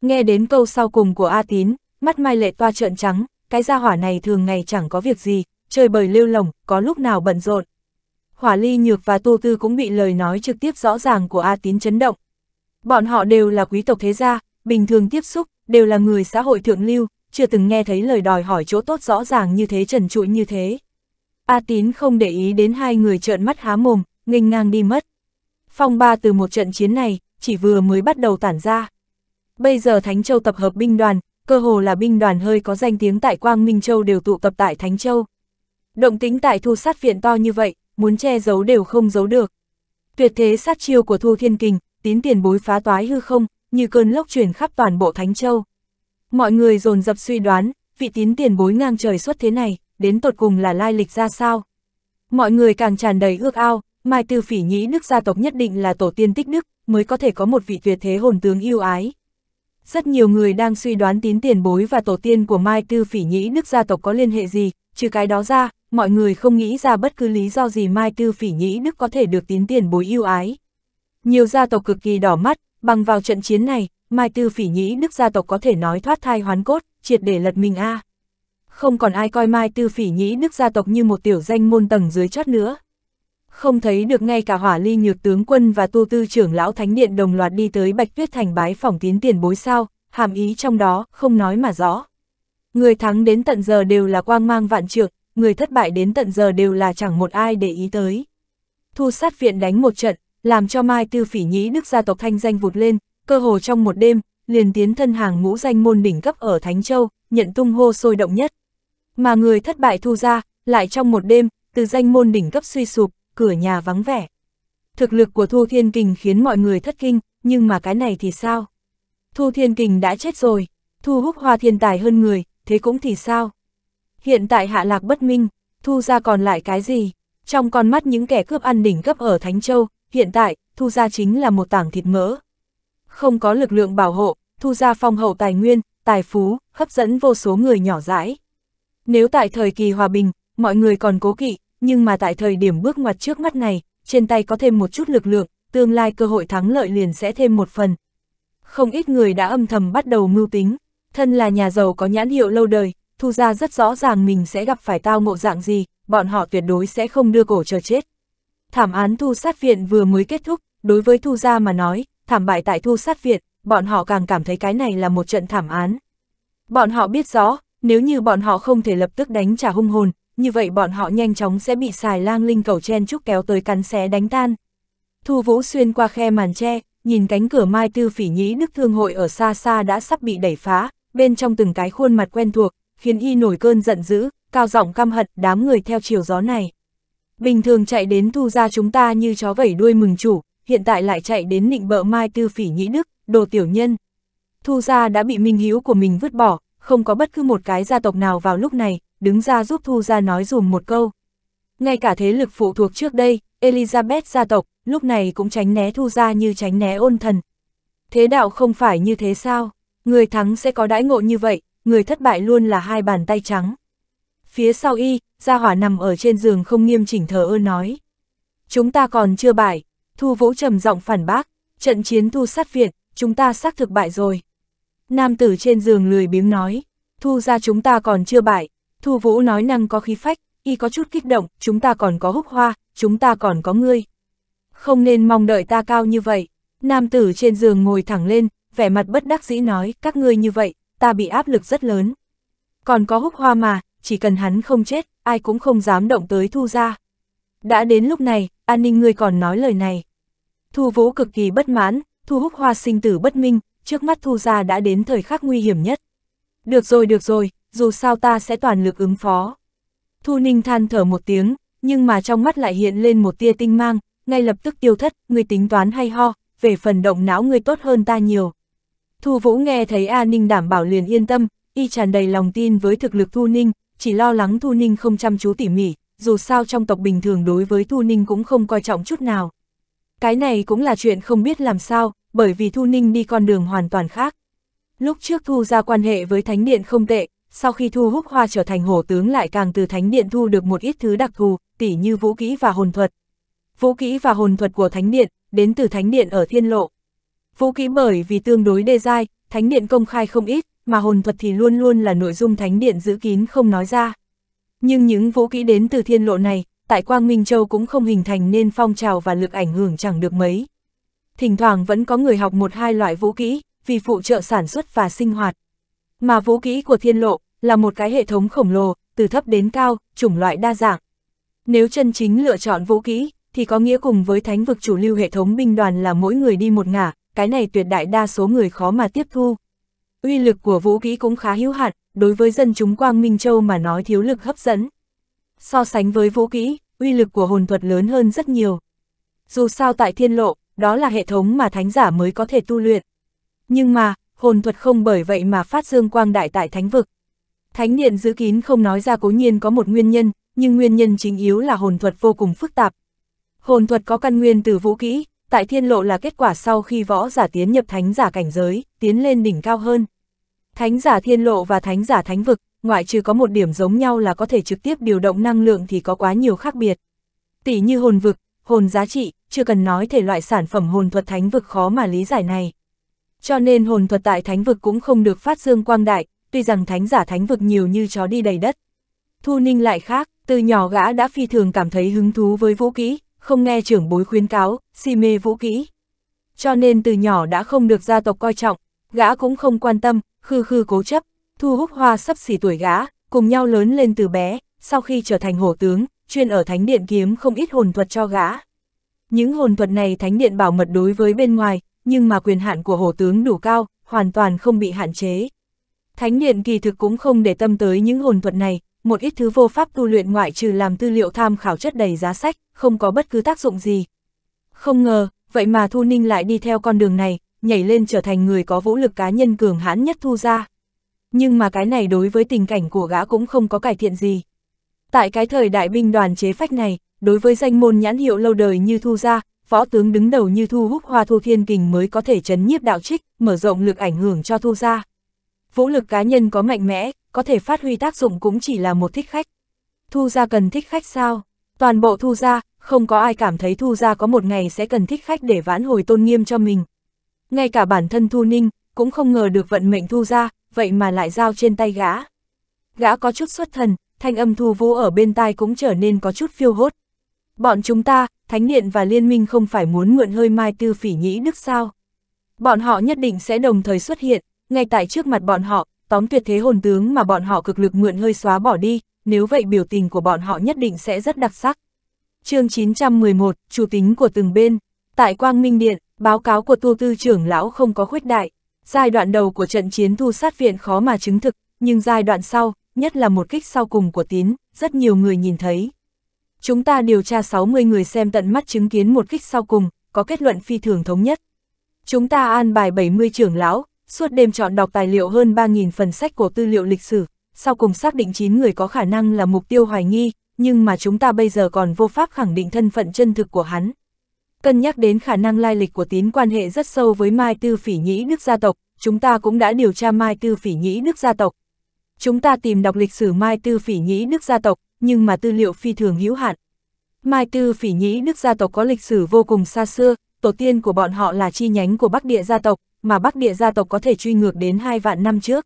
Nghe đến câu sau cùng của A Tín, mắt Mai Lệ toa trợn trắng, cái gia hỏa này thường ngày chẳng có việc gì, chơi bời lêu lồng, có lúc nào bận rộn. Hỏa Ly Nhược và tu Tư cũng bị lời nói trực tiếp rõ ràng của A Tín chấn động. Bọn họ đều là quý tộc thế gia, bình thường tiếp xúc, đều là người xã hội thượng lưu, chưa từng nghe thấy lời đòi hỏi chỗ tốt rõ ràng như thế trần trụi như thế. A Tín không để ý đến hai người trợn mắt há mồm, nghênh ngang đi mất. Phong ba từ một trận chiến này, chỉ vừa mới bắt đầu tản ra. Bây giờ Thánh Châu tập hợp binh đoàn, cơ hồ là binh đoàn hơi có danh tiếng tại Quang Minh Châu đều tụ tập tại Thánh Châu. Động tính tại thu sát viện to như vậy, muốn che giấu đều không giấu được. Tuyệt thế sát chiêu của Thu Thiên Kình, tín tiền bối phá toái hư không, như cơn lốc chuyển khắp toàn bộ Thánh Châu. Mọi người dồn dập suy đoán, vị tín tiền bối ngang trời xuất thế này, đến tột cùng là lai lịch ra sao. Mọi người càng tràn đầy ước ao, Mai Tư Phỉ nghĩ nước gia tộc nhất định là tổ tiên tích đức, mới có thể có một vị tuyệt thế hồn tướng yêu ái. Rất nhiều người đang suy đoán tín tiền bối và tổ tiên của Mai Tư Phỉ nghĩ nước gia tộc có liên hệ gì, trừ cái đó ra, mọi người không nghĩ ra bất cứ lý do gì Mai Tư Phỉ nghĩ nước có thể được tín tiền bối yêu ái. Nhiều gia tộc cực kỳ đỏ mắt, bằng vào trận chiến này, Mai Tư Phỉ nghĩ nước gia tộc có thể nói thoát thai hoán cốt, triệt để lật mình a. À không còn ai coi Mai Tư Phỉ nhĩ Đức gia tộc như một tiểu danh môn tầng dưới chót nữa. Không thấy được ngay cả hỏa ly nhược tướng quân và tu tư trưởng lão thánh điện đồng loạt đi tới Bạch Tuyết Thành bái phỏng tiến tiền bối sao, hàm ý trong đó, không nói mà rõ. Người thắng đến tận giờ đều là quang mang vạn trượng, người thất bại đến tận giờ đều là chẳng một ai để ý tới. Thu sát viện đánh một trận, làm cho Mai Tư Phỉ Nhĩ Đức gia tộc thanh danh vụt lên, cơ hồ trong một đêm, liền tiến thân hàng ngũ danh môn đỉnh cấp ở Thánh Châu, nhận tung hô sôi động nhất. Mà người thất bại thu ra, lại trong một đêm, từ danh môn đỉnh cấp suy sụp, cửa nhà vắng vẻ. Thực lực của Thu Thiên Kình khiến mọi người thất kinh, nhưng mà cái này thì sao? Thu Thiên Kình đã chết rồi, Thu hút hoa thiên tài hơn người, thế cũng thì sao? Hiện tại hạ lạc bất minh, Thu ra còn lại cái gì? Trong con mắt những kẻ cướp ăn đỉnh cấp ở Thánh Châu, hiện tại, Thu ra chính là một tảng thịt mỡ. Không có lực lượng bảo hộ, Thu ra phong hậu tài nguyên, tài phú, hấp dẫn vô số người nhỏ rãi. Nếu tại thời kỳ hòa bình, mọi người còn cố kỵ, nhưng mà tại thời điểm bước ngoặt trước mắt này, trên tay có thêm một chút lực lượng, tương lai cơ hội thắng lợi liền sẽ thêm một phần. Không ít người đã âm thầm bắt đầu mưu tính, thân là nhà giàu có nhãn hiệu lâu đời, thu ra rất rõ ràng mình sẽ gặp phải tao ngộ dạng gì, bọn họ tuyệt đối sẽ không đưa cổ chờ chết. Thảm án thu sát viện vừa mới kết thúc, đối với thu gia mà nói, thảm bại tại thu sát viện, bọn họ càng cảm thấy cái này là một trận thảm án. Bọn họ biết rõ, nếu như bọn họ không thể lập tức đánh trả hung hồn, như vậy bọn họ nhanh chóng sẽ bị xài lang linh cầu chen chúc kéo tới cắn xé đánh tan. Thu Vũ xuyên qua khe màn tre, nhìn cánh cửa Mai Tư Phỉ Nhĩ Đức Thương hội ở xa xa đã sắp bị đẩy phá, bên trong từng cái khuôn mặt quen thuộc, khiến y nổi cơn giận dữ, cao giọng căm hận đám người theo chiều gió này. Bình thường chạy đến thu ra chúng ta như chó vẩy đuôi mừng chủ, hiện tại lại chạy đến nịnh bợ Mai Tư Phỉ Nhĩ Đức, đồ tiểu nhân. Thu ra đã bị minh hiếu của mình vứt bỏ, không có bất cứ một cái gia tộc nào vào lúc này, đứng ra giúp Thu gia nói dùm một câu. Ngay cả thế lực phụ thuộc trước đây, Elizabeth gia tộc, lúc này cũng tránh né Thu gia như tránh né ôn thần. Thế đạo không phải như thế sao? Người thắng sẽ có đãi ngộ như vậy, người thất bại luôn là hai bàn tay trắng. Phía sau y, gia hỏa nằm ở trên giường không nghiêm chỉnh thờ ơ nói. Chúng ta còn chưa bại, Thu Vũ trầm giọng phản bác, trận chiến Thu sát Việt, chúng ta xác thực bại rồi. Nam tử trên giường lười biếng nói, thu ra chúng ta còn chưa bại, thu vũ nói năng có khí phách, y có chút kích động, chúng ta còn có húc hoa, chúng ta còn có ngươi. Không nên mong đợi ta cao như vậy, nam tử trên giường ngồi thẳng lên, vẻ mặt bất đắc dĩ nói, các ngươi như vậy, ta bị áp lực rất lớn. Còn có húc hoa mà, chỉ cần hắn không chết, ai cũng không dám động tới thu ra. Đã đến lúc này, an ninh ngươi còn nói lời này. Thu vũ cực kỳ bất mãn, thu húc hoa sinh tử bất minh, trước mắt Thu Gia đã đến thời khắc nguy hiểm nhất. Được rồi được rồi, dù sao ta sẽ toàn lực ứng phó. Thu Ninh than thở một tiếng, nhưng mà trong mắt lại hiện lên một tia tinh mang, ngay lập tức tiêu thất, người tính toán hay ho, về phần động não người tốt hơn ta nhiều. Thu Vũ nghe thấy A Ninh đảm bảo liền yên tâm, y tràn đầy lòng tin với thực lực Thu Ninh, chỉ lo lắng Thu Ninh không chăm chú tỉ mỉ, dù sao trong tộc bình thường đối với Thu Ninh cũng không coi trọng chút nào. Cái này cũng là chuyện không biết làm sao, bởi vì Thu Ninh đi con đường hoàn toàn khác. Lúc trước Thu ra quan hệ với Thánh Điện không tệ, sau khi Thu Húc Hoa trở thành hổ tướng lại càng từ Thánh Điện thu được một ít thứ đặc thù, tỉ như vũ kỹ và hồn thuật. Vũ kỹ và hồn thuật của Thánh Điện, đến từ Thánh Điện ở Thiên Lộ. Vũ kỹ bởi vì tương đối đê dai, Thánh Điện công khai không ít, mà hồn thuật thì luôn luôn là nội dung Thánh Điện giữ kín không nói ra. Nhưng những vũ kỹ đến từ Thiên Lộ này, tại Quang Minh Châu cũng không hình thành nên phong trào và lực ảnh hưởng chẳng được mấy thỉnh thoảng vẫn có người học một hai loại vũ kỹ, vì phụ trợ sản xuất và sinh hoạt. Mà vũ kỹ của thiên lộ là một cái hệ thống khổng lồ, từ thấp đến cao, chủng loại đa dạng. Nếu chân chính lựa chọn vũ kỹ, thì có nghĩa cùng với thánh vực chủ lưu hệ thống binh đoàn là mỗi người đi một ngả, cái này tuyệt đại đa số người khó mà tiếp thu. Uy lực của vũ kỹ cũng khá hữu hạn, đối với dân chúng Quang Minh Châu mà nói thiếu lực hấp dẫn. So sánh với vũ kỹ, uy lực của hồn thuật lớn hơn rất nhiều. Dù sao tại thiên lộ, đó là hệ thống mà thánh giả mới có thể tu luyện. Nhưng mà, hồn thuật không bởi vậy mà phát dương quang đại tại thánh vực. Thánh điện giữ kín không nói ra cố nhiên có một nguyên nhân, nhưng nguyên nhân chính yếu là hồn thuật vô cùng phức tạp. Hồn thuật có căn nguyên từ vũ kỹ, tại thiên lộ là kết quả sau khi võ giả tiến nhập thánh giả cảnh giới, tiến lên đỉnh cao hơn. Thánh giả thiên lộ và thánh giả thánh vực, ngoại trừ có một điểm giống nhau là có thể trực tiếp điều động năng lượng thì có quá nhiều khác biệt. Tỷ như hồn vực, hồn giá trị, chưa cần nói thể loại sản phẩm hồn thuật thánh vực khó mà lý giải này. Cho nên hồn thuật tại thánh vực cũng không được phát dương quang đại, tuy rằng thánh giả thánh vực nhiều như chó đi đầy đất. Thu Ninh lại khác, từ nhỏ gã đã phi thường cảm thấy hứng thú với vũ kỹ, không nghe trưởng bối khuyến cáo, si mê vũ kỹ. Cho nên từ nhỏ đã không được gia tộc coi trọng, gã cũng không quan tâm, khư khư cố chấp, thu húc hoa sắp xỉ tuổi gã, cùng nhau lớn lên từ bé, sau khi trở thành hổ tướng, chuyên ở thánh điện kiếm không ít hồn thuật cho gã. Những hồn thuật này thánh điện bảo mật đối với bên ngoài, nhưng mà quyền hạn của hổ tướng đủ cao, hoàn toàn không bị hạn chế. Thánh điện kỳ thực cũng không để tâm tới những hồn thuật này, một ít thứ vô pháp tu luyện ngoại trừ làm tư liệu tham khảo chất đầy giá sách, không có bất cứ tác dụng gì. Không ngờ, vậy mà Thu Ninh lại đi theo con đường này, nhảy lên trở thành người có vũ lực cá nhân cường hãn nhất Thu ra. Nhưng mà cái này đối với tình cảnh của gã cũng không có cải thiện gì. Tại cái thời đại binh đoàn chế phách này, đối với danh môn nhãn hiệu lâu đời như Thu Gia, võ tướng đứng đầu như Thu Húc Hoa Thu Thiên Kình mới có thể chấn nhiếp đạo trích, mở rộng lực ảnh hưởng cho Thu Gia. Vũ lực cá nhân có mạnh mẽ, có thể phát huy tác dụng cũng chỉ là một thích khách. Thu Gia cần thích khách sao? Toàn bộ Thu Gia, không có ai cảm thấy Thu Gia có một ngày sẽ cần thích khách để vãn hồi tôn nghiêm cho mình. Ngay cả bản thân Thu Ninh, cũng không ngờ được vận mệnh Thu Gia, vậy mà lại giao trên tay gã. Gã có chút xuất thần, thanh âm Thu Vũ ở bên tai cũng trở nên có chút phiêu hốt, Bọn chúng ta, Thánh Điện và Liên minh không phải muốn mượn hơi Mai Tư Phỉ Nhĩ Đức sao? Bọn họ nhất định sẽ đồng thời xuất hiện, ngay tại trước mặt bọn họ, tóm tuyệt thế hồn tướng mà bọn họ cực lực mượn hơi xóa bỏ đi, nếu vậy biểu tình của bọn họ nhất định sẽ rất đặc sắc. chương 911, Chủ tính của từng bên. Tại Quang Minh Điện, báo cáo của tu tư trưởng lão không có khuyết đại. Giai đoạn đầu của trận chiến thu sát viện khó mà chứng thực, nhưng giai đoạn sau, nhất là một kích sau cùng của tín, rất nhiều người nhìn thấy. Chúng ta điều tra 60 người xem tận mắt chứng kiến một kích sau cùng, có kết luận phi thường thống nhất. Chúng ta an bài 70 trưởng lão, suốt đêm chọn đọc tài liệu hơn 3.000 phần sách của tư liệu lịch sử, sau cùng xác định 9 người có khả năng là mục tiêu hoài nghi, nhưng mà chúng ta bây giờ còn vô pháp khẳng định thân phận chân thực của hắn. Cân nhắc đến khả năng lai lịch của tín quan hệ rất sâu với Mai Tư Phỉ Nhĩ Đức gia tộc, chúng ta cũng đã điều tra Mai Tư Phỉ Nhĩ Đức gia tộc. Chúng ta tìm đọc lịch sử Mai Tư Phỉ Nhĩ Đức gia tộc, nhưng mà tư liệu phi thường hữu hạn. Mai Tư Phỉ Nhĩ Đức gia tộc có lịch sử vô cùng xa xưa, tổ tiên của bọn họ là chi nhánh của Bắc Địa gia tộc, mà Bắc Địa gia tộc có thể truy ngược đến hai vạn năm trước.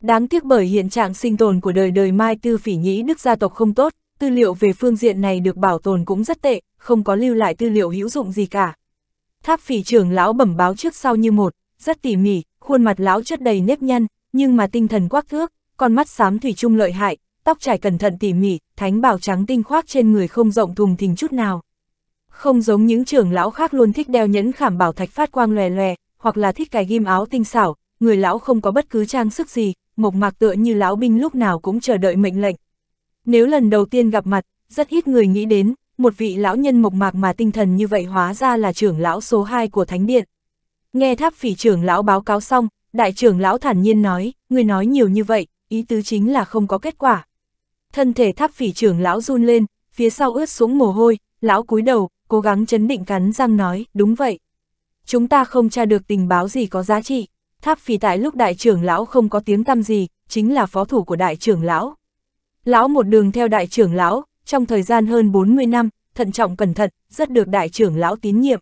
Đáng tiếc bởi hiện trạng sinh tồn của đời đời Mai Tư Phỉ Nhĩ Đức gia tộc không tốt, tư liệu về phương diện này được bảo tồn cũng rất tệ, không có lưu lại tư liệu hữu dụng gì cả. Tháp phỉ trưởng lão bẩm báo trước sau như một, rất tỉ mỉ, khuôn mặt lão chất đầy nếp nhăn, nhưng mà tinh thần quắc thước, con mắt xám thủy chung lợi hại, tóc trải cẩn thận tỉ mỉ, thánh bảo trắng tinh khoác trên người không rộng thùng thình chút nào. Không giống những trưởng lão khác luôn thích đeo nhẫn khảm bảo thạch phát quang lòe lòe, hoặc là thích cài ghim áo tinh xảo, người lão không có bất cứ trang sức gì, mộc mạc tựa như lão binh lúc nào cũng chờ đợi mệnh lệnh. Nếu lần đầu tiên gặp mặt, rất ít người nghĩ đến, một vị lão nhân mộc mạc mà tinh thần như vậy hóa ra là trưởng lão số 2 của Thánh Điện. Nghe tháp phỉ trưởng lão báo cáo xong, đại trưởng lão thản nhiên nói, người nói nhiều như vậy, ý tứ chính là không có kết quả thân thể tháp phỉ trưởng lão run lên, phía sau ướt xuống mồ hôi, lão cúi đầu, cố gắng chấn định cắn răng nói, đúng vậy. Chúng ta không tra được tình báo gì có giá trị, tháp phỉ tại lúc đại trưởng lão không có tiếng tăm gì, chính là phó thủ của đại trưởng lão. Lão một đường theo đại trưởng lão, trong thời gian hơn 40 năm, thận trọng cẩn thận, rất được đại trưởng lão tín nhiệm.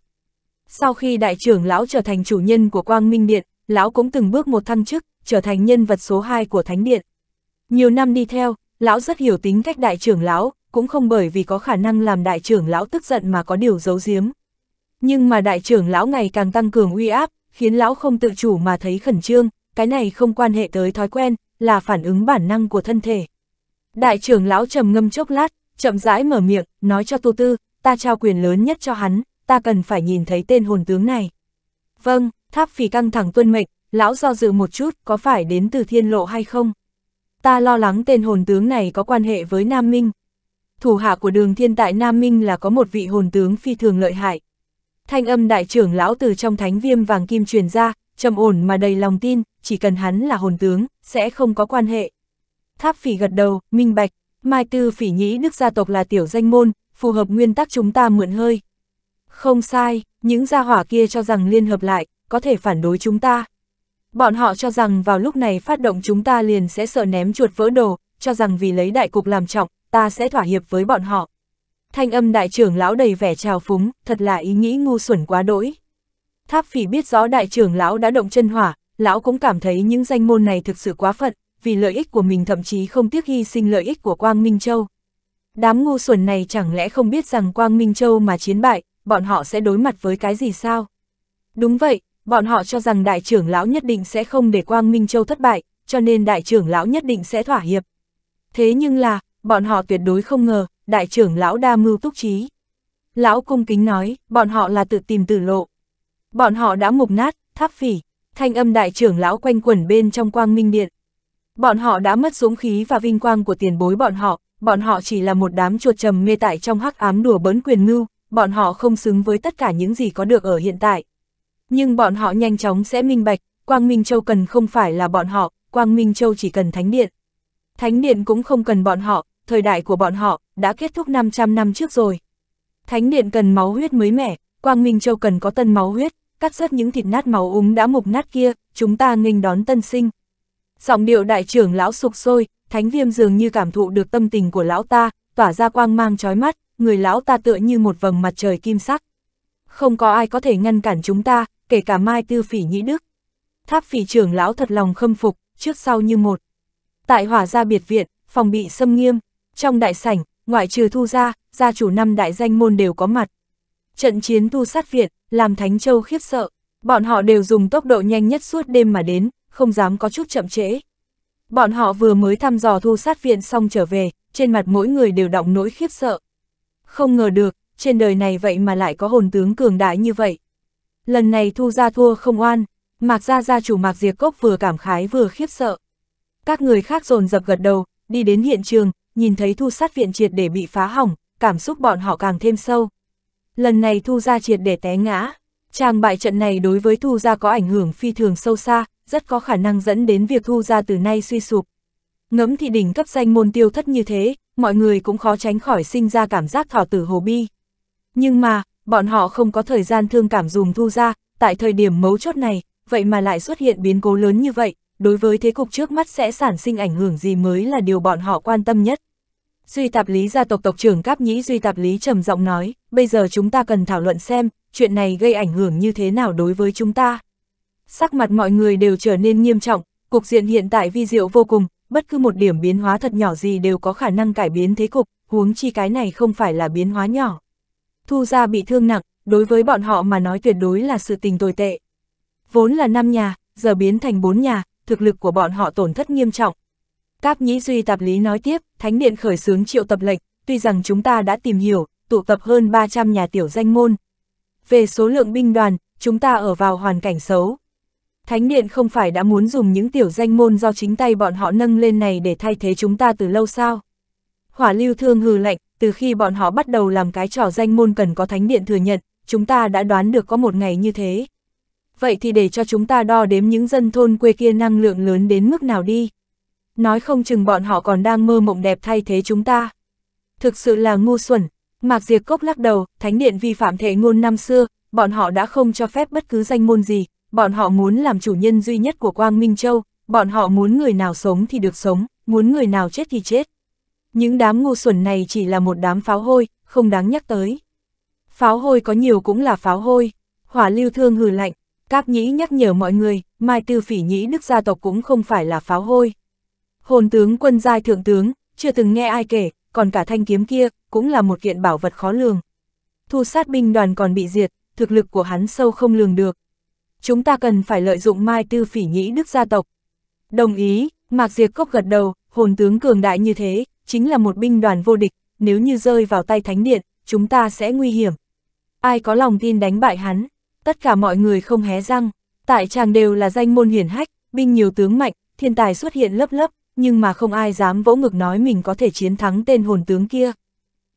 Sau khi đại trưởng lão trở thành chủ nhân của Quang Minh Điện, lão cũng từng bước một thăng chức, trở thành nhân vật số 2 của Thánh Điện. Nhiều năm đi theo, Lão rất hiểu tính cách đại trưởng lão, cũng không bởi vì có khả năng làm đại trưởng lão tức giận mà có điều giấu giếm. Nhưng mà đại trưởng lão ngày càng tăng cường uy áp, khiến lão không tự chủ mà thấy khẩn trương, cái này không quan hệ tới thói quen, là phản ứng bản năng của thân thể. Đại trưởng lão trầm ngâm chốc lát, chậm rãi mở miệng, nói cho tu tư, ta trao quyền lớn nhất cho hắn, ta cần phải nhìn thấy tên hồn tướng này. Vâng, tháp phì căng thẳng tuân mệnh, lão do dự một chút, có phải đến từ thiên lộ hay không? ta lo lắng tên hồn tướng này có quan hệ với Nam Minh. Thủ hạ của đường thiên tại Nam Minh là có một vị hồn tướng phi thường lợi hại. Thanh âm đại trưởng lão từ trong thánh viêm vàng kim truyền ra, trầm ổn mà đầy lòng tin, chỉ cần hắn là hồn tướng, sẽ không có quan hệ. Tháp phỉ gật đầu, minh bạch, mai tư phỉ nhĩ đức gia tộc là tiểu danh môn, phù hợp nguyên tắc chúng ta mượn hơi. Không sai, những gia hỏa kia cho rằng liên hợp lại, có thể phản đối chúng ta. Bọn họ cho rằng vào lúc này phát động chúng ta liền sẽ sợ ném chuột vỡ đồ, cho rằng vì lấy đại cục làm trọng, ta sẽ thỏa hiệp với bọn họ. Thanh âm đại trưởng lão đầy vẻ trào phúng, thật là ý nghĩ ngu xuẩn quá đỗi. Tháp phỉ biết rõ đại trưởng lão đã động chân hỏa, lão cũng cảm thấy những danh môn này thực sự quá phận, vì lợi ích của mình thậm chí không tiếc hy sinh lợi ích của Quang Minh Châu. Đám ngu xuẩn này chẳng lẽ không biết rằng Quang Minh Châu mà chiến bại, bọn họ sẽ đối mặt với cái gì sao? Đúng vậy, bọn họ cho rằng đại trưởng lão nhất định sẽ không để Quang Minh Châu thất bại, cho nên đại trưởng lão nhất định sẽ thỏa hiệp. Thế nhưng là, bọn họ tuyệt đối không ngờ, đại trưởng lão đa mưu túc trí. Lão cung kính nói, bọn họ là tự tìm tử lộ. Bọn họ đã mục nát, tháp phỉ, thanh âm đại trưởng lão quanh quẩn bên trong quang minh điện. Bọn họ đã mất dũng khí và vinh quang của tiền bối bọn họ, bọn họ chỉ là một đám chuột trầm mê tại trong hắc ám đùa bỡn quyền mưu, bọn họ không xứng với tất cả những gì có được ở hiện tại. Nhưng bọn họ nhanh chóng sẽ minh bạch, Quang Minh Châu cần không phải là bọn họ, Quang Minh Châu chỉ cần Thánh Điện. Thánh Điện cũng không cần bọn họ, thời đại của bọn họ đã kết thúc 500 năm trước rồi. Thánh Điện cần máu huyết mới mẻ, Quang Minh Châu cần có tân máu huyết, cắt rớt những thịt nát máu úng đã mục nát kia, chúng ta nghênh đón tân sinh. Giọng điệu đại trưởng lão sục sôi, Thánh Viêm dường như cảm thụ được tâm tình của lão ta, tỏa ra quang mang chói mắt, người lão ta tựa như một vầng mặt trời kim sắc. Không có ai có thể ngăn cản chúng ta, kể cả Mai Tư Phỉ Nhĩ Đức. Tháp phỉ trưởng lão thật lòng khâm phục, trước sau như một. Tại hỏa gia biệt viện, phòng bị xâm nghiêm, trong đại sảnh, ngoại trừ thu gia, gia chủ năm đại danh môn đều có mặt. Trận chiến thu sát viện, làm Thánh Châu khiếp sợ, bọn họ đều dùng tốc độ nhanh nhất suốt đêm mà đến, không dám có chút chậm trễ. Bọn họ vừa mới thăm dò thu sát viện xong trở về, trên mặt mỗi người đều động nỗi khiếp sợ. Không ngờ được, trên đời này vậy mà lại có hồn tướng cường đại như vậy lần này thu ra thua không oan, Mạc Gia Gia chủ Mạc diệt Cốc vừa cảm khái vừa khiếp sợ. Các người khác rồn dập gật đầu, đi đến hiện trường, nhìn thấy thu sát viện triệt để bị phá hỏng, cảm xúc bọn họ càng thêm sâu. Lần này thu ra triệt để té ngã, trang bại trận này đối với thu ra có ảnh hưởng phi thường sâu xa, rất có khả năng dẫn đến việc thu ra từ nay suy sụp. Ngẫm thị đỉnh cấp danh môn tiêu thất như thế, mọi người cũng khó tránh khỏi sinh ra cảm giác thỏ tử hồ bi. Nhưng mà, bọn họ không có thời gian thương cảm dùng thu ra, tại thời điểm mấu chốt này, vậy mà lại xuất hiện biến cố lớn như vậy, đối với thế cục trước mắt sẽ sản sinh ảnh hưởng gì mới là điều bọn họ quan tâm nhất. Duy tạp lý gia tộc tộc trưởng Cáp Nhĩ Duy tạp lý trầm giọng nói, bây giờ chúng ta cần thảo luận xem, chuyện này gây ảnh hưởng như thế nào đối với chúng ta. Sắc mặt mọi người đều trở nên nghiêm trọng, cục diện hiện tại vi diệu vô cùng, bất cứ một điểm biến hóa thật nhỏ gì đều có khả năng cải biến thế cục, huống chi cái này không phải là biến hóa nhỏ. Thu ra bị thương nặng, đối với bọn họ mà nói tuyệt đối là sự tình tồi tệ. Vốn là 5 nhà, giờ biến thành 4 nhà, thực lực của bọn họ tổn thất nghiêm trọng. Cáp Nhĩ Duy Tạp Lý nói tiếp, Thánh Điện khởi xướng triệu tập lệnh, tuy rằng chúng ta đã tìm hiểu, tụ tập hơn 300 nhà tiểu danh môn. Về số lượng binh đoàn, chúng ta ở vào hoàn cảnh xấu. Thánh Điện không phải đã muốn dùng những tiểu danh môn do chính tay bọn họ nâng lên này để thay thế chúng ta từ lâu sao? Hỏa lưu thương hừ lạnh, từ khi bọn họ bắt đầu làm cái trò danh môn cần có thánh điện thừa nhận, chúng ta đã đoán được có một ngày như thế. Vậy thì để cho chúng ta đo đếm những dân thôn quê kia năng lượng lớn đến mức nào đi. Nói không chừng bọn họ còn đang mơ mộng đẹp thay thế chúng ta. Thực sự là ngu xuẩn, Mạc Diệp Cốc lắc đầu, thánh điện vi phạm thể ngôn năm xưa, bọn họ đã không cho phép bất cứ danh môn gì, bọn họ muốn làm chủ nhân duy nhất của Quang Minh Châu, bọn họ muốn người nào sống thì được sống, muốn người nào chết thì chết. Những đám ngu xuẩn này chỉ là một đám pháo hôi, không đáng nhắc tới. Pháo hôi có nhiều cũng là pháo hôi. Hỏa lưu thương hừ lạnh, các Nhĩ nhắc nhở mọi người, Mai Tư Phỉ Nhĩ Đức gia tộc cũng không phải là pháo hôi. Hồn tướng quân giai thượng tướng, chưa từng nghe ai kể, còn cả thanh kiếm kia, cũng là một kiện bảo vật khó lường. Thu sát binh đoàn còn bị diệt, thực lực của hắn sâu không lường được. Chúng ta cần phải lợi dụng Mai Tư Phỉ Nhĩ Đức gia tộc. Đồng ý, Mạc Diệp Cốc gật đầu, hồn tướng cường đại như thế, chính là một binh đoàn vô địch, nếu như rơi vào tay thánh điện, chúng ta sẽ nguy hiểm. Ai có lòng tin đánh bại hắn, tất cả mọi người không hé răng, tại chàng đều là danh môn hiển hách, binh nhiều tướng mạnh, thiên tài xuất hiện lấp lấp nhưng mà không ai dám vỗ ngực nói mình có thể chiến thắng tên hồn tướng kia.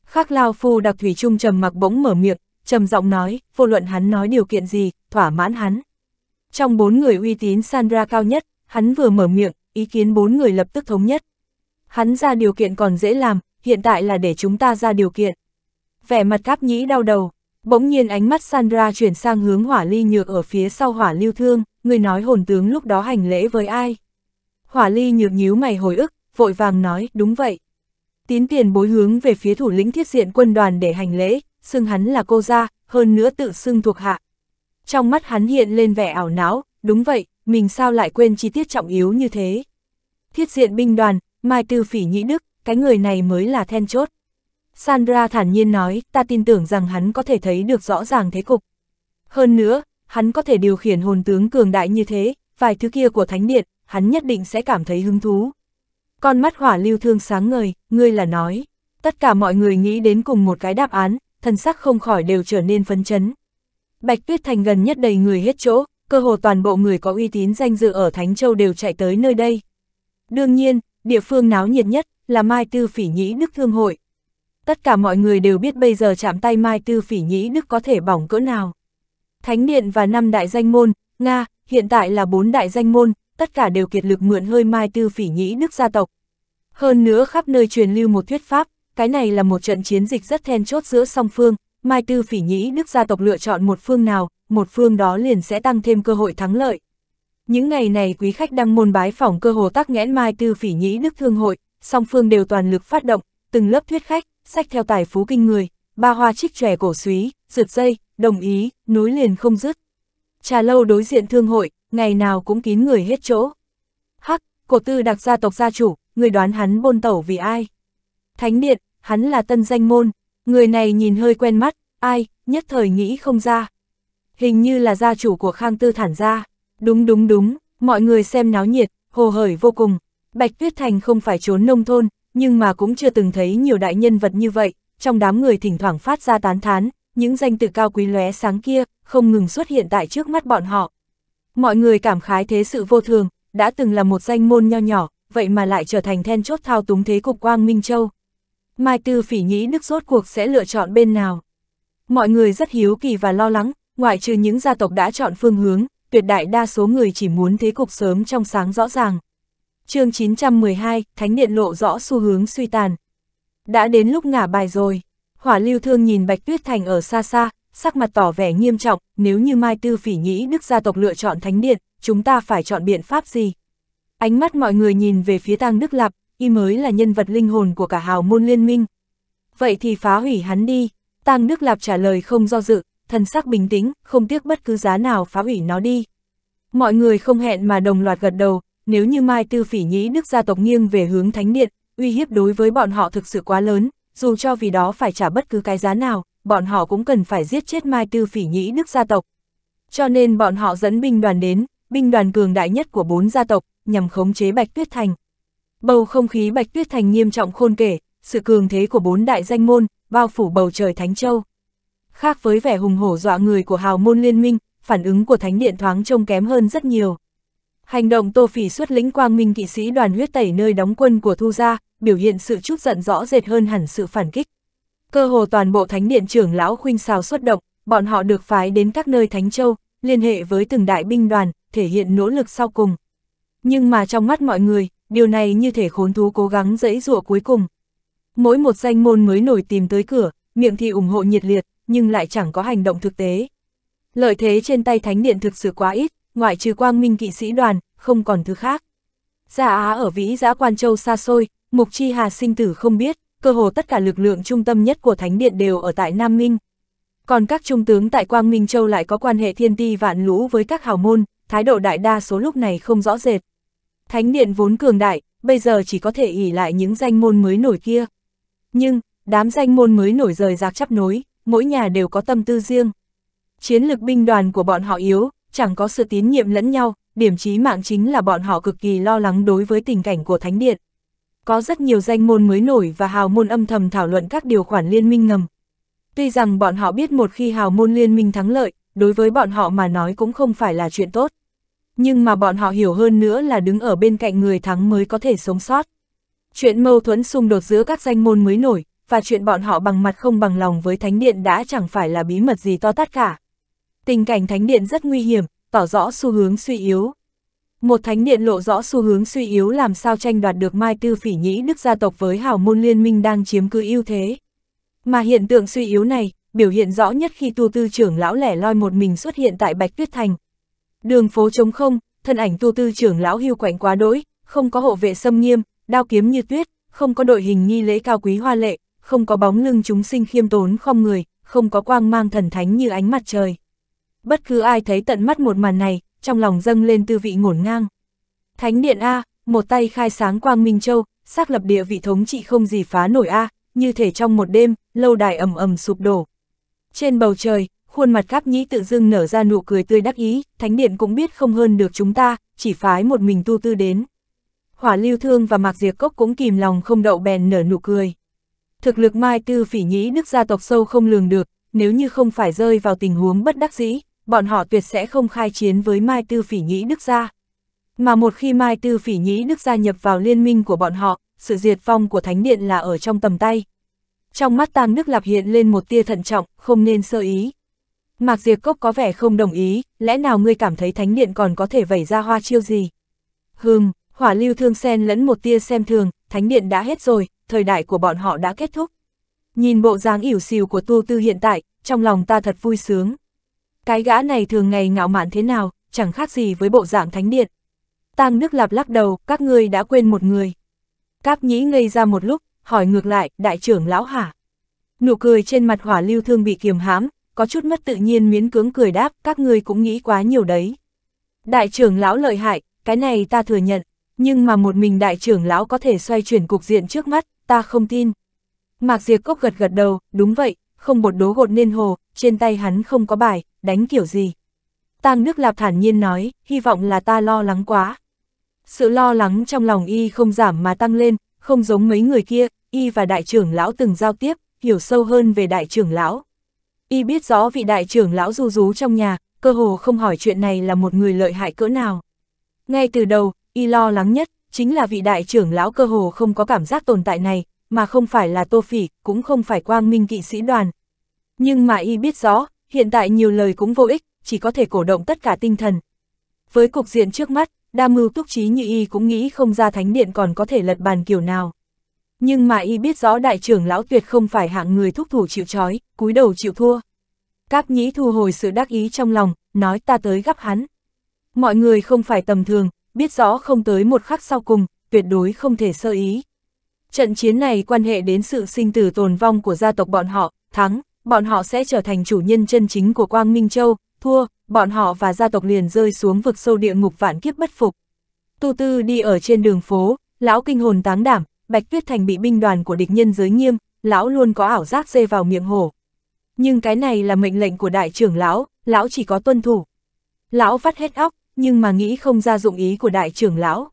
Khắc Lao Phu Đặc Thủy Trung trầm mặc bỗng mở miệng, trầm giọng nói, vô luận hắn nói điều kiện gì, thỏa mãn hắn. Trong bốn người uy tín Sandra cao nhất, hắn vừa mở miệng, ý kiến bốn người lập tức thống nhất. Hắn ra điều kiện còn dễ làm, hiện tại là để chúng ta ra điều kiện. Vẻ mặt cáp nhĩ đau đầu, bỗng nhiên ánh mắt Sandra chuyển sang hướng hỏa ly nhược ở phía sau hỏa lưu thương, người nói hồn tướng lúc đó hành lễ với ai. Hỏa ly nhược nhíu mày hồi ức, vội vàng nói, đúng vậy. Tín tiền bối hướng về phía thủ lĩnh thiết diện quân đoàn để hành lễ, xưng hắn là cô gia, hơn nữa tự xưng thuộc hạ. Trong mắt hắn hiện lên vẻ ảo não, đúng vậy, mình sao lại quên chi tiết trọng yếu như thế. Thiết diện binh đoàn, Mai Tư Phỉ nhĩ Đức, cái người này mới là then chốt. Sandra thản nhiên nói, ta tin tưởng rằng hắn có thể thấy được rõ ràng thế cục. Hơn nữa, hắn có thể điều khiển hồn tướng cường đại như thế, vài thứ kia của Thánh Điện, hắn nhất định sẽ cảm thấy hứng thú. Con mắt hỏa lưu thương sáng ngời, ngươi là nói. Tất cả mọi người nghĩ đến cùng một cái đáp án, thần sắc không khỏi đều trở nên phấn chấn. Bạch Tuyết Thành gần nhất đầy người hết chỗ, cơ hồ toàn bộ người có uy tín danh dự ở Thánh Châu đều chạy tới nơi đây. Đương nhiên, địa phương náo nhiệt nhất là Mai Tư Phỉ Nhĩ Đức Thương Hội. Tất cả mọi người đều biết bây giờ chạm tay Mai Tư Phỉ Nhĩ Đức có thể bỏng cỡ nào. Thánh Điện và năm đại danh môn, Nga, hiện tại là bốn đại danh môn, tất cả đều kiệt lực mượn hơi Mai Tư Phỉ Nhĩ Đức gia tộc. Hơn nữa khắp nơi truyền lưu một thuyết pháp, cái này là một trận chiến dịch rất then chốt giữa song phương, Mai Tư Phỉ Nhĩ Đức gia tộc lựa chọn một phương nào, một phương đó liền sẽ tăng thêm cơ hội thắng lợi. Những ngày này quý khách đang môn bái phỏng cơ hồ tắc nghẽn mai tư phỉ nhĩ đức thương hội, song phương đều toàn lực phát động, từng lớp thuyết khách, sách theo tài phú kinh người, ba hoa trích trẻ cổ suý, rượt dây, đồng ý, núi liền không dứt. Trà lâu đối diện thương hội, ngày nào cũng kín người hết chỗ. Hắc, cổ tư đặc gia tộc gia chủ, người đoán hắn bôn tẩu vì ai? Thánh điện, hắn là tân danh môn, người này nhìn hơi quen mắt, ai, nhất thời nghĩ không ra. Hình như là gia chủ của Khang Tư Thản gia. Đúng đúng đúng, mọi người xem náo nhiệt, hồ hởi vô cùng. Bạch Tuyết Thành không phải trốn nông thôn, nhưng mà cũng chưa từng thấy nhiều đại nhân vật như vậy, trong đám người thỉnh thoảng phát ra tán thán, những danh từ cao quý lóe sáng kia, không ngừng xuất hiện tại trước mắt bọn họ. Mọi người cảm khái thế sự vô thường, đã từng là một danh môn nho nhỏ, vậy mà lại trở thành then chốt thao túng thế cục Quang Minh Châu. Mai Tư phỉ nghĩ nước rốt cuộc sẽ lựa chọn bên nào. Mọi người rất hiếu kỳ và lo lắng, ngoại trừ những gia tộc đã chọn phương hướng, tuyệt đại đa số người chỉ muốn thế cục sớm trong sáng rõ ràng. chương 912, Thánh Điện lộ rõ xu hướng suy tàn. Đã đến lúc ngả bài rồi, hỏa lưu thương nhìn Bạch Tuyết Thành ở xa xa, sắc mặt tỏ vẻ nghiêm trọng, nếu như Mai Tư Phỉ Nhĩ Đức gia tộc lựa chọn Thánh Điện, chúng ta phải chọn biện pháp gì? Ánh mắt mọi người nhìn về phía tang Đức lập y mới là nhân vật linh hồn của cả hào môn liên minh. Vậy thì phá hủy hắn đi, tang Đức lập trả lời không do dự, thân sắc bình tĩnh, không tiếc bất cứ giá nào phá hủy nó đi. Mọi người không hẹn mà đồng loạt gật đầu, nếu như Mai Tư Phỉ Nhĩ Đức gia tộc nghiêng về hướng Thánh Điện, uy hiếp đối với bọn họ thực sự quá lớn, dù cho vì đó phải trả bất cứ cái giá nào, bọn họ cũng cần phải giết chết Mai Tư Phỉ Nhĩ Đức gia tộc. Cho nên bọn họ dẫn binh đoàn đến, binh đoàn cường đại nhất của bốn gia tộc, nhằm khống chế Bạch Tuyết Thành. Bầu không khí Bạch Tuyết Thành nghiêm trọng khôn kể, sự cường thế của bốn đại danh môn, bao phủ bầu trời Thánh Châu khác với vẻ hùng hổ dọa người của hào môn liên minh, phản ứng của thánh điện thoáng trông kém hơn rất nhiều. Hành động Tô Phỉ xuất lĩnh quang minh kỵ sĩ đoàn huyết tẩy nơi đóng quân của Thu Gia, biểu hiện sự chút giận rõ rệt hơn hẳn sự phản kích. Cơ hồ toàn bộ thánh điện trưởng lão khuynh xào xuất động, bọn họ được phái đến các nơi Thánh Châu, liên hệ với từng đại binh đoàn, thể hiện nỗ lực sau cùng. Nhưng mà trong mắt mọi người, điều này như thể khốn thú cố gắng dẫy dụa cuối cùng. Mỗi một danh môn mới nổi tìm tới cửa, miệng thì ủng hộ nhiệt liệt, nhưng lại chẳng có hành động thực tế. Lợi thế trên tay thánh điện thực sự quá ít, ngoại trừ quang minh kỵ sĩ đoàn, không còn thứ khác. Gia Á ở vĩ giã Quan Châu xa xôi, Mục Chi Hà sinh tử không biết, cơ hồ tất cả lực lượng trung tâm nhất của Thánh Điện đều ở tại Nam Minh. Còn các trung tướng tại Quang Minh Châu lại có quan hệ thiên ti vạn lũ với các hào môn, thái độ đại đa số lúc này không rõ rệt. Thánh Điện vốn cường đại, bây giờ chỉ có thể ỉ lại những danh môn mới nổi kia. Nhưng, đám danh môn mới nổi rời rạc chấp nối, mỗi nhà đều có tâm tư riêng. Chiến lực binh đoàn của bọn họ yếu, chẳng có sự tín nhiệm lẫn nhau, điểm chí mạng chính là bọn họ cực kỳ lo lắng đối với tình cảnh của Thánh Điện. Có rất nhiều danh môn mới nổi và hào môn âm thầm thảo luận các điều khoản liên minh ngầm. Tuy rằng bọn họ biết một khi hào môn liên minh thắng lợi, đối với bọn họ mà nói cũng không phải là chuyện tốt. Nhưng mà bọn họ hiểu hơn nữa là đứng ở bên cạnh người thắng mới có thể sống sót. Chuyện mâu thuẫn xung đột giữa các danh môn mới nổi, và chuyện bọn họ bằng mặt không bằng lòng với Thánh Điện đã chẳng phải là bí mật gì to tát cả. Tình cảnh Thánh Điện rất nguy hiểm, tỏ rõ xu hướng suy yếu. Một Thánh Điện lộ rõ xu hướng suy yếu làm sao tranh đoạt được Mai Tư Phỉ Nhĩ Đức gia tộc với hào môn liên minh đang chiếm cứ ưu thế. Mà hiện tượng suy yếu này, biểu hiện rõ nhất khi tu tư trưởng lão lẻ loi một mình xuất hiện tại Bạch Tuyết Thành. Đường phố trống không, thân ảnh tu tư trưởng lão hưu quạnh quá đỗi, không có hộ vệ xâm nghiêm, đao kiếm như tuyết, không có đội hình nghi lễ cao quý hoa lệ, không có bóng lưng chúng sinh khiêm tốn không người, không có quang mang thần thánh như ánh mặt trời. Bất cứ ai thấy tận mắt một màn này, trong lòng dâng lên tư vị ngổn ngang. Thánh điện A, một tay khai sáng quang minh châu, xác lập địa vị thống trị không gì phá nổi A, như thể trong một đêm, lâu đài ầm ầm sụp đổ. Trên bầu trời, khuôn mặt cáp nhĩ tự dưng nở ra nụ cười tươi đắc ý, thánh điện cũng biết không hơn được chúng ta, chỉ phái một mình tu tư đến. Hỏa lưu thương và mạc diệt cốc cũng kìm lòng không đậu bèn nở nụ cười thực lực Mai Tư Phỉ nghĩ Đức gia tộc sâu không lường được, nếu như không phải rơi vào tình huống bất đắc dĩ, bọn họ tuyệt sẽ không khai chiến với Mai Tư Phỉ nghĩ Đức gia. Mà một khi Mai Tư Phỉ nghĩ Đức gia nhập vào liên minh của bọn họ, sự diệt vong của Thánh Điện là ở trong tầm tay. Trong mắt Tang Nước Lạp hiện lên một tia thận trọng, không nên sơ ý. Mạc Diệp Cốc có vẻ không đồng ý, lẽ nào ngươi cảm thấy Thánh Điện còn có thể vẩy ra hoa chiêu gì? Hừm, hỏa lưu thương sen lẫn một tia xem thường, Thánh Điện đã hết rồi, thời đại của bọn họ đã kết thúc. Nhìn bộ dáng ỉu xìu của tu tư hiện tại, trong lòng ta thật vui sướng. Cái gã này thường ngày ngạo mạn thế nào, chẳng khác gì với bộ dạng thánh điện. Tang nước lạp lắc đầu, các ngươi đã quên một người. Các nhĩ ngây ra một lúc, hỏi ngược lại, đại trưởng lão hả? Nụ cười trên mặt hỏa lưu thương bị kiềm hãm, có chút mất tự nhiên miến cưỡng cười đáp, các ngươi cũng nghĩ quá nhiều đấy. Đại trưởng lão lợi hại, cái này ta thừa nhận, nhưng mà một mình đại trưởng lão có thể xoay chuyển cục diện trước mắt, ta không tin. Mạc Diệp Cốc gật gật đầu, đúng vậy, không bột đố gột nên hồ, trên tay hắn không có bài, đánh kiểu gì. Tang Đức Lạp thản nhiên nói, hy vọng là ta lo lắng quá. Sự lo lắng trong lòng y không giảm mà tăng lên, không giống mấy người kia, y và đại trưởng lão từng giao tiếp, hiểu sâu hơn về đại trưởng lão. Y biết rõ vị đại trưởng lão du rú trong nhà, cơ hồ không hỏi chuyện này là một người lợi hại cỡ nào. Ngay từ đầu, y lo lắng nhất, chính là vị đại trưởng lão cơ hồ không có cảm giác tồn tại này, mà không phải là Tô Phỉ, cũng không phải quang minh kỵ sĩ đoàn. Nhưng mà y biết rõ, hiện tại nhiều lời cũng vô ích, chỉ có thể cổ động tất cả tinh thần. Với cục diện trước mắt, đa mưu túc trí như y cũng nghĩ không ra thánh điện còn có thể lật bàn kiểu nào. Nhưng mà y biết rõ đại trưởng lão tuyệt không phải hạng người thúc thủ chịu trói, cúi đầu chịu thua. các nhĩ thu hồi sự đắc ý trong lòng, nói ta tới gấp hắn. Mọi người không phải tầm thường, biết rõ không tới một khắc sau cùng, tuyệt đối không thể sơ ý. Trận chiến này quan hệ đến sự sinh tử tồn vong của gia tộc bọn họ, thắng, bọn họ sẽ trở thành chủ nhân chân chính của Quang Minh Châu, thua, bọn họ và gia tộc liền rơi xuống vực sâu địa ngục vạn kiếp bất phục. Tu Tư đi ở trên đường phố, lão kinh hồn táng đảm, Bạch Tuyết Thành bị binh đoàn của địch nhân giới nghiêm, lão luôn có ảo giác dê vào miệng hổ. Nhưng cái này là mệnh lệnh của đại trưởng lão, lão chỉ có tuân thủ. Lão vắt hết óc, nhưng mà nghĩ không ra dụng ý của đại trưởng lão.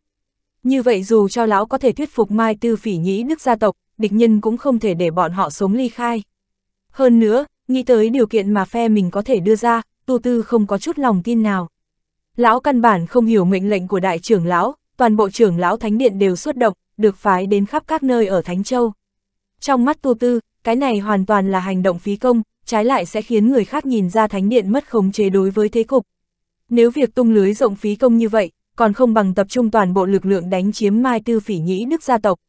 Như vậy dù cho lão có thể thuyết phục Mai Tư Phỉ nhĩ đức gia tộc, địch nhân cũng không thể để bọn họ sống ly khai. Hơn nữa, nghĩ tới điều kiện mà phe mình có thể đưa ra, tu tư không có chút lòng tin nào. Lão căn bản không hiểu mệnh lệnh của đại trưởng lão, toàn bộ trưởng lão thánh điện đều xuất động, được phái đến khắp các nơi ở Thánh Châu. Trong mắt tu tư, cái này hoàn toàn là hành động phí công, trái lại sẽ khiến người khác nhìn ra thánh điện mất khống chế đối với thế cục, nếu việc tung lưới rộng phí công như vậy, còn không bằng tập trung toàn bộ lực lượng đánh chiếm Mai Tư Phỉ Nhĩ Đức gia tộc.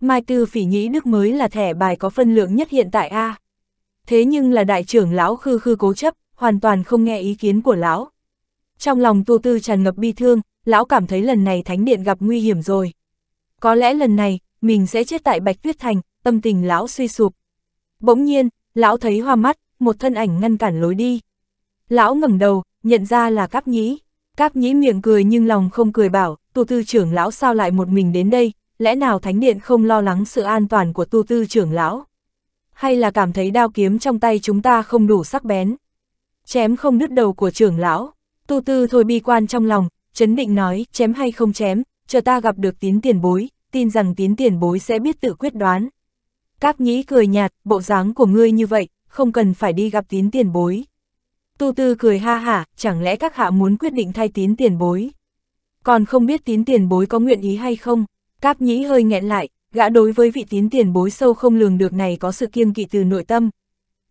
Mai Tư Phỉ Nhĩ Đức mới là thẻ bài có phân lượng nhất hiện tại A. Thế nhưng là đại trưởng lão khư khư cố chấp, hoàn toàn không nghe ý kiến của lão. Trong lòng tu tư tràn ngập bi thương, lão cảm thấy lần này thánh điện gặp nguy hiểm rồi. Có lẽ lần này, mình sẽ chết tại Bạch Tuyết Thành, tâm tình lão suy sụp. Bỗng nhiên, lão thấy hoa mắt, một thân ảnh ngăn cản lối đi. Lão ngẩng đầu, nhận ra là Cáp Nhĩ. Cáp Nhĩ miệng cười nhưng lòng không cười bảo, tu tư trưởng lão sao lại một mình đến đây, lẽ nào Thánh Điện không lo lắng sự an toàn của tu tư trưởng lão? Hay là cảm thấy đao kiếm trong tay chúng ta không đủ sắc bén? Chém không đứt đầu của trưởng lão, tu tư thôi bi quan trong lòng, chấn định nói, chém hay không chém, chờ ta gặp được tín tiền bối, tin rằng tín tiền bối sẽ biết tự quyết đoán. Cáp nhĩ cười nhạt, bộ dáng của ngươi như vậy, không cần phải đi gặp tín tiền bối. Tu Tư cười ha hả, chẳng lẽ các hạ muốn quyết định thay tín tiền bối? Còn không biết tín tiền bối có nguyện ý hay không? Cáp nhĩ hơi nghẹn lại, gã đối với vị tín tiền bối sâu không lường được này có sự kiêng kỵ từ nội tâm.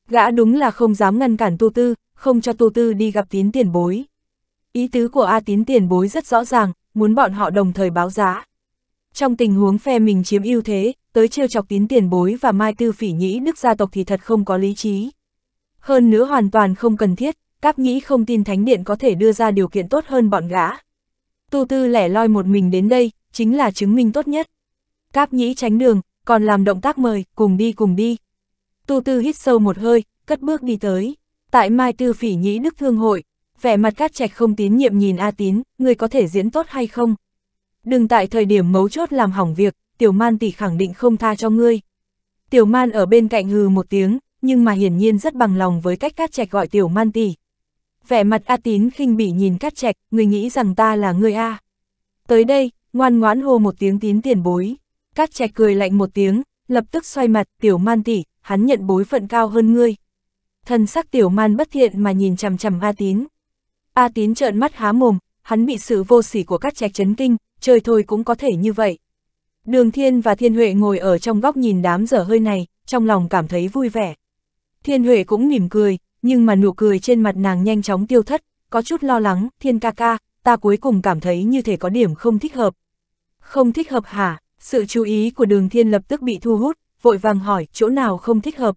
Gã đúng là không dám ngăn cản Tu Tư, không cho Tu Tư đi gặp tín tiền bối. Ý tứ của A tín tiền bối rất rõ ràng, muốn bọn họ đồng thời báo giá. Trong tình huống phe mình chiếm ưu thế, tới trêu chọc tín tiền bối và Mai Tư Phỉ Nhĩ Đức gia tộc thì thật không có lý trí. Hơn nữa hoàn toàn không cần thiết, Cáp nghĩ không tin Thánh Điện có thể đưa ra điều kiện tốt hơn bọn gã. Tu Tư lẻ loi một mình đến đây, chính là chứng minh tốt nhất. Cáp nghĩ tránh đường, còn làm động tác mời, cùng đi cùng đi. Tu Tư hít sâu một hơi, cất bước đi tới. Tại Mai Tư Phỉ Nhĩ Đức Thương Hội, vẻ mặt cát trạch không tín nhiệm nhìn A Tín, người có thể diễn tốt hay không? Đừng tại thời điểm mấu chốt làm hỏng việc, tiểu man tỷ khẳng định không tha cho ngươi. Tiểu man ở bên cạnh hừ một tiếng, nhưng mà hiển nhiên rất bằng lòng với cách Cát Trạch gọi Tiểu Man tỷ. Vẻ mặt A Tín khinh bỉ nhìn Cát Trạch, người nghĩ rằng ta là người A. Tới đây, ngoan ngoãn hô một tiếng tín tiền bối. Cát Trạch cười lạnh một tiếng, lập tức xoay mặt, Tiểu Man tỷ, hắn nhận bối phận cao hơn ngươi. Thần sắc Tiểu Man bất thiện mà nhìn chằm chằm A Tín. A Tín trợn mắt há mồm, hắn bị sự vô sỉ của Cát Trạch chấn kinh, trời thôi cũng có thể như vậy. Đường Thiên và Thiên Huệ ngồi ở trong góc nhìn đám dở hơi này, trong lòng cảm thấy vui vẻ. Thiên Huệ cũng mỉm cười, nhưng mà nụ cười trên mặt nàng nhanh chóng tiêu thất, có chút lo lắng, Thiên ca ca, ta cuối cùng cảm thấy như thể có điểm không thích hợp. Không thích hợp hả? Sự chú ý của đường thiên lập tức bị thu hút, vội vàng hỏi chỗ nào không thích hợp.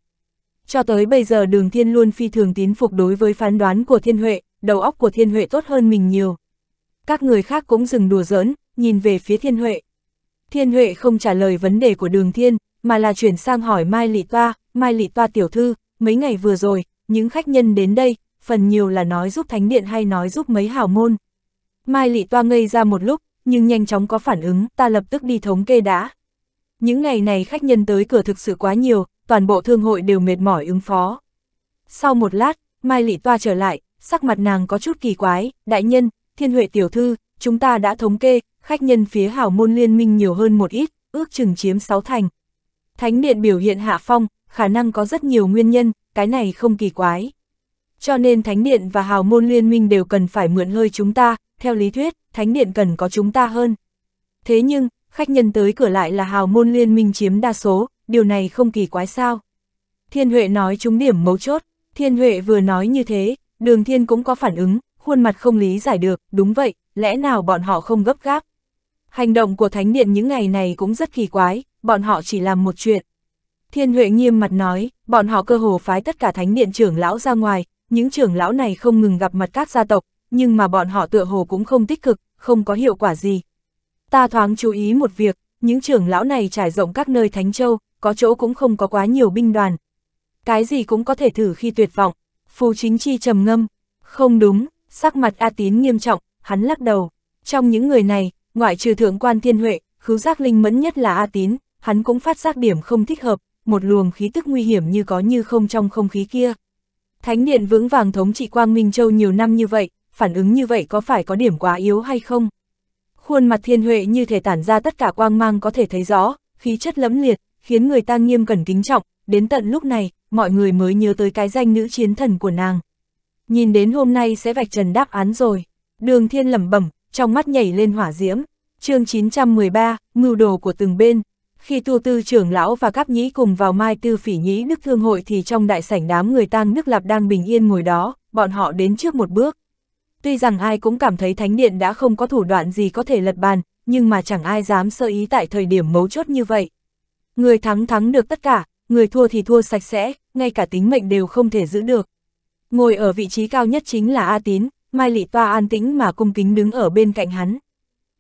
Cho tới bây giờ đường thiên luôn phi thường tín phục đối với phán đoán của thiên huệ, đầu óc của thiên huệ tốt hơn mình nhiều. Các người khác cũng dừng đùa giỡn, nhìn về phía thiên huệ. Thiên huệ không trả lời vấn đề của đường thiên, mà là chuyển sang hỏi Mai Lị Toa, Mai Lị Toa tiểu thư, mấy ngày vừa rồi, những khách nhân đến đây, phần nhiều là nói giúp thánh điện hay nói giúp mấy hảo môn. Mai Lị Toa ngây ra một lúc, nhưng nhanh chóng có phản ứng, ta lập tức đi thống kê đã. Những ngày này khách nhân tới cửa thực sự quá nhiều, toàn bộ thương hội đều mệt mỏi ứng phó. Sau một lát, Mai Lị Toa trở lại, sắc mặt nàng có chút kỳ quái, đại nhân, thiên huệ tiểu thư, chúng ta đã thống kê, khách nhân phía hảo môn liên minh nhiều hơn một ít, ước chừng chiếm sáu thành. Thánh điện biểu hiện hạ phong, khả năng có rất nhiều nguyên nhân, cái này không kỳ quái. Cho nên Thánh Điện và Hào Môn Liên minh đều cần phải mượn hơi chúng ta, theo lý thuyết, Thánh Điện cần có chúng ta hơn. Thế nhưng, khách nhân tới cửa lại là Hào Môn Liên minh chiếm đa số, điều này không kỳ quái sao. Thiên Huệ nói trúng điểm mấu chốt, Thiên Huệ vừa nói như thế, Đường Thiên cũng có phản ứng, khuôn mặt không lý giải được, đúng vậy, lẽ nào bọn họ không gấp gáp. Hành động của Thánh Điện những ngày này cũng rất kỳ quái, bọn họ chỉ làm một chuyện, Thiên Huệ nghiêm mặt nói, bọn họ cơ hồ phái tất cả thánh điện trưởng lão ra ngoài, những trưởng lão này không ngừng gặp mặt các gia tộc, nhưng mà bọn họ tựa hồ cũng không tích cực, không có hiệu quả gì. Ta thoáng chú ý một việc, những trưởng lão này trải rộng các nơi Thánh Châu, có chỗ cũng không có quá nhiều binh đoàn. Cái gì cũng có thể thử khi tuyệt vọng, phù chính chi trầm ngâm. Không đúng, sắc mặt A Tín nghiêm trọng, hắn lắc đầu. Trong những người này, ngoại trừ thượng quan thiên huệ, khứu giác linh mẫn nhất là A Tín, hắn cũng phát giác điểm không thích hợp, một luồng khí tức nguy hiểm như có như không trong không khí kia. Thánh điện vững vàng thống trị Quang Minh Châu nhiều năm như vậy, phản ứng như vậy có phải có điểm quá yếu hay không? Khuôn mặt thiên huệ như thể tản ra tất cả quang mang có thể thấy rõ, khí chất lẫm liệt, khiến người ta nghiêm cẩn kính trọng, đến tận lúc này, mọi người mới nhớ tới cái danh nữ chiến thần của nàng. Nhìn đến hôm nay sẽ vạch trần đáp án rồi. Đường thiên lẩm bẩm, trong mắt nhảy lên hỏa diễm. chương 913, mưu đồ của từng bên. Khi tu tư trưởng lão và các nhĩ cùng vào mai tư phỉ nhĩ nước thương hội thì trong đại sảnh đám người tang nước lạp đang bình yên ngồi đó, bọn họ đến trước một bước. Tuy rằng ai cũng cảm thấy thánh điện đã không có thủ đoạn gì có thể lật bàn, nhưng mà chẳng ai dám sơ ý tại thời điểm mấu chốt như vậy. Người thắng thắng được tất cả, người thua thì thua sạch sẽ, ngay cả tính mệnh đều không thể giữ được. Ngồi ở vị trí cao nhất chính là A Tín, Mai Lị Toa an tĩnh mà cung kính đứng ở bên cạnh hắn.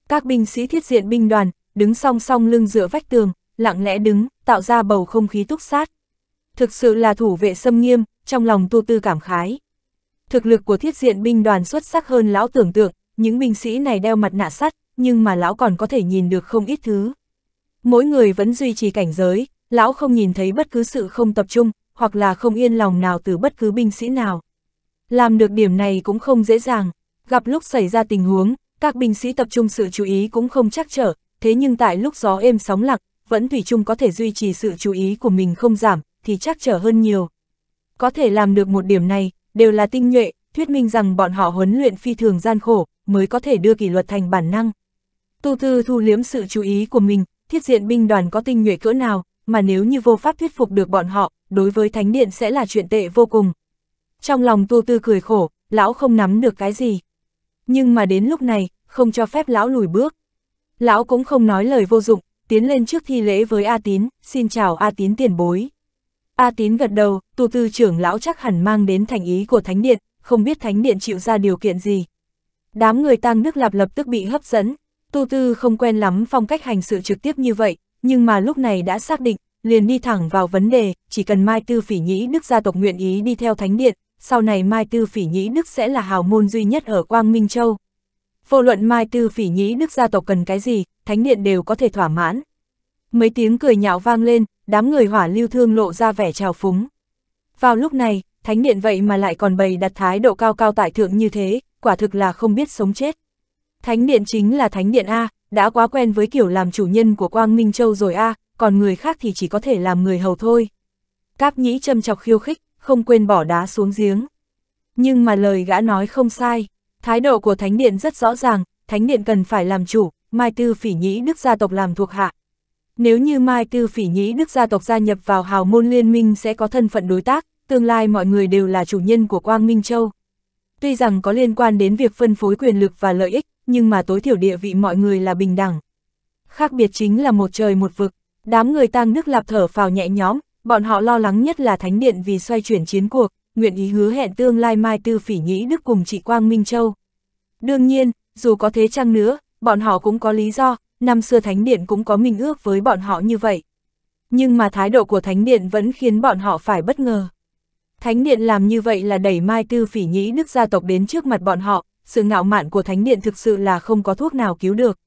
Các binh sĩ thiết diện binh đoàn, đứng song song lưng dựa vách tường, lặng lẽ đứng, tạo ra bầu không khí túc sát. Thực sự là thủ vệ xâm nghiêm, trong lòng tu tư cảm khái. Thực lực của thiết diện binh đoàn xuất sắc hơn lão tưởng tượng, những binh sĩ này đeo mặt nạ sắt, nhưng mà lão còn có thể nhìn được không ít thứ. Mỗi người vẫn duy trì cảnh giới, lão không nhìn thấy bất cứ sự không tập trung, hoặc là không yên lòng nào từ bất cứ binh sĩ nào. Làm được điểm này cũng không dễ dàng, gặp lúc xảy ra tình huống, các binh sĩ tập trung sự chú ý cũng không chắc trở, thế nhưng tại lúc gió êm sóng lặng, vẫn Thủy chung có thể duy trì sự chú ý của mình không giảm, thì chắc trở hơn nhiều. Có thể làm được một điểm này, đều là tinh nhuệ, thuyết minh rằng bọn họ huấn luyện phi thường gian khổ, mới có thể đưa kỷ luật thành bản năng. Tu Tư thu liếm sự chú ý của mình, thiết diện binh đoàn có tinh nhuệ cỡ nào, mà nếu như vô pháp thuyết phục được bọn họ, đối với Thánh Điện sẽ là chuyện tệ vô cùng. Trong lòng Tu Tư cười khổ, lão không nắm được cái gì. Nhưng mà đến lúc này, không cho phép lão lùi bước. Lão cũng không nói lời vô dụng, tiến lên trước thi lễ với A Tín, xin chào A Tín tiền bối. A Tín gật đầu, tu tư trưởng lão chắc hẳn mang đến thành ý của Thánh Điện, không biết Thánh Điện chịu ra điều kiện gì. Đám người tăng nước lạp lập tức bị hấp dẫn, tu tư không quen lắm phong cách hành sự trực tiếp như vậy, nhưng mà lúc này đã xác định, liền đi thẳng vào vấn đề, chỉ cần Mai Tư Phỉ Nhĩ Đức gia tộc nguyện ý đi theo Thánh Điện, sau này Mai Tư Phỉ Nhĩ Đức sẽ là hào môn duy nhất ở Quang Minh Châu, vô luận Mai Tư Phỉ Nhĩ Đức gia tộc cần cái gì, thánh điện đều có thể thỏa mãn. Mấy tiếng cười nhạo vang lên, đám người hỏa lưu thương lộ ra vẻ trào phúng. Vào lúc này, thánh điện vậy mà lại còn bày đặt thái độ cao cao tại thượng như thế, quả thực là không biết sống chết. Thánh điện chính là thánh điện A, đã quá quen với kiểu làm chủ nhân của Quang Minh Châu rồi A, còn người khác thì chỉ có thể làm người hầu thôi. Cáp nhĩ châm chọc khiêu khích, không quên bỏ đá xuống giếng. Nhưng mà lời gã nói không sai. Thái độ của Thánh Điện rất rõ ràng, Thánh Điện cần phải làm chủ, Mai Tư Phỉ Nhĩ Đức gia tộc làm thuộc hạ. Nếu như Mai Tư Phỉ Nhĩ Đức gia tộc gia nhập vào hào môn liên minh sẽ có thân phận đối tác, tương lai mọi người đều là chủ nhân của Quang Minh Châu. Tuy rằng có liên quan đến việc phân phối quyền lực và lợi ích, nhưng mà tối thiểu địa vị mọi người là bình đẳng. Khác biệt chính là một trời một vực, đám người tăng nước lạp thở phào nhẹ nhõm, bọn họ lo lắng nhất là Thánh Điện vì xoay chuyển chiến cuộc nguyện ý hứa hẹn tương lai Mai Tư Phỉ Nhĩ Đức cùng chị Quang Minh Châu. Đương nhiên, dù có thế chăng nữa, bọn họ cũng có lý do, năm xưa Thánh Điện cũng có mình ước với bọn họ như vậy. Nhưng mà thái độ của Thánh Điện vẫn khiến bọn họ phải bất ngờ. Thánh Điện làm như vậy là đẩy Mai Tư Phỉ Nhĩ Đức gia tộc đến trước mặt bọn họ, sự ngạo mạn của Thánh Điện thực sự là không có thuốc nào cứu được.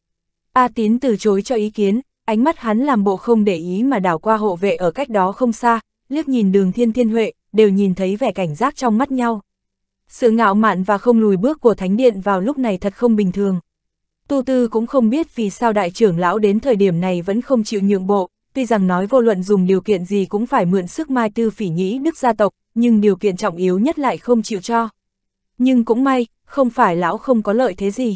A Tín từ chối cho ý kiến, ánh mắt hắn làm bộ không để ý mà đảo qua hộ vệ ở cách đó không xa, liếc nhìn đường thiên thiên huệ, đều nhìn thấy vẻ cảnh giác trong mắt nhau. Sự ngạo mạn và không lùi bước của Thánh Điện vào lúc này thật không bình thường. Tu Tư cũng không biết vì sao đại trưởng lão đến thời điểm này vẫn không chịu nhượng bộ, tuy rằng nói vô luận dùng điều kiện gì cũng phải mượn sức mai tư phỉ nhĩ đức gia tộc, nhưng điều kiện trọng yếu nhất lại không chịu cho. Nhưng cũng may, không phải lão không có lợi thế gì.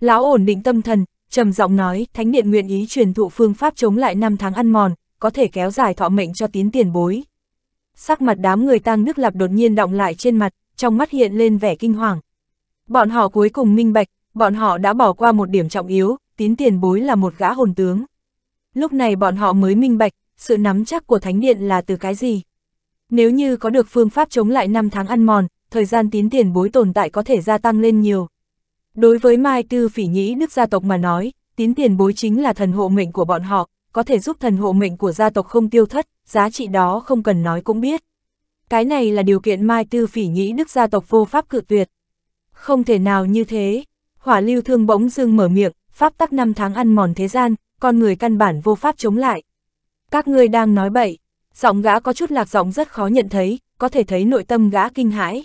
Lão ổn định tâm thần, trầm giọng nói, Thánh Điện nguyện ý truyền thụ phương pháp chống lại năm tháng ăn mòn, có thể kéo dài thọ mệnh cho tín tiền bối, sắc mặt đám người tang nước lạp đột nhiên động lại trên mặt, trong mắt hiện lên vẻ kinh hoàng. Bọn họ cuối cùng minh bạch, bọn họ đã bỏ qua một điểm trọng yếu, tín tiền bối là một gã hồn tướng. Lúc này bọn họ mới minh bạch, sự nắm chắc của thánh điện là từ cái gì. Nếu như có được phương pháp chống lại năm tháng ăn mòn, thời gian tín tiền bối tồn tại có thể gia tăng lên nhiều. Đối với Mai Tư Phỉ Nhĩ Đức gia tộc mà nói, tín tiền bối chính là thần hộ mệnh của bọn họ, có thể giúp thần hộ mệnh của gia tộc không tiêu thất, giá trị đó không cần nói cũng biết. Cái này là điều kiện Mai Tư Phỉ nghĩ đức gia tộc vô pháp cự tuyệt. Không thể nào như thế, hỏa lưu thương bỗng dưng mở miệng, pháp tắc năm tháng ăn mòn thế gian, con người căn bản vô pháp chống lại. Các ngươi đang nói bậy, giọng gã có chút lạc giọng rất khó nhận thấy, có thể thấy nội tâm gã kinh hãi.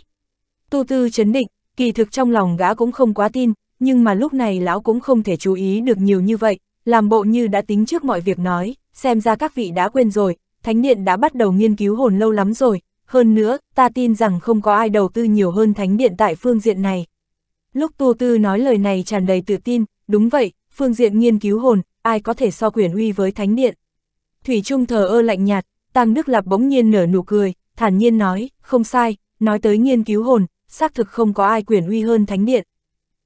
Tu tư chấn định, kỳ thực trong lòng gã cũng không quá tin, nhưng mà lúc này lão cũng không thể chú ý được nhiều như vậy, làm bộ như đã tính trước mọi việc nói, xem ra các vị đã quên rồi, Thánh Điện đã bắt đầu nghiên cứu hồn lâu lắm rồi, hơn nữa, ta tin rằng không có ai đầu tư nhiều hơn Thánh Điện tại phương diện này. Lúc Tu Tư nói lời này tràn đầy tự tin, đúng vậy, phương diện nghiên cứu hồn, ai có thể so quyền uy với Thánh Điện. Thủy Trung thờ ơ lạnh nhạt, Tăng Đức Lạp bỗng nhiên nở nụ cười, thản nhiên nói, không sai, nói tới nghiên cứu hồn, xác thực không có ai quyền uy hơn Thánh Điện.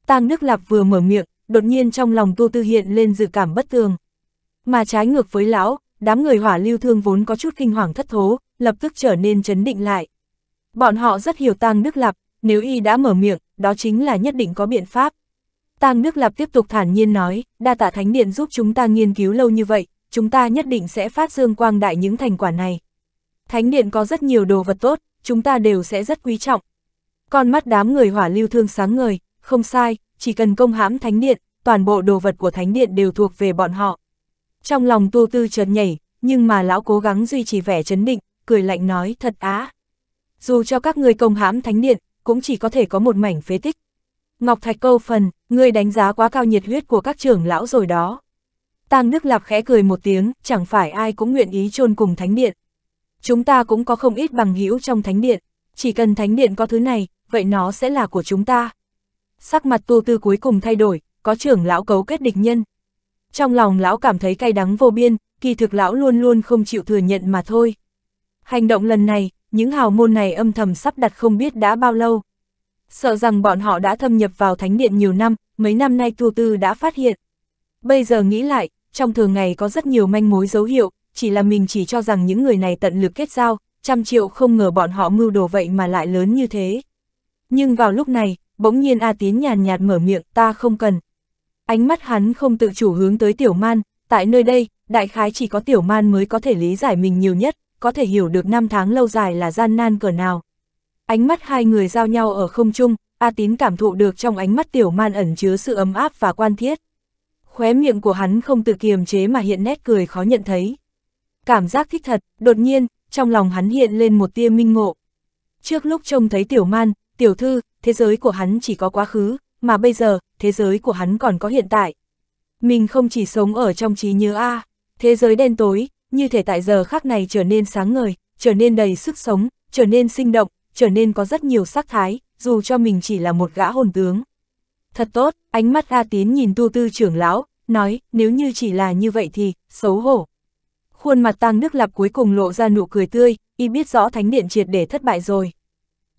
Tăng Đức Lạp vừa mở miệng, đột nhiên trong lòng Tu Tư hiện lên dự cảm bất thường. Mà trái ngược với lão, đám người hỏa lưu thương vốn có chút kinh hoàng thất thố, lập tức trở nên chấn định lại. Bọn họ rất hiểu tang nước lạp, nếu y đã mở miệng, đó chính là nhất định có biện pháp. Tang nước lạp tiếp tục thản nhiên nói, đa tạ thánh điện giúp chúng ta nghiên cứu lâu như vậy, chúng ta nhất định sẽ phát dương quang đại những thành quả này. Thánh điện có rất nhiều đồ vật tốt, chúng ta đều sẽ rất quý trọng. Con mắt đám người hỏa lưu thương sáng ngời, không sai, chỉ cần công hãm thánh điện, toàn bộ đồ vật của thánh điện đều thuộc về bọn họ. Trong lòng tu tư chợt nhảy, nhưng mà lão cố gắng duy trì vẻ chấn định, cười lạnh nói thật á. Dù cho các người công hãm thánh điện, cũng chỉ có thể có một mảnh phế tích. Ngọc Thạch câu phần, ngươi đánh giá quá cao nhiệt huyết của các trưởng lão rồi đó. Tang Đức Lạp khẽ cười một tiếng, chẳng phải ai cũng nguyện ý chôn cùng thánh điện. Chúng ta cũng có không ít bằng hữu trong thánh điện, chỉ cần thánh điện có thứ này, vậy nó sẽ là của chúng ta sắc mặt tu tư cuối cùng thay đổi, có trưởng lão cấu kết địch nhân. Trong lòng lão cảm thấy cay đắng vô biên, kỳ thực lão luôn luôn không chịu thừa nhận mà thôi. Hành động lần này, những hào môn này âm thầm sắp đặt không biết đã bao lâu. Sợ rằng bọn họ đã thâm nhập vào thánh điện nhiều năm, mấy năm nay tu tư đã phát hiện. Bây giờ nghĩ lại, trong thường ngày có rất nhiều manh mối dấu hiệu, chỉ là mình chỉ cho rằng những người này tận lực kết giao, trăm triệu không ngờ bọn họ mưu đồ vậy mà lại lớn như thế. Nhưng vào lúc này, bỗng nhiên A Tín nhàn nhạt mở miệng, ta không cần. Ánh mắt hắn không tự chủ hướng tới tiểu man, tại nơi đây, đại khái chỉ có tiểu man mới có thể lý giải mình nhiều nhất, có thể hiểu được năm tháng lâu dài là gian nan cỡ nào. Ánh mắt hai người giao nhau ở không trung, A Tín cảm thụ được trong ánh mắt tiểu man ẩn chứa sự ấm áp và quan thiết. Khóe miệng của hắn không tự kiềm chế mà hiện nét cười khó nhận thấy. Cảm giác thích thật, đột nhiên, trong lòng hắn hiện lên một tia minh ngộ. Trước lúc trông thấy tiểu man, tiểu thư, thế giới của hắn chỉ có quá khứ, mà bây giờ, thế giới của hắn còn có hiện tại. Mình không chỉ sống ở trong trí nhớ A, thế giới đen tối, như thể tại giờ khác này trở nên sáng ngời, trở nên đầy sức sống, trở nên sinh động, trở nên có rất nhiều sắc thái, dù cho mình chỉ là một gã hồn tướng. Thật tốt, ánh mắt A Tín nhìn tu tư trưởng lão, nói, nếu như chỉ là như vậy thì, xấu hổ. Khuôn mặt tăng nước lập cuối cùng lộ ra nụ cười tươi, y biết rõ thánh điện triệt để thất bại rồi.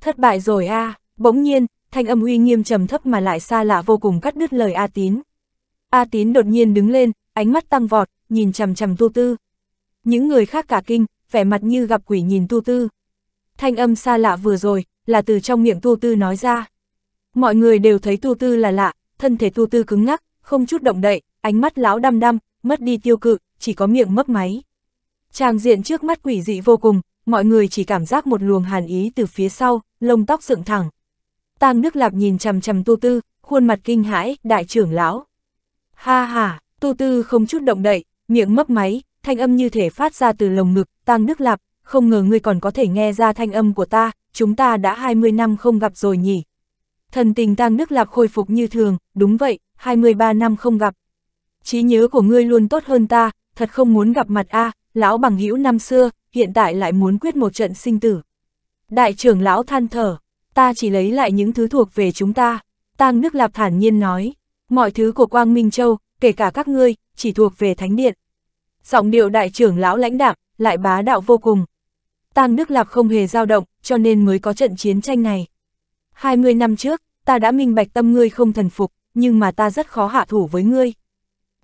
Thất bại rồi a à. Bỗng nhiên, thanh âm uy nghiêm trầm thấp mà lại xa lạ vô cùng cắt đứt lời A Tín. A Tín đột nhiên đứng lên, ánh mắt tăng vọt, nhìn chầm chầm tu tư. Những người khác cả kinh, vẻ mặt như gặp quỷ nhìn tu tư. Thanh âm xa lạ vừa rồi, là từ trong miệng tu tư nói ra. Mọi người đều thấy tu tư là lạ, thân thể tu tư cứng ngắc, không chút động đậy, ánh mắt lão đăm đăm, mất đi tiêu cự, chỉ có miệng mấp máy. Tràng diện trước mắt quỷ dị vô cùng, mọi người chỉ cảm giác một luồng hàn ý từ phía sau, lông tóc dựng thẳng tang nước lạp nhìn chằm chằm tu tư, khuôn mặt kinh hãi, đại trưởng lão. Ha ha, tu tư không chút động đậy, miệng mấp máy, thanh âm như thể phát ra từ lồng ngực, tang nước lạp, không ngờ ngươi còn có thể nghe ra thanh âm của ta, chúng ta đã 20 năm không gặp rồi nhỉ. Thần tình tang nước lạp khôi phục như thường, đúng vậy, 23 năm không gặp. trí nhớ của ngươi luôn tốt hơn ta, thật không muốn gặp mặt a, lão bằng hữu năm xưa, hiện tại lại muốn quyết một trận sinh tử. Đại trưởng lão than thở, ta chỉ lấy lại những thứ thuộc về chúng ta. Tang Nước Lạp thản nhiên nói, mọi thứ của Quang Minh Châu, kể cả các ngươi, chỉ thuộc về Thánh Điện. Giọng điệu đại trưởng lão lãnh đạm, lại bá đạo vô cùng. Tang Đức Lạp không hề dao động, cho nên mới có trận chiến tranh này. 20 năm trước, ta đã minh bạch tâm ngươi không thần phục, nhưng mà ta rất khó hạ thủ với ngươi.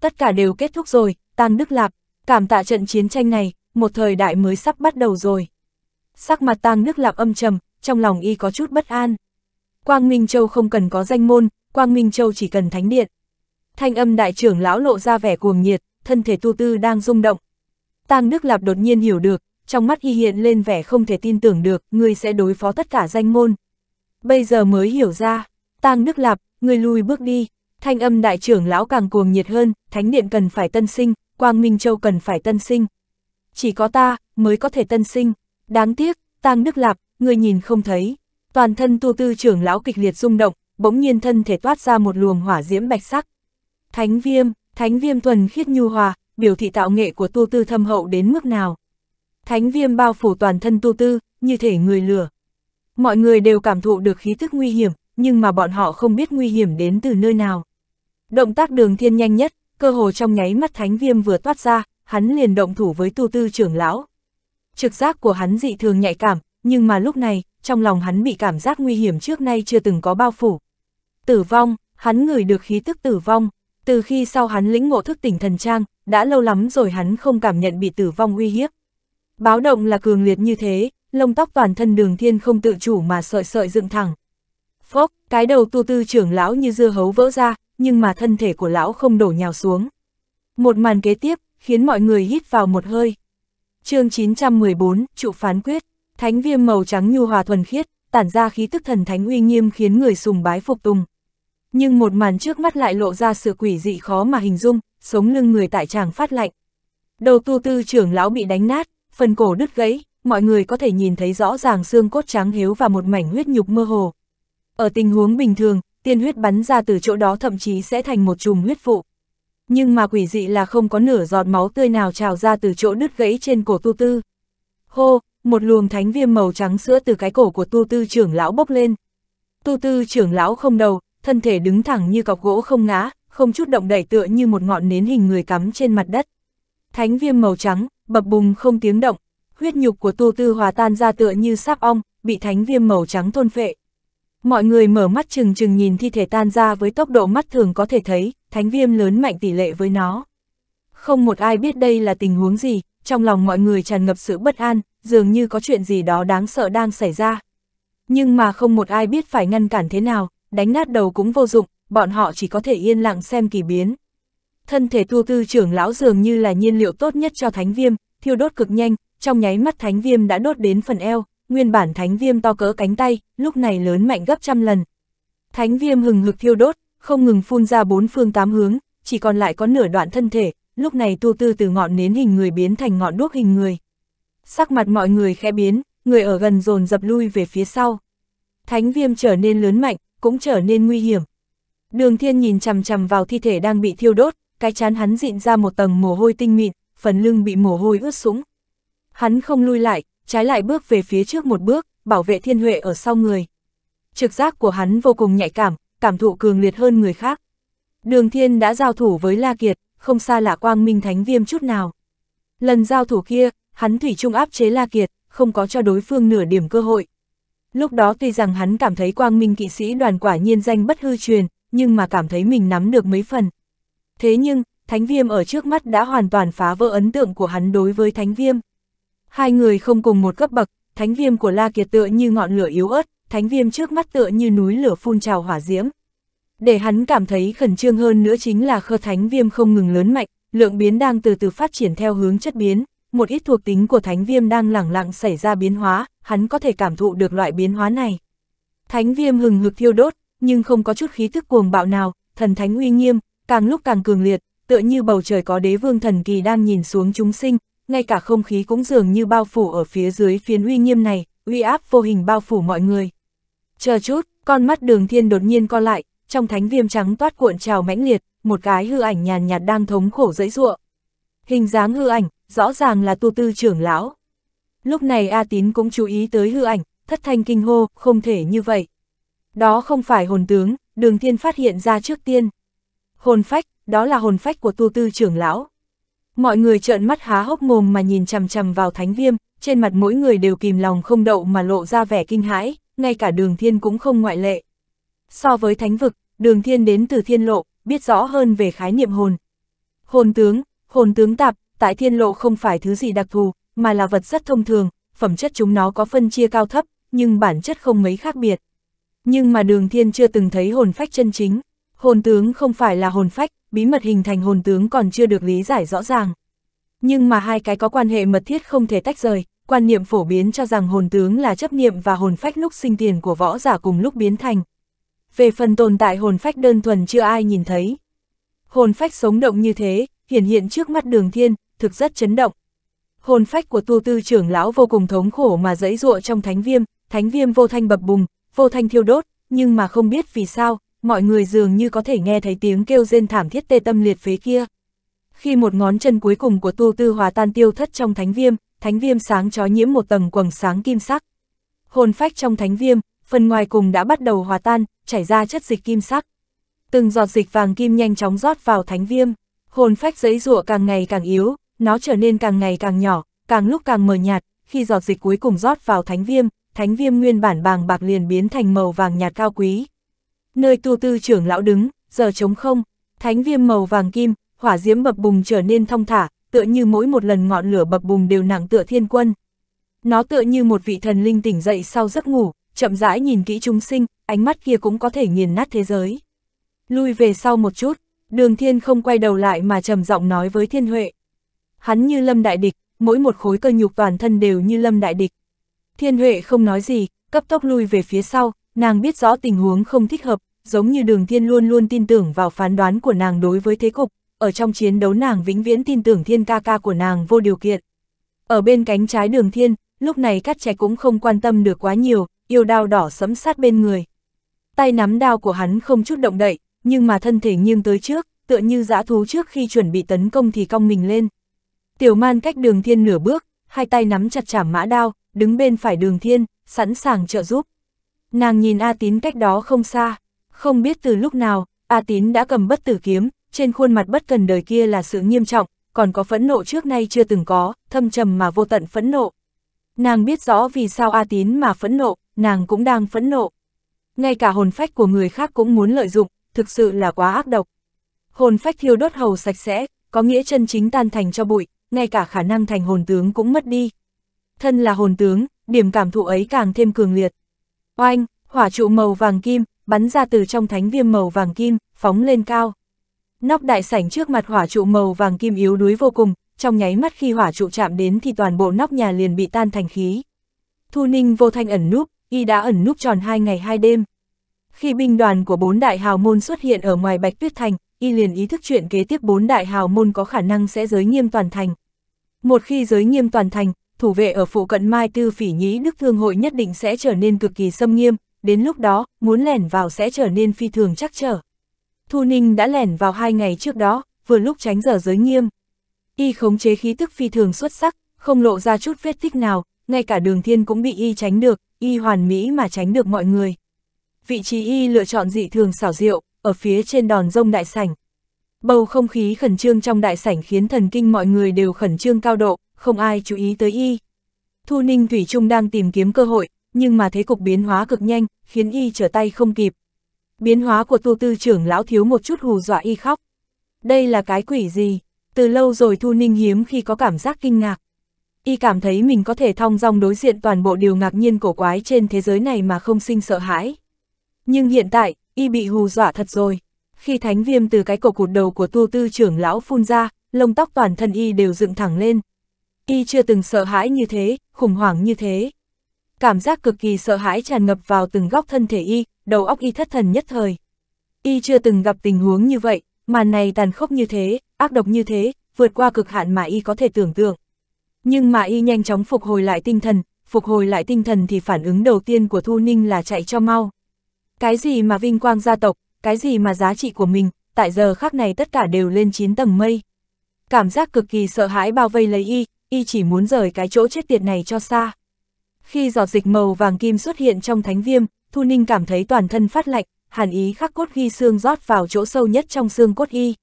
Tất cả đều kết thúc rồi, Tang Đức Lạp, cảm tạ trận chiến tranh này, một thời đại mới sắp bắt đầu rồi. Sắc mặt Tang Đức Lạp âm trầm, trong lòng y có chút bất an. Quang Minh Châu không cần có danh môn, Quang Minh Châu chỉ cần thánh điện. Thanh âm đại trưởng lão lộ ra vẻ cuồng nhiệt, thân thể tu tư đang rung động. Tang Đức Lạp đột nhiên hiểu được, trong mắt y hiện lên vẻ không thể tin tưởng được, người sẽ đối phó tất cả danh môn. Bây giờ mới hiểu ra, Tang Đức Lạp, người lui bước đi. Thanh âm đại trưởng lão càng cuồng nhiệt hơn, thánh điện cần phải tân sinh, Quang Minh Châu cần phải tân sinh. Chỉ có ta mới có thể tân sinh. Đáng tiếc, Tang Đức Lạp, Ngươi nhìn không thấy. Toàn thân tu tư trưởng lão kịch liệt rung động, bỗng nhiên thân thể toát ra một luồng hỏa diễm bạch sắc. Thánh viêm, thánh viêm thuần khiết nhu hòa, biểu thị tạo nghệ của tu tư thâm hậu đến mức nào. Thánh viêm bao phủ toàn thân tu tư, như thể người lửa. Mọi người đều cảm thụ được khí thức nguy hiểm, nhưng mà bọn họ không biết nguy hiểm đến từ nơi nào. Động tác đường thiên nhanh nhất, cơ hồ trong nháy mắt thánh viêm vừa toát ra, hắn liền động thủ với tu tư trưởng lão. Trực giác của hắn dị thường nhạy cảm, nhưng mà lúc này, trong lòng hắn bị cảm giác nguy hiểm trước nay chưa từng có bao phủ. Tử vong, hắn ngửi được khí tức tử vong, từ khi sau hắn lĩnh ngộ thức tỉnh thần trang, đã lâu lắm rồi hắn không cảm nhận bị tử vong uy hiếp. Báo động là cường liệt như thế, lông tóc toàn thân đường thiên không tự chủ mà sợi sợi dựng thẳng. Phốc, cái đầu tu tư trưởng lão như dưa hấu vỡ ra, nhưng mà thân thể của lão không đổ nhào xuống. Một màn kế tiếp, khiến mọi người hít vào một hơi. chương 914, trụ phán quyết. Thánh viêm màu trắng nhu hòa thuần khiết, tản ra khí tức thần thánh uy nghiêm khiến người sùng bái phục tùng. Nhưng một màn trước mắt lại lộ ra sự quỷ dị khó mà hình dung, sống lưng người tại tràng phát lạnh. Đầu tu tư trưởng lão bị đánh nát, phần cổ đứt gãy, mọi người có thể nhìn thấy rõ ràng xương cốt trắng hiếu và một mảnh huyết nhục mơ hồ. Ở tình huống bình thường, tiên huyết bắn ra từ chỗ đó thậm chí sẽ thành một chùm huyết vụ. Nhưng mà quỷ dị là không có nửa giọt máu tươi nào trào ra từ chỗ đứt gãy trên cổ tu tư. Hô, một luồng thánh viêm màu trắng sữa từ cái cổ của tu tư trưởng lão bốc lên. Tu tư trưởng lão không đầu, thân thể đứng thẳng như cọc gỗ không ngã, không chút động đẩy tựa như một ngọn nến hình người cắm trên mặt đất. Thánh viêm màu trắng, bập bùng không tiếng động, huyết nhục của tu tư hòa tan ra tựa như sáp ong, bị thánh viêm màu trắng thôn phệ. Mọi người mở mắt chừng chừng nhìn thi thể tan ra với tốc độ mắt thường có thể thấy, thánh viêm lớn mạnh tỷ lệ với nó. Không một ai biết đây là tình huống gì, trong lòng mọi người tràn ngập sự bất an, dường như có chuyện gì đó đáng sợ đang xảy ra. Nhưng mà không một ai biết phải ngăn cản thế nào, đánh nát đầu cũng vô dụng, bọn họ chỉ có thể yên lặng xem kỳ biến. Thân thể tu tư trưởng lão dường như là nhiên liệu tốt nhất cho thánh viêm, thiêu đốt cực nhanh, trong nháy mắt thánh viêm đã đốt đến phần eo, nguyên bản thánh viêm to cỡ cánh tay, lúc này lớn mạnh gấp trăm lần. Thánh viêm hừng hực thiêu đốt, không ngừng phun ra bốn phương tám hướng, chỉ còn lại có nửa đoạn thân thể, lúc này tu tư từ ngọn nến hình người biến thành ngọn đuốc hình người. Sắc mặt mọi người khẽ biến, người ở gần dồn dập lui về phía sau. Thánh viêm trở nên lớn mạnh, cũng trở nên nguy hiểm. Đường thiên nhìn chằm chằm vào thi thể đang bị thiêu đốt, cái chán hắn dịn ra một tầng mồ hôi tinh mịn, phần lưng bị mồ hôi ướt sũng. Hắn không lui lại, trái lại bước về phía trước một bước, bảo vệ thiên huệ ở sau người. Trực giác của hắn vô cùng nhạy cảm, cảm thụ cường liệt hơn người khác. Đường thiên đã giao thủ với La Kiệt, không xa lạ quang minh thánh viêm chút nào. Lần giao thủ kia, hắn thủy trung áp chế La Kiệt, không có cho đối phương nửa điểm cơ hội. Lúc đó tuy rằng hắn cảm thấy quang minh kỵ sĩ đoàn quả nhiên danh bất hư truyền, nhưng mà cảm thấy mình nắm được mấy phần. Thế nhưng, Thánh Viêm ở trước mắt đã hoàn toàn phá vỡ ấn tượng của hắn đối với Thánh Viêm. Hai người không cùng một cấp bậc, Thánh Viêm của La Kiệt tựa như ngọn lửa yếu ớt, Thánh Viêm trước mắt tựa như núi lửa phun trào hỏa diễm. Để hắn cảm thấy khẩn trương hơn nữa chính là khơ Thánh Viêm không ngừng lớn mạnh, lượng biến đang từ từ phát triển theo hướng chất biến một ít thuộc tính của thánh viêm đang lẳng lặng xảy ra biến hóa, hắn có thể cảm thụ được loại biến hóa này. Thánh viêm hừng hực thiêu đốt, nhưng không có chút khí tức cuồng bạo nào, thần thánh uy nghiêm, càng lúc càng cường liệt, tựa như bầu trời có đế vương thần kỳ đang nhìn xuống chúng sinh, ngay cả không khí cũng dường như bao phủ ở phía dưới phiến uy nghiêm này, uy áp vô hình bao phủ mọi người. Chờ chút, con mắt đường thiên đột nhiên co lại, trong thánh viêm trắng toát cuộn trào mãnh liệt, một cái hư ảnh nhàn nhạt đang thống khổ dẫy ruộng. Hình dáng hư ảnh, rõ ràng là tu tư trưởng lão. Lúc này A Tín cũng chú ý tới hư ảnh, thất thanh kinh hô, không thể như vậy. Đó không phải hồn tướng, đường thiên phát hiện ra trước tiên. Hồn phách, đó là hồn phách của tu tư trưởng lão. Mọi người trợn mắt há hốc mồm mà nhìn chằm chằm vào thánh viêm, trên mặt mỗi người đều kìm lòng không đậu mà lộ ra vẻ kinh hãi, ngay cả đường thiên cũng không ngoại lệ. So với thánh vực, đường thiên đến từ thiên lộ, biết rõ hơn về khái niệm hồn. Hồn tướng, Hồn tướng tạp, tại thiên lộ không phải thứ gì đặc thù, mà là vật rất thông thường, phẩm chất chúng nó có phân chia cao thấp, nhưng bản chất không mấy khác biệt. Nhưng mà đường thiên chưa từng thấy hồn phách chân chính. Hồn tướng không phải là hồn phách, bí mật hình thành hồn tướng còn chưa được lý giải rõ ràng. Nhưng mà hai cái có quan hệ mật thiết không thể tách rời, quan niệm phổ biến cho rằng hồn tướng là chấp niệm và hồn phách lúc sinh tiền của võ giả cùng lúc biến thành. Về phần tồn tại hồn phách đơn thuần chưa ai nhìn thấy. Hồn phách sống động như thế, hiển hiện trước mắt đường thiên, thực rất chấn động. Hồn phách của tu tư trưởng lão vô cùng thống khổ mà dẫy dụa trong thánh viêm, thánh viêm vô thanh bập bùng, vô thanh thiêu đốt, nhưng mà không biết vì sao, mọi người dường như có thể nghe thấy tiếng kêu rên thảm thiết tê tâm liệt phế kia. Khi một ngón chân cuối cùng của tu tư hòa tan tiêu thất trong thánh viêm, thánh viêm sáng chói nhiễm một tầng quầng sáng kim sắc. Hồn phách trong thánh viêm, phần ngoài cùng đã bắt đầu hòa tan, chảy ra chất dịch kim sắc. Từng giọt dịch vàng kim nhanh chóng rót vào thánh viêm. Hồn phách giấy rủa càng ngày càng yếu, nó trở nên càng ngày càng nhỏ, càng lúc càng mờ nhạt, khi giọt dịch cuối cùng rót vào thánh viêm, thánh viêm nguyên bản bàng bạc liền biến thành màu vàng nhạt cao quý. Nơi tu tư trưởng lão đứng, giờ trống không, thánh viêm màu vàng kim, hỏa diễm bập bùng trở nên thông thả, tựa như mỗi một lần ngọn lửa bập bùng đều nặng tựa thiên quân. Nó tựa như một vị thần linh tỉnh dậy sau giấc ngủ, chậm rãi nhìn kỹ chúng sinh, ánh mắt kia cũng có thể nghiền nát thế giới. Lui về sau một chút, Đường thiên không quay đầu lại mà trầm giọng nói với thiên huệ. Hắn như lâm đại địch, mỗi một khối cơ nhục toàn thân đều như lâm đại địch. Thiên huệ không nói gì, cấp tốc lui về phía sau, nàng biết rõ tình huống không thích hợp, giống như đường thiên luôn luôn tin tưởng vào phán đoán của nàng đối với thế cục, ở trong chiến đấu nàng vĩnh viễn tin tưởng thiên ca ca của nàng vô điều kiện. Ở bên cánh trái đường thiên, lúc này cắt trẻ cũng không quan tâm được quá nhiều, yêu đao đỏ sẫm sát bên người. Tay nắm đao của hắn không chút động đậy, nhưng mà thân thể nghiêng tới trước, tựa như dã thú trước khi chuẩn bị tấn công thì cong mình lên. Tiểu man cách đường thiên nửa bước, hai tay nắm chặt chảm mã đao, đứng bên phải đường thiên, sẵn sàng trợ giúp. Nàng nhìn A Tín cách đó không xa, không biết từ lúc nào, A Tín đã cầm bất tử kiếm, trên khuôn mặt bất cần đời kia là sự nghiêm trọng, còn có phẫn nộ trước nay chưa từng có, thâm trầm mà vô tận phẫn nộ. Nàng biết rõ vì sao A Tín mà phẫn nộ, nàng cũng đang phẫn nộ. Ngay cả hồn phách của người khác cũng muốn lợi dụng, thực sự là quá ác độc. Hồn phách thiêu đốt hầu sạch sẽ, có nghĩa chân chính tan thành cho bụi, ngay cả khả năng thành hồn tướng cũng mất đi. Thân là hồn tướng, điểm cảm thụ ấy càng thêm cường liệt. Oanh, hỏa trụ màu vàng kim, bắn ra từ trong thánh viêm màu vàng kim, phóng lên cao. Nóc đại sảnh trước mặt hỏa trụ màu vàng kim yếu đuối vô cùng, trong nháy mắt khi hỏa trụ chạm đến thì toàn bộ nóc nhà liền bị tan thành khí. Thu Ninh vô thanh ẩn núp, y đã ẩn núp tròn hai ngày hai đêm. Khi binh đoàn của bốn đại hào môn xuất hiện ở ngoài Bạch Tuyết Thành, y liền ý thức chuyện kế tiếp bốn đại hào môn có khả năng sẽ giới nghiêm toàn thành. Một khi giới nghiêm toàn thành, thủ vệ ở phụ cận Mai Tư Phỉ Nhĩ Đức Thương hội nhất định sẽ trở nên cực kỳ xâm nghiêm, đến lúc đó, muốn lẻn vào sẽ trở nên phi thường chắc trở. Thu Ninh đã lẻn vào hai ngày trước đó, vừa lúc tránh giờ giới nghiêm. Y khống chế khí tức phi thường xuất sắc, không lộ ra chút vết tích nào, ngay cả đường thiên cũng bị y tránh được, y hoàn mỹ mà tránh được mọi người vị trí y lựa chọn dị thường xảo diệu, ở phía trên đòn rông đại sảnh. Bầu không khí khẩn trương trong đại sảnh khiến thần kinh mọi người đều khẩn trương cao độ, không ai chú ý tới y. Thu Ninh Thủy Trung đang tìm kiếm cơ hội, nhưng mà thế cục biến hóa cực nhanh, khiến y trở tay không kịp. Biến hóa của tu tư trưởng lão thiếu một chút hù dọa y khóc. Đây là cái quỷ gì? Từ lâu rồi Thu Ninh hiếm khi có cảm giác kinh ngạc. Y cảm thấy mình có thể thong dong đối diện toàn bộ điều ngạc nhiên cổ quái trên thế giới này mà không sinh sợ hãi. Nhưng hiện tại, y bị hù dọa thật rồi. Khi thánh viêm từ cái cổ cụt đầu của tu tư trưởng lão phun ra, lông tóc toàn thân y đều dựng thẳng lên. Y chưa từng sợ hãi như thế, khủng hoảng như thế. Cảm giác cực kỳ sợ hãi tràn ngập vào từng góc thân thể y, đầu óc y thất thần nhất thời. Y chưa từng gặp tình huống như vậy, màn này tàn khốc như thế, ác độc như thế, vượt qua cực hạn mà y có thể tưởng tượng. Nhưng mà y nhanh chóng phục hồi lại tinh thần, phục hồi lại tinh thần thì phản ứng đầu tiên của Thu Ninh là chạy cho mau. Cái gì mà vinh quang gia tộc, cái gì mà giá trị của mình, tại giờ khác này tất cả đều lên chín tầng mây. Cảm giác cực kỳ sợ hãi bao vây lấy y, y chỉ muốn rời cái chỗ chết tiệt này cho xa. Khi giọt dịch màu vàng kim xuất hiện trong thánh viêm, Thu Ninh cảm thấy toàn thân phát lạnh, hàn ý khắc cốt ghi xương rót vào chỗ sâu nhất trong xương cốt y.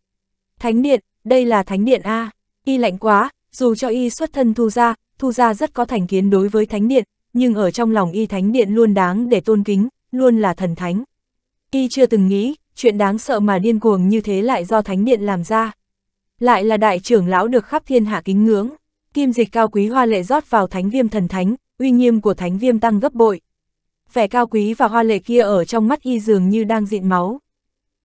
Thánh điện, đây là thánh điện A, y lạnh quá, dù cho y xuất thân thu ra, thu ra rất có thành kiến đối với thánh điện, nhưng ở trong lòng y thánh điện luôn đáng để tôn kính, luôn là thần thánh. Y chưa từng nghĩ, chuyện đáng sợ mà điên cuồng như thế lại do thánh điện làm ra. Lại là đại trưởng lão được khắp thiên hạ kính ngưỡng, kim dịch cao quý hoa lệ rót vào thánh viêm thần thánh, uy nghiêm của thánh viêm tăng gấp bội. Vẻ cao quý và hoa lệ kia ở trong mắt y dường như đang dịn máu.